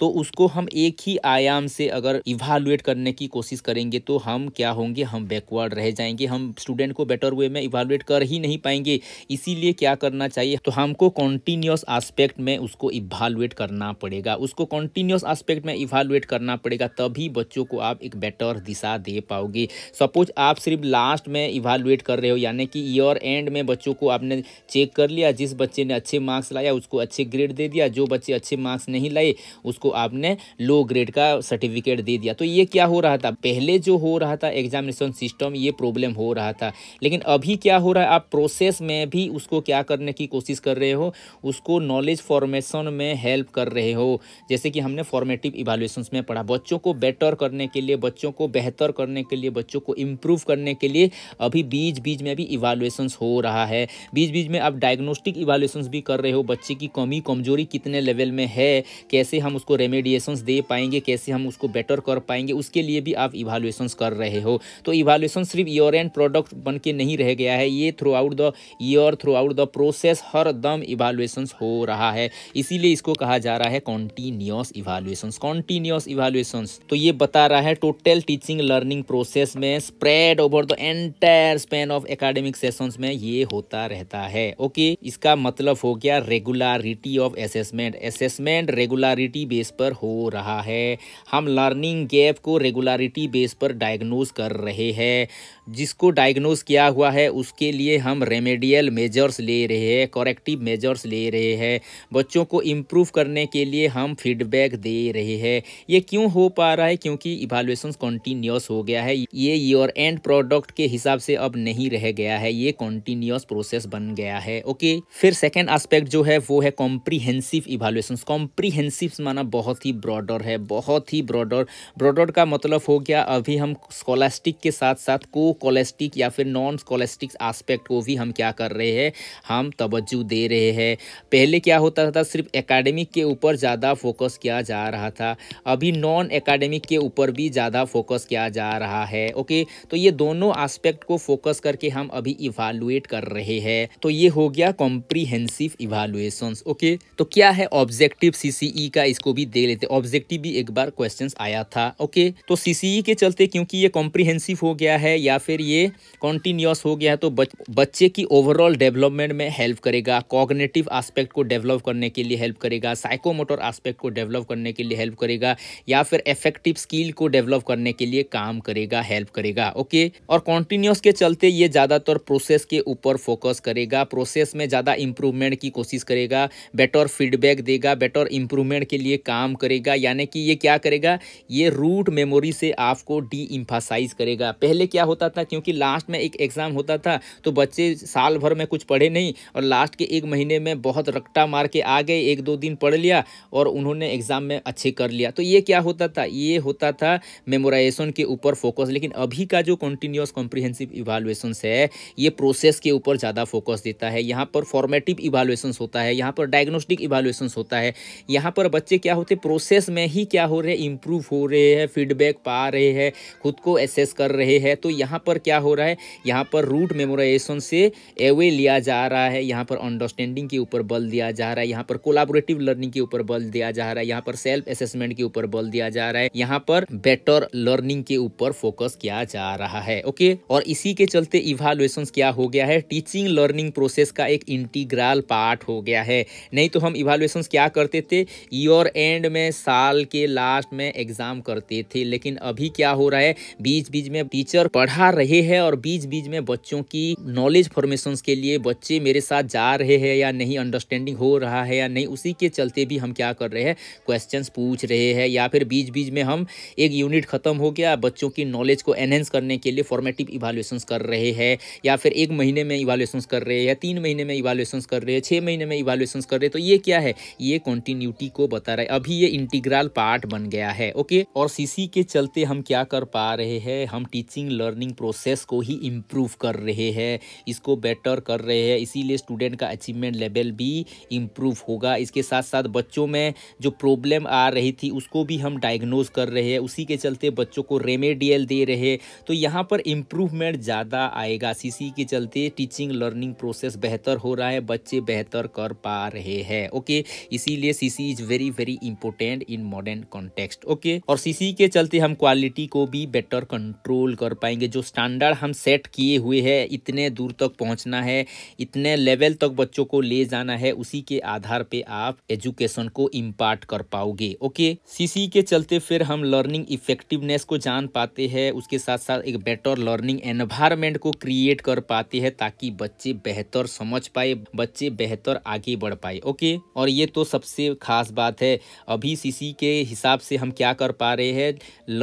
तो उसको हम एक ही आयाम से अगर इवालुएट करने की कोशिश करेंगे तो हम क्या होंगे हम बैकवर्ड रह जाएंगे हम स्टूडेंट को बेटर वे में इवालुएट कर ही नहीं पाएंगे जाएंगे इसीलिए क्या करना चाहिए तो हमको कॉन्टीन्यूस आस्पेक्ट में उसको इवालुएट करना पड़ेगा उसको कॉन्टीन्यूस आस्पेक्ट में इवालुएट करना पड़ेगा तभी बच्चों को आप एक बेटर दिशा दे पाओगे सपोज आप सिर्फ लास्ट में इवालुएट कर रहे हो यानी कि ईयर एंड में बच्चों को आपने चेक कर लिया जिस बच्चे ने अच्छे मार्क्स लाया उसको अच्छे ग्रेड दे दिया जो बच्चे अच्छे मार्क्स नहीं लाए उसको आपने लो ग्रेड का सर्टिफिकेट दे दिया तो ये क्या हो रहा था पहले जो हो रहा था एग्जामिनेशन सिस्टम ये प्रॉब्लम हो रहा था लेकिन अभी क्या हो रहा है आप प्रोसेस बिजनेस में भी उसको क्या करने की कोशिश कर रहे हो उसको नॉलेज फॉर्मेशन में हेल्प कर रहे हो जैसे कि हमने फॉर्मेटिव इवालुएशन में पढ़ा बच्चों को बेटर करने के लिए बच्चों को बेहतर करने के लिए बच्चों को इम्प्रूव करने के लिए अभी बीच बीच में भी इवालुएशन हो रहा है बीच बीच में आप डायग्नोस्टिक इवालुएशन भी कर रहे हो बच्चे की कमी कमजोरी कितने लेवल में है कैसे हम उसको रेमेडिएशंस दे पाएंगे कैसे हम उसको बेटर कर पाएंगे उसके लिए भी आप इवालुएशंस कर रहे हो तो इवालुएशन सिर्फ योर एंड प्रोडक्ट बन के नहीं रह गया है ये throughout the year throughout the process हर दम इवालुएसन्स हो रहा है इसीलिए इसको कहा जा रहा है कॉन्टीन्यूस इवालुएसन्स कॉन्टीन्यूस इवालुएसन्स तो ये बता रहा है टोटल टीचिंग लर्निंग प्रोसेस में spread over the entire span of academic sessions में ये होता रहता है ओके okay? इसका मतलब हो गया regularity of assessment assessment regularity base पर हो रहा है हम लर्निंग गैप को रेगुलरिटी बेस पर डायग्नोज कर रहे हैं जिसको डायग्नोज किया हुआ है उसके लिए हम रेमेडियल मेजर्स ले रहे हैं करेक्टिव मेजर्स ले रहे हैं बच्चों को इम्प्रूव करने के लिए हम फीडबैक दे रहे हैं ये क्यों हो पा रहा है क्योंकि इवालुएसन कॉन्टीन्यूस हो गया है ये योर एंड प्रोडक्ट के हिसाब से अब नहीं रह गया है ये कॉन्टीन्यूस प्रोसेस बन गया है ओके फिर सेकेंड आस्पेक्ट जो है वो है कॉम्प्रीहेंसिव इवालुएसन कॉम्प्रीहेंसिव माना बहुत ही ब्रॉडर है बहुत ही ब्रॉडर ब्रॉडर का मतलब हो गया अभी हम स्कॉलास्टिक के साथ साथ को कोलेस्टिक या फिर नॉन कोलेस्टिक आस्पेक्ट को भी हम क्या कर रहे हैं हम तवज्जो दे रहे हैं पहले क्या होता था सिर्फ एकेडमिक के ऊपर ज़्यादा फोकस किया जा रहा था अभी नॉन एकेडमिक के ऊपर भी ज़्यादा फोकस किया जा रहा है ओके तो ये दोनों आस्पेक्ट को फोकस करके हम अभी इवालुएट कर रहे हैं तो ये हो गया कॉम्प्रीहेंसिव इवालुएशन ओके तो क्या है ऑब्जेक्टिव सी e का इसको भी देख लेते ऑब्जेक्टिव भी एक बार क्वेश्चन आया था ओके तो सी e के चलते क्योंकि ये कॉम्प्रीहेंसिव हो गया है या फिर ये कॉन्टीन्यूस हो गया तो बच, बच्चे की ओवरऑल डेवलपमेंट में हेल्प करेगा कॉग्नेटिव आस्पेक्ट को डेवलप करने के लिए हेल्प करेगा साइकोमोटर आस्पेक्ट को डेवलप करने के लिए हेल्प करेगा या फिर इफेक्टिव स्किल को डेवलप करने के लिए काम करेगा हेल्प करेगा ओके और कॉन्टीन्यूस के चलते ये ज़्यादातर प्रोसेस के ऊपर फोकस करेगा प्रोसेस में ज़्यादा इंप्रूवमेंट की कोशिश करेगा बेटर फीडबैक देगा बेटर इंप्रूवमेंट के लिए काम करेगा यानी कि ये क्या करेगा ये रूट मेमोरी से आपको डी इम्फासाइज करेगा पहले क्या होता था क्योंकि लास्ट में एक एग्ज़ाम होता था तो बच्चे साल भर में कुछ पढ़े नहीं और लास्ट के एक महीने में बहुत रट्टा मार के आ गए एक दो दिन पढ़ लिया और उन्होंने एग्ज़ाम में अच्छे कर लिया तो ये क्या होता था ये होता था मेमोराइजेशन के ऊपर फोकस लेकिन अभी का जो कंटिन्यूस कॉम्प्रिहेंसिव इवालुएसन है ये प्रोसेस के ऊपर ज़्यादा फोकस देता है यहाँ पर फॉर्मेटिव इवालुएसन होता है यहाँ पर डायग्नोस्टिक इवालुएसन होता है यहाँ पर बच्चे क्या होते प्रोसेस में ही क्या हो रहे हैं इम्प्रूव हो रहे हैं फीडबैक पा रहे हैं खुद को एसेस कर रहे हैं तो यहाँ पर क्या हो रहा है यहाँ पर रूट मेमोराइजेशन से एवे लिया जा रहा है यहाँ पर अंडरस्टैंडिंग के ऊपर बल दिया जा रहा है यहाँ पर कोलाबोरेटिव लर्निंग के ऊपर बल दिया जा रहा है यहाँ पर सेल्फ असेसमेंट के ऊपर बल दिया जा रहा है यहाँ पर बेटर लर्निंग के ऊपर फोकस किया जा रहा है ओके और इसी के चलते इवालुएशन क्या हो गया है टीचिंग लर्निंग प्रोसेस का एक इंटीग्रल पार्ट हो गया है नहीं तो हम इवालुएशन क्या करते थे ईयर एंड में साल के लास्ट में एग्जाम करते थे लेकिन अभी क्या हो रहा है बीच बीच में टीचर पढ़ा आ रहे हैं और बीच बीच में बच्चों की नॉलेज फॉर्मेशन के लिए बच्चे मेरे साथ जा रहे हैं या नहीं अंडरस्टैंडिंग हो रहा है या नहीं उसी के चलते भी हम क्या कर रहे हैं क्वेश्चन पूछ रहे हैं या फिर बीच बीच में हम एक यूनिट ख़त्म हो गया बच्चों की नॉलेज को एनहेंस करने के लिए फॉर्मेटिव इवाल्यूशंस कर रहे हैं या फिर एक महीने में इवाल्यूशंस कर रहे हैं या तीन महीने में इवाल्यूशंस कर रहे हैं छः महीने में इवाल्यूशंस कर रहे हैं तो ये क्या है ये कॉन्टीन्यूटी को बता रहा है अभी ये इंटीग्रल पार्ट बन गया है ओके और सीसी के चलते हम क्या कर पा रहे हैं हम टीचिंग लर्निंग प्रोसेस को ही इम्प्रूव कर रहे हैं इसको बेटर कर रहे हैं इसीलिए स्टूडेंट का अचीवमेंट लेवल भी इम्प्रूव होगा इसके साथ साथ बच्चों में जो प्रॉब्लम आ रही थी उसको भी हम डायग्नोज कर रहे हैं उसी के चलते बच्चों को रेमेडियल दे रहे तो यहाँ पर इम्प्रूवमेंट ज़्यादा आएगा सीसी के चलते टीचिंग लर्निंग प्रोसेस बेहतर हो रहा है बच्चे बेहतर कर पा रहे हैं ओके इसीलिए CC is very very important in modern context okay और सीसी के चलते हम क्वालिटी को भी बेटर कंट्रोल कर पाएंगे जो स्टैंडर्ड हम सेट किए हुए हैं इतने दूर तक पहुंचना है इतने लेवल तक बच्चों को ले जाना है उसी के आधार पे आप एजुकेशन को इम्पार्ट कर पाओगे ओके सीसी के चलते फिर हम लर्निंग इफेक्टिवनेस को जान पाते हैं उसके साथ साथ एक बेटर लर्निंग एनवायरमेंट को क्रिएट कर पाते हैं ताकि बच्चे बेहतर समझ पाए बच्चे बेहतर आगे बढ़ पाए ओके और ये तो सबसे खास बात है अभी सीसी के हिसाब से हम क्या कर पा रहे हैं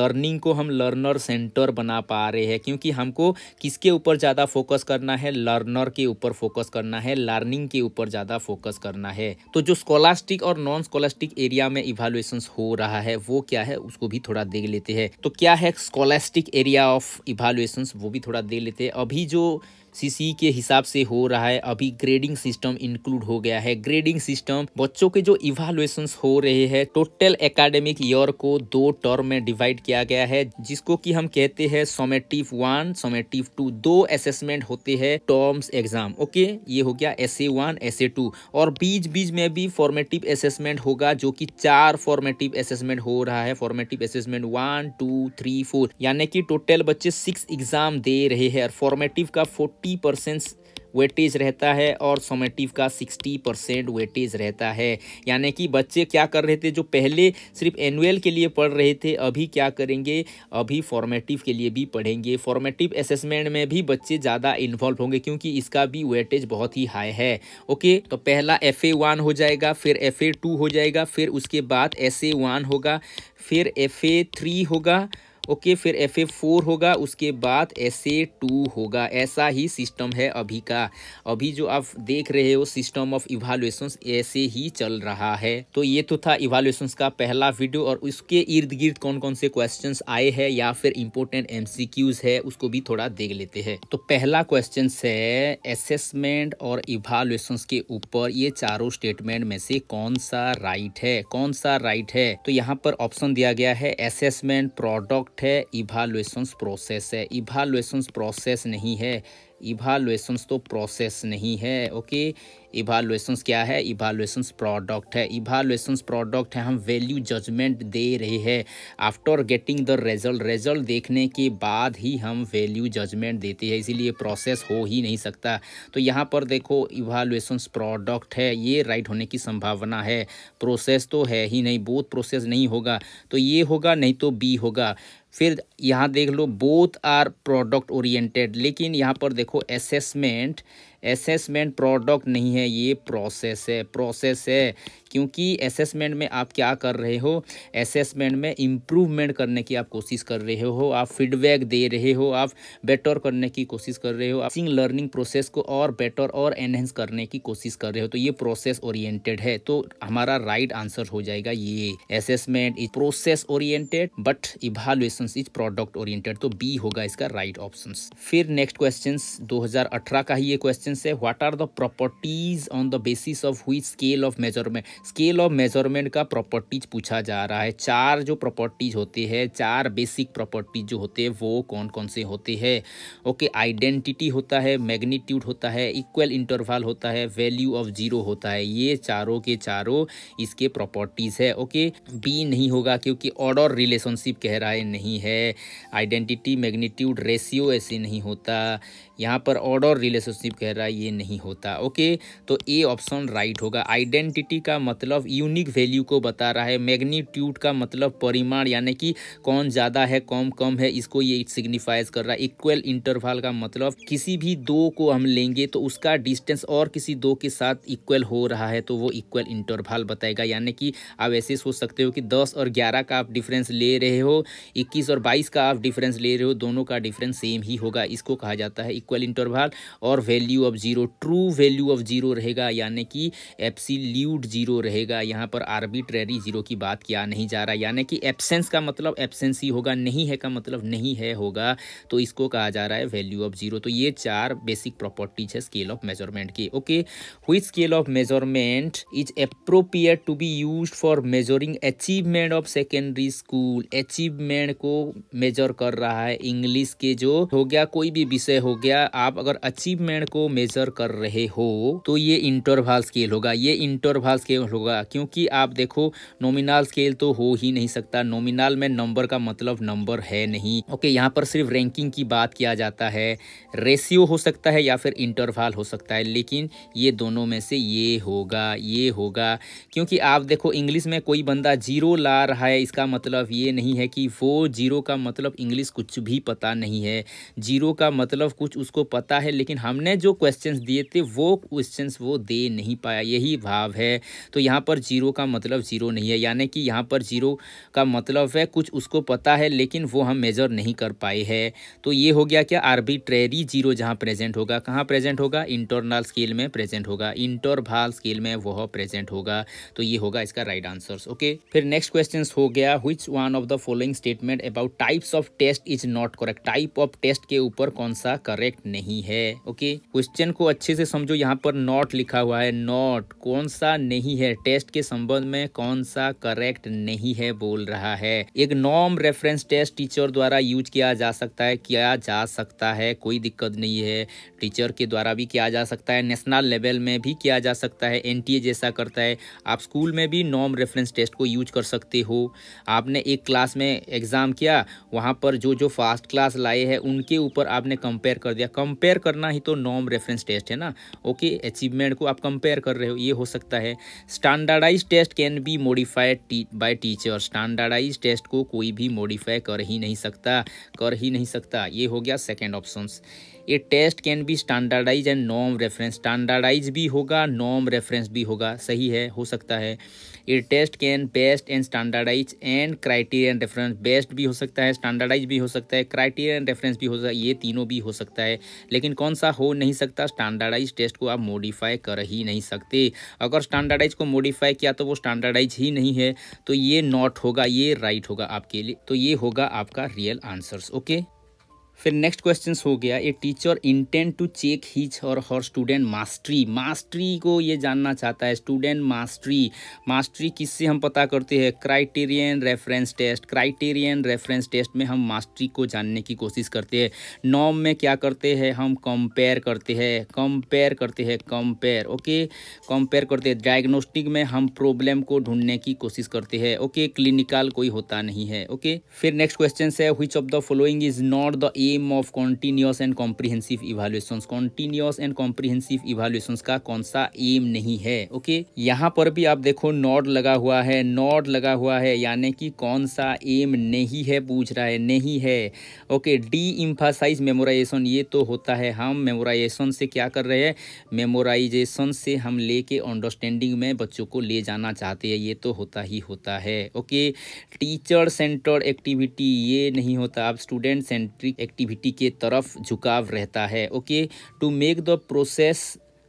लर्निंग को हम लर्नर सेंटर बना पा रहे हैं क्यों क्योंकि हमको किसके ऊपर ज़्यादा फोकस करना है लर्नर के ऊपर फोकस करना है लर्निंग के ऊपर ज़्यादा फोकस करना है तो जो स्कॉलास्टिक और नॉन स्कॉलास्टिक एरिया में इवेलुएशन हो रहा है वो क्या है उसको भी थोड़ा देख लेते हैं तो क्या है स्कॉलास्टिक एरिया ऑफ इवेलुएशन वो भी थोड़ा देख लेते हैं अभी जो सीसी e के हिसाब से हो रहा है अभी ग्रेडिंग सिस्टम इंक्लूड हो गया है ग्रेडिंग सिस्टम बच्चों के जो इवेलुएशन हो रहे हैं टोटल एकेडमिक ईयर को दो टर्म में डिवाइड किया गया है जिसको कि हम कहते हैं सोमेटिव वन सोमेटिव टू दो असेसमेंट होते हैं टर्म्स एग्जाम ओके ये हो गया S A one S A two और बीच बीच में भी फॉर्मेटिव असेसमेंट होगा जो की चार फॉर्मेटिव असेसमेंट हो रहा है formative assessment one two three four यानी कि टोटल बच्चे सिक्स एग्जाम दे रहे हैं और फॉर्मेटिव का फोर्टी फोर्टी परसेंट वेटेज रहता है और सोमेटिव का सिक्सटी परसेंट वेटेज रहता है यानी कि बच्चे क्या कर रहे थे जो पहले सिर्फ एनुअल के लिए पढ़ रहे थे अभी क्या करेंगे अभी फॉर्मेटिव के लिए भी पढ़ेंगे फॉर्मेटिव असेसमेंट में भी बच्चे ज़्यादा इन्वॉल्व होंगे क्योंकि इसका भी वेटेज बहुत ही हाई है ओके तो पहला एफ ए वन हो जाएगा फिर एफ ए टू हो जाएगा फिर उसके बाद एस ए वन होगा फिर एफ ए थ्री होगा ओके फिर एफ ए फोर होगा उसके बाद एस ए टू होगा ऐसा ही सिस्टम है अभी का अभी जो आप देख रहे हो सिस्टम ऑफ इवालुएशन ऐसे ही चल रहा है तो ये तो था इवालुएशन का पहला वीडियो और उसके इर्द गिर्द कौन कौन से क्वेश्चन आए हैं या फिर इम्पोर्टेंट एम है उसको भी थोड़ा देख लेते हैं तो पहला क्वेश्चन है असेसमेंट और इवालुएशन के ऊपर ये चारों स्टेटमेंट में से कौन सा राइट है कौन सा राइट है तो यहाँ पर ऑप्शन दिया गया है असेसमेंट प्रोडक्ट प्रोडक्ट है इवालुएसन्स प्रोसेस है इवालुएसन्स प्रोसेस नहीं है इवालुएसन्स तो प्रोसेस नहीं है ओके इवालुएसन्स क्या है इवालुएसन्स प्रोडक्ट है इवालुएसन्स प्रोडक्ट है हम वैल्यू जजमेंट दे रहे हैं after getting the result result देखने के बाद ही हम वैल्यू जजमेंट देते हैं इसीलिए प्रोसेस हो ही नहीं सकता तो यहाँ पर देखो इवालुएसन्स प्रोडक्ट है ये राइट होने की संभावना है प्रोसेस तो है ही नहीं बहुत प्रोसेस नहीं होगा तो ये होगा नहीं तो बी होगा फिर यहाँ देख लो बोथ आर प्रोडक्ट ओरिएंटेड लेकिन यहाँ पर देखो असेसमेंट असेसमेंट प्रोडक्ट नहीं है ये प्रोसेस है प्रोसेस है क्योंकि असेसमेंट में आप क्या कर रहे हो असेसमेंट में इम्प्रूवमेंट करने की आप कोशिश कर रहे हो आप फीडबैक दे रहे हो आप बेटर करने की कोशिश कर रहे हो आप सिंग लर्निंग प्रोसेस को और बेटर और एनहेंस करने की कोशिश कर रहे हो तो ये प्रोसेस ओरिएंटेड है तो हमारा राइट आंसर हो जाएगा ये assessment is process oriented but evaluation is product oriented तो बी होगा इसका राइट right ऑप्शन फिर नेक्स्ट क्वेश्चन दो का ही ये क्वेश्चन क्वेश्चन से what are the properties on the basis of which scale of measurement scale of measurement का प्रॉपर्टीज पूछा जा रहा है चार जो प्रॉपर्टीज होते हैं चार बेसिक प्रॉपर्टीज जो होते हैं वो कौन कौन से होते हैं ओके आइडेंटिटी होता है मैग्नीट्यूड होता है इक्वल इंटरवल होता है वैल्यू ऑफ जीरो होता है ये चारों के चारों इसके प्रॉपर्टीज है ओके बी नहीं होगा क्योंकि ऑर्डर रिलेशनशिप कह रहा है नहीं है आइडेंटिटी मैग्नीट्यूड रेशियो ऐसे नहीं होता यहाँ पर ऑर्डर और रिलेशनशिप कह रहा है ये नहीं होता ओके तो ए ऑप्शन राइट होगा आइडेंटिटी का मतलब यूनिक वैल्यू को बता रहा है मैग्नीट्यूड का मतलब परिमाण यानी कि कौन ज़्यादा है कौन कम है इसको ये सिग्निफाइज कर रहा है इक्वल इंटरवाल का मतलब किसी भी दो को हम लेंगे तो उसका डिस्टेंस और किसी दो के साथ इक्वल हो रहा है तो वो इक्वल इंटरवाल बताएगा यानी कि आप ऐसे सोच सकते हो कि दस और ग्यारह का आप डिफरेंस ले रहे हो इक्कीस और बाईस का आप डिफरेंस ले रहे हो दोनों का डिफरेंस सेम ही होगा इसको कहा जाता है इक्वल इंटरवल और value of zero true value of zero रहेगा यानी कि एप्सिल्यूट जीरो रहेगा यहाँ पर आर्बिट्रेरी जीरो की बात किया नहीं जा रहा यानी कि एबसेंस का मतलब एबसेंस ही होगा नहीं है का मतलब नहीं है होगा तो इसको कहा जा रहा है वैल्यू ऑफ जीरो तो ये चार बेसिक प्रॉपर्टीज है स्केल ऑफ मेजरमेंट की okay which scale of measurement is appropriate to be use for measuring achievement of secondary school achievement को मेजर कर रहा है इंग्लिश के जो हो गया कोई भी विषय हो गया या आप अगर अचीवमेंट को मेजर कर रहे हो तो ये इंटरवल स्केल होगा ये इंटरवल स्केल होगा क्योंकि आप देखो नोमिनल स्केल तो हो ही नहीं सकता नोमिनल में नंबर का मतलब नंबर है नहीं ओके यहाँ पर सिर्फ रैंकिंग की बात किया जाता है रेशियो हो सकता है या फिर इंटरवल हो सकता है लेकिन ये दोनों में से ये होगा ये होगा क्योंकि आप देखो इंग्लिश में कोई बंदा जीरो ला रहा है इसका मतलब ये नहीं है कि वो जीरो का मतलब इंग्लिश कुछ भी पता नहीं है जीरो का मतलब कुछ उसको पता है लेकिन हमने जो क्वेश्चंस दिए थे वो क्वेश्चंस वो दे नहीं पाया यही भाव है तो यहाँ पर जीरो का मतलब ज़ीरो नहीं है यानी कि यहाँ पर ज़ीरो का मतलब है कुछ उसको पता है लेकिन वो हम मेज़र नहीं कर पाए है तो ये हो गया क्या आर्बिट्रेरी जीरो जहाँ प्रेजेंट होगा कहाँ प्रेजेंट होगा इंटरनल स्केल में प्रेजेंट होगा इंटरभाल स्केल में वह प्रेजेंट होगा तो ये होगा इसका राइट आंसर ओके फिर नेक्स्ट क्वेश्चन हो गया which one of the following statement about types of test is not correct type of test के ऊपर कौन सा करेक्ट करेक्ट नहीं है ओके क्वेश्चन को अच्छे से समझो यहाँ पर नॉट लिखा हुआ है नॉट कौन सा नहीं है टेस्ट के संबंध में कौन सा करेक्ट नहीं है बोल रहा है एक नॉम रेफरेंस टेस्ट टीचर द्वारा यूज किया जा सकता है किया जा सकता है कोई दिक्कत नहीं है टीचर के द्वारा भी किया जा सकता है नेशनल लेवल में भी किया जा सकता है एन जैसा करता है आप स्कूल में भी नॉम रेफरेंस टेस्ट को यूज कर सकते हो आपने एक क्लास में एग्ज़ाम किया वहां पर जो जो फास्ट क्लास लाए हैं उनके ऊपर आपने कंपेयर कर दिया गया कंपेयर करना ही तो नॉम रेफरेंस टेस्ट है ना ओके अचीवमेंट को आप कंपेयर कर रहे हो ये हो सकता है standardise test can be modified by teacher standardise test को कोई भी मॉडिफाई कर ही नहीं सकता कर ही नहीं सकता ये हो गया सेकेंड ऑप्शन ये test can be standardise and नॉम रेफरेंस स्टैंडर्डाइज भी होगा नॉम रेफरेंस भी होगा सही है हो सकता है ये test can best and standardise and criteria and reference best भी हो सकता है स्टैंडर्डाइज भी हो सकता है क्राइटेरिया एंड रेफरेंस भी हो सकता है ये तीनों भी हो सकता है लेकिन कौन सा हो नहीं सकता स्टैंडर्डाइज टेस्ट को आप मॉडिफाई कर ही नहीं सकते अगर स्टैंडर्डाइज को मॉडिफाई किया तो वो स्टैंडर्डाइज ही नहीं है तो ये नॉट होगा ये राइट होगा आपके लिए तो ये होगा आपका रियल आंसर्स ओके फिर नेक्स्ट क्वेश्चन हो गया a teacher intent to check his और हर स्टूडेंट मास्टरी मास्टरी को ये जानना चाहता है स्टूडेंट मास्टरी मास्टरी किससे हम पता करते हैं criterion reference test criterion reference test में हम मास्टरी को जानने की कोशिश करते हैं नॉम में क्या करते हैं हम कंपेयर करते हैं कंपेयर करते हैं कंपेयर ओके कंपेयर करते हैं डायग्नोस्टिक में हम प्रॉब्लम को ढूंढने की कोशिश करते हैं ओके क्लिनिकल कोई होता नहीं है ओके फिर नेक्स्ट क्वेश्चन है which of the following is not the aim of continuous and comprehensive evaluations continuous and comprehensive evaluations का कौन सा एम नहीं है ओके okay? यहाँ पर भी आप देखो नॉट लगा हुआ है नॉट लगा हुआ है यानी कि कौन सा एम नहीं है पूछ रहा है नहीं है ओके डी इम्फासाइज मेमोराइजेशन ये तो होता है हम मेमोराइजेशन से क्या कर रहे हैं मेमोराइजेशन से हम लेके अंडरस्टैंडिंग में बच्चों को ले जाना चाहते हैं ये तो होता ही होता है ओके टीचर सेंटर एक्टिविटी ये नहीं होता आप स्टूडेंट सेंट्रिक एक्टिविटी के तरफ झुकाव रहता है okay to make the process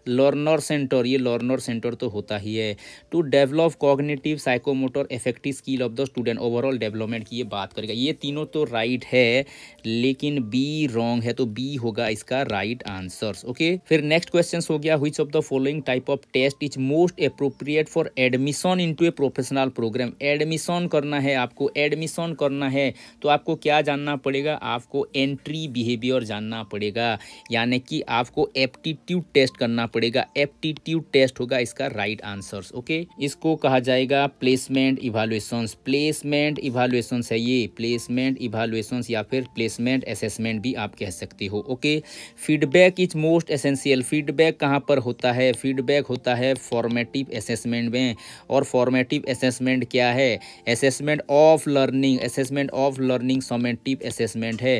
learner centre ये लॉर्नर सेंटर तो होता ही है to develop cognitive psychomotor affective skill of the student overall development की ये बात करेगा ये तीनों तो राइट है लेकिन बी रॉन्ग है तो बी होगा इसका राइट आंसर ओके फिर नेक्स्ट क्वेश्चन हो गया which of the following type of test is most appropriate for admission into a professional programme admission करना है आपको एडमिशन करना है तो आपको क्या जानना पड़ेगा आपको एंट्री बिहेवियर जानना पड़ेगा यानी कि आपको एप्टीट्यूड टेस्ट करना पड़ेगा एप्टीट्यूड टेस्ट होगा इसका राइट आंसर ओके इसको कहा जाएगा प्लेसमेंट इवालुएशन प्लेसमेंट इवालुएशन है ये प्लेसमेंट इवालुएशन या फिर प्लेसमेंट असेसमेंट भी आप कह सकते हो okay feedback is most essential feedback कहाँ पर होता है फीडबैक होता है फॉर्मेटिव असेसमेंट में और फॉर्मेटिव असेसमेंट क्या है assessment of learning assessment of learning summative assessment है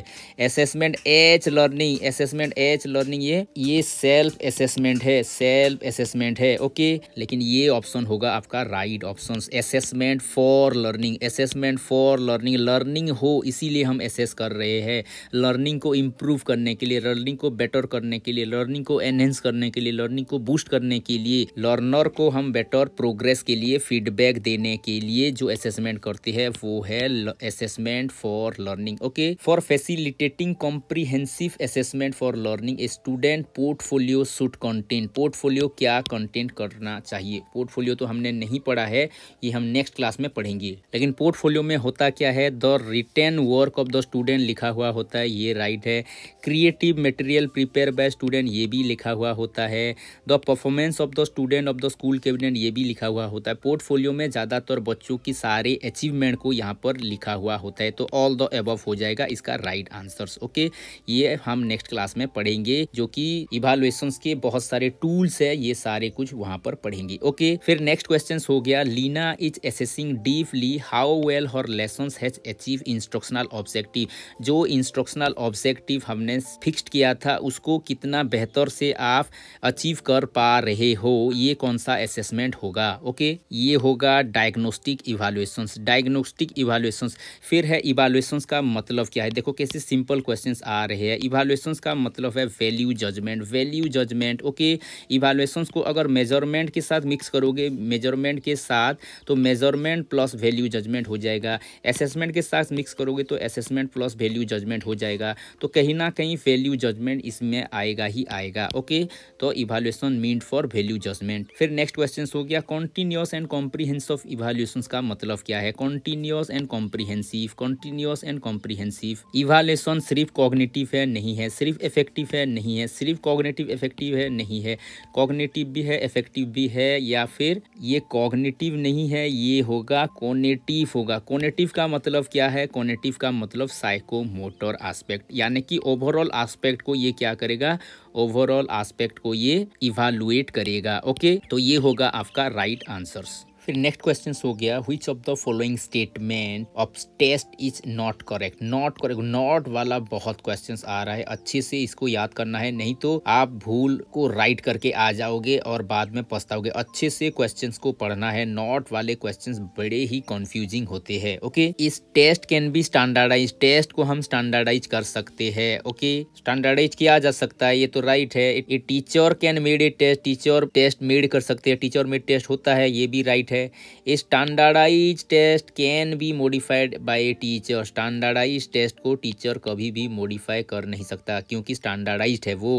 assessment as learning assessment as learning ये ये सेल्फ असेसमेंट है सेल्फ असेसमेंट है ओके लेकिन ये ऑप्शन होगा आपका right option assessment for learning assessment for learning learning हो इसीलिए हम असेस कर रहे हैं लर्निंग को इम्प्रूव करने के लिए लर्निंग को बेटर करने के लिए लर्निंग को एनहेंस करने के लिए लर्निंग को बूस्ट करने के लिए लर्नर को हम बेटर प्रोग्रेस के लिए फीडबैक देने के लिए जो असेसमेंट करते हैं वो है assessment for learning okay for facilitating comprehensive assessment for learning student portfolio should contain content portfolio क्या कंटेंट करना चाहिए पोर्टफोलियो तो हमने नहीं पढ़ा है ये हम नेक्स्ट क्लास में पढ़ेंगे लेकिन पोर्टफोलियो में होता क्या है the written work of the student लिखा हुआ होता है ये राइट right है creative material prepare by student ये भी लिखा हुआ होता है the performance of the student of the school cabinet ये भी लिखा हुआ होता है पोर्टफोलियो में ज़्यादातर बच्चों की सारे अचीवमेंट को यहाँ पर लिखा हुआ होता है तो ऑल द एबव हो जाएगा इसका राइट आंसर्स ओके ये हम नेक्स्ट क्लास में पढ़ेंगे जो कि इवालुएशन के बहुत सारे सारे टूल्स है ये सारे कुछ वहां पर पढ़ेंगे ओके फिर नेक्स्ट क्वेश्चन हो गया Leena is assessing deeply how well her lesson has achieve instructional objective जो इंस्ट्रक्शनल ऑब्जेक्टिव हमने फिक्स्ड किया था उसको कितना बेहतर से आप अचीव कर पा रहे हो ये कौन सा असेसमेंट होगा ओके ये होगा डायग्नोस्टिक इवेलुएशन डायग्नोस्टिक इवेलुएशन फिर है इवेलुएशन का मतलब क्या है देखो कैसे सिंपल क्वेश्चन आ रहे हैं इवेलुएशन का मतलब है value judgement value judgement okay के इवालुएशंस को अगर मेजरमेंट के साथ मिक्स करोगे मेजरमेंट के साथ तो मेजरमेंट प्लस वैल्यू जजमेंट हो जाएगा असेसमेंट के साथ मिक्स करोगे तो असेसमेंट प्लस वैल्यू जजमेंट हो जाएगा तो कहीं ना कहीं वैल्यू जजमेंट इसमें आएगा ही आएगा ओके तो evaluation mean for value judgement फिर नेक्स्ट क्वेश्चन हो गया कॉन्टीन्यूस एंड कॉम्प्रीहेंसिव इवाल्यूशन का मतलब क्या है continuous and comprehensive continuous and comprehensive evaluation सिर्फ कॉग्निटिव है नहीं है सिर्फ इफेक्टिव है नहीं है सिर्फ कॉग्नेटिव इफेक्टिव है नहीं नहीं है कॉग्नेटिव भी है इफेक्टिव भी है या फिर ये कॉग्नेटिव नहीं है ये होगा कोनेटिव होगा कोनेटिव का मतलब क्या है कोनेटिव का मतलब साइको मोटर आस्पेक्ट यानी कि ओवरऑल आस्पेक्ट को ये क्या करेगा ओवरऑल आस्पेक्ट को ये इवालुएट करेगा ओके तो ये होगा आपका राइट right आंसर्स फिर नेक्स्ट क्वेश्चन हो गया which of the following statement of test is not correct not correct not वाला बहुत क्वेश्चन आ रहा है अच्छे से इसको याद करना है नहीं तो आप भूल को राइट करके आ जाओगे और बाद में पछताओगे अच्छे से क्वेश्चन को पढ़ना है नॉट वाले क्वेश्चन बड़े ही कंफ्यूजिंग होते हैं ओके इस test can be standardise test को हम स्टैंडर्डाइज कर सकते हैं ओके स्टैंडर्डाइज किया जा सकता है ये तो राइट है teacher can made a test teacher test made कर सकते हैं टीचर मेड टेस्ट होता है ये भी राइट है है standardise test can be modified by a teacher standardise test को टीचर कभी भी मॉडिफाई कर नहीं सकता क्योंकि स्टैंडर्डाइज है वो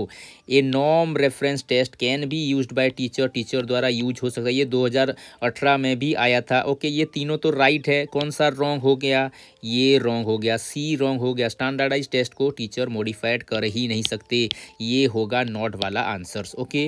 ए नॉम reference test can be use by teacher teacher द्वारा यूज हो सकता है ये 2018 में भी आया था ओके ये तीनों तो राइट है कौन सा रॉन्ग हो गया ये रॉन्ग हो गया सी रॉन्ग हो गया स्टैंडर्डाइज टेस्ट को टीचर मॉडिफाइड कर ही नहीं सकते ये होगा नॉट वाला answers okay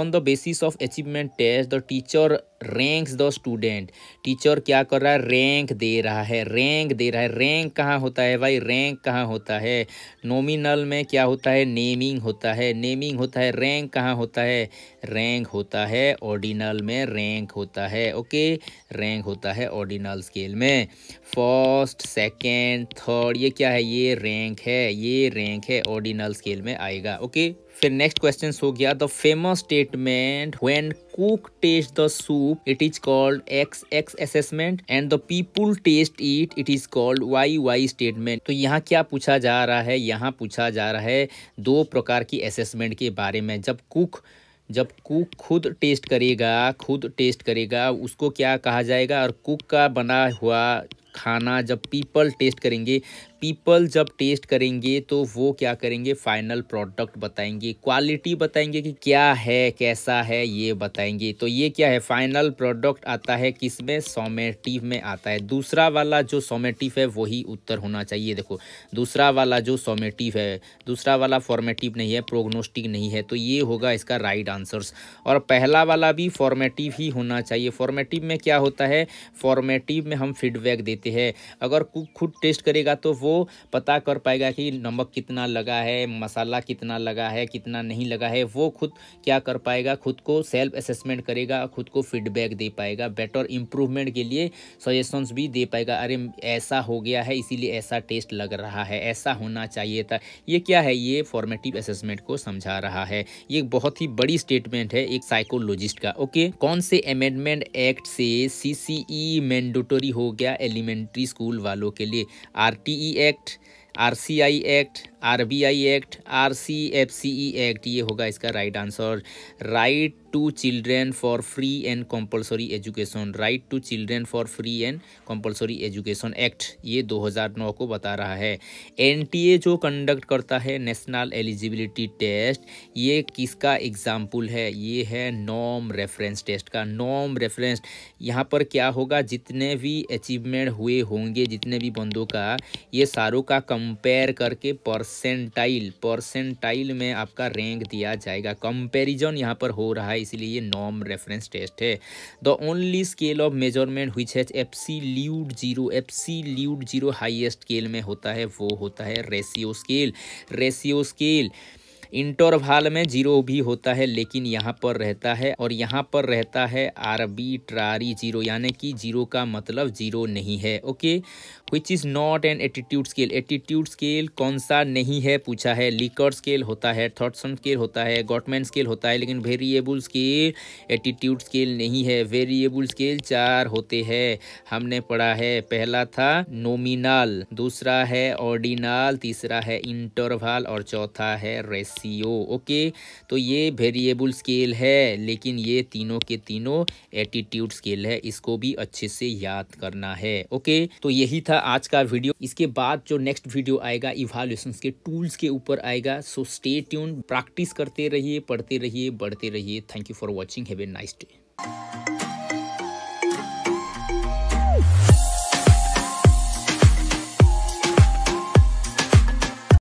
on the basis of achievement test the teacher ranks the student teacher क्या कर रहा है रैंक दे रहा है रैंक दे रहा है रैंक कहाँ होता है भाई रैंक कहाँ होता है नोमिनल में क्या होता है नेमिंग होता है नेमिंग होता है रैंक कहाँ होता है रैंक होता है ऑर्डिनल में रैंक होता है ओके रैंक होता है ऑर्डिनल स्केल में फर्स्ट सेकेंड थर्ड ये क्या है ये रैंक है ये रैंक है ऑर्डिनल स्केल में आएगा ओके फिर नेक्स्ट क्वेश्चन हो गया the famous statement when cook taste the soup it is called X X assessment and the people taste it it is called Y Y statement तो यहाँ क्या पूछा जा रहा है यहाँ पूछा जा रहा है दो प्रकार की असेसमेंट के बारे में जब कुक जब कुक खुद टेस्ट करेगा खुद टेस्ट करेगा उसको क्या कहा जाएगा और कुक का बना हुआ खाना जब पीपल टेस्ट करेंगे पीपल जब टेस्ट करेंगे तो वो क्या करेंगे फाइनल प्रोडक्ट बताएंगे क्वालिटी बताएंगे कि क्या है कैसा है ये बताएंगे तो ये क्या है फाइनल प्रोडक्ट आता है किस में सोमेटिव में आता है दूसरा वाला जो सोमेटिव है वही उत्तर होना चाहिए देखो दूसरा वाला जो सोमेटिव है दूसरा वाला फॉर्मेटिव नहीं है प्रोग्नोस्टिक नहीं है तो ये होगा इसका राइट आंसर्स और पहला वाला भी फॉर्मेटिव ही होना चाहिए फॉर्मेटिव में क्या होता है फॉर्मेटिव में हम फीडबैक देते हैं अगर कुक खुद टेस्ट करेगा तो वो वो पता कर पाएगा कि नमक कितना लगा है मसाला कितना लगा है कितना नहीं लगा है वो खुद क्या कर पाएगा खुद को सेल्फ असेसमेंट करेगा खुद को फीडबैक दे पाएगा बेटर इम्प्रूवमेंट के लिए सजेशंस भी दे पाएगा अरे ऐसा हो गया है इसीलिए ऐसा टेस्ट लग रहा है ऐसा होना चाहिए था ये क्या है ये फॉर्मेटिव असेसमेंट को समझा रहा है ये बहुत ही बड़ी स्टेटमेंट है एक साइकोलॉजिस्ट का ओके कौन से अमेंडमेंट एक्ट से सीसीई मैंडेटरी e हो गया एलिमेंट्री स्कूल वालों के लिए R T act RCI act RBI act RCFCE act ये होगा इसका right answer right to children for free and compulsory education right to children for free and compulsory education act ये 2009 को बता रहा है एनटीए जो कंडक्ट करता है नेशनल एलिजिबिलिटी टेस्ट ये किसका एग्जाम्पल है ये है नॉम रेफरेंस टेस्ट का नॉम रेफरेंस यहाँ पर क्या होगा जितने भी अचीवमेंट हुए होंगे जितने भी बंदों का ये सारों का कंपेयर करके परसेंटाइल परसेंटाइल में आपका रैंक दिया जाएगा कंपेरिजन यहाँ पर हो रहा है इसलिए ये नॉम रेफरेंस टेस्ट है the only scale of measurement which has ल्यूड जीरो एफ सी ल्यूड जीरो हाइएस्ट स्केल में होता है वो होता है ratio scale ratio scale interval में जीरो भी होता है लेकिन यहाँ पर रहता है और यहाँ पर रहता है आर्बिट्रारी जीरो यानी कि जीरो का मतलब जीरो नहीं है okay which is not an attitude scale attitude scale कौन सा नहीं है पूछा है लिकर स्केल होता है थॉटसन स्केल होता है गॉटमैन स्केल होता है लेकिन वेरिएबल स्केल एटीट्यूड स्केल नहीं है वेरिएबल स्केल चार होते हैं हमने पढ़ा है पहला था नोमिनल दूसरा है ऑर्डिनल तीसरा है इंटरवाल और चौथा है रेसियो ओके तो ये वेरिएबल स्केल है लेकिन ये तीनों के तीनों एटीट्यूड स्केल है इसको भी अच्छे से याद करना है ओके तो यही था था आज का वीडियो इसके बाद जो नेक्स्ट वीडियो आएगा इवाल्यूशन के टूल्स के ऊपर आएगा सो स्टे ट्यून प्रैक्टिस करते रहिए पढ़ते रहिए बढ़ते रहिए thank you for watching have a nice day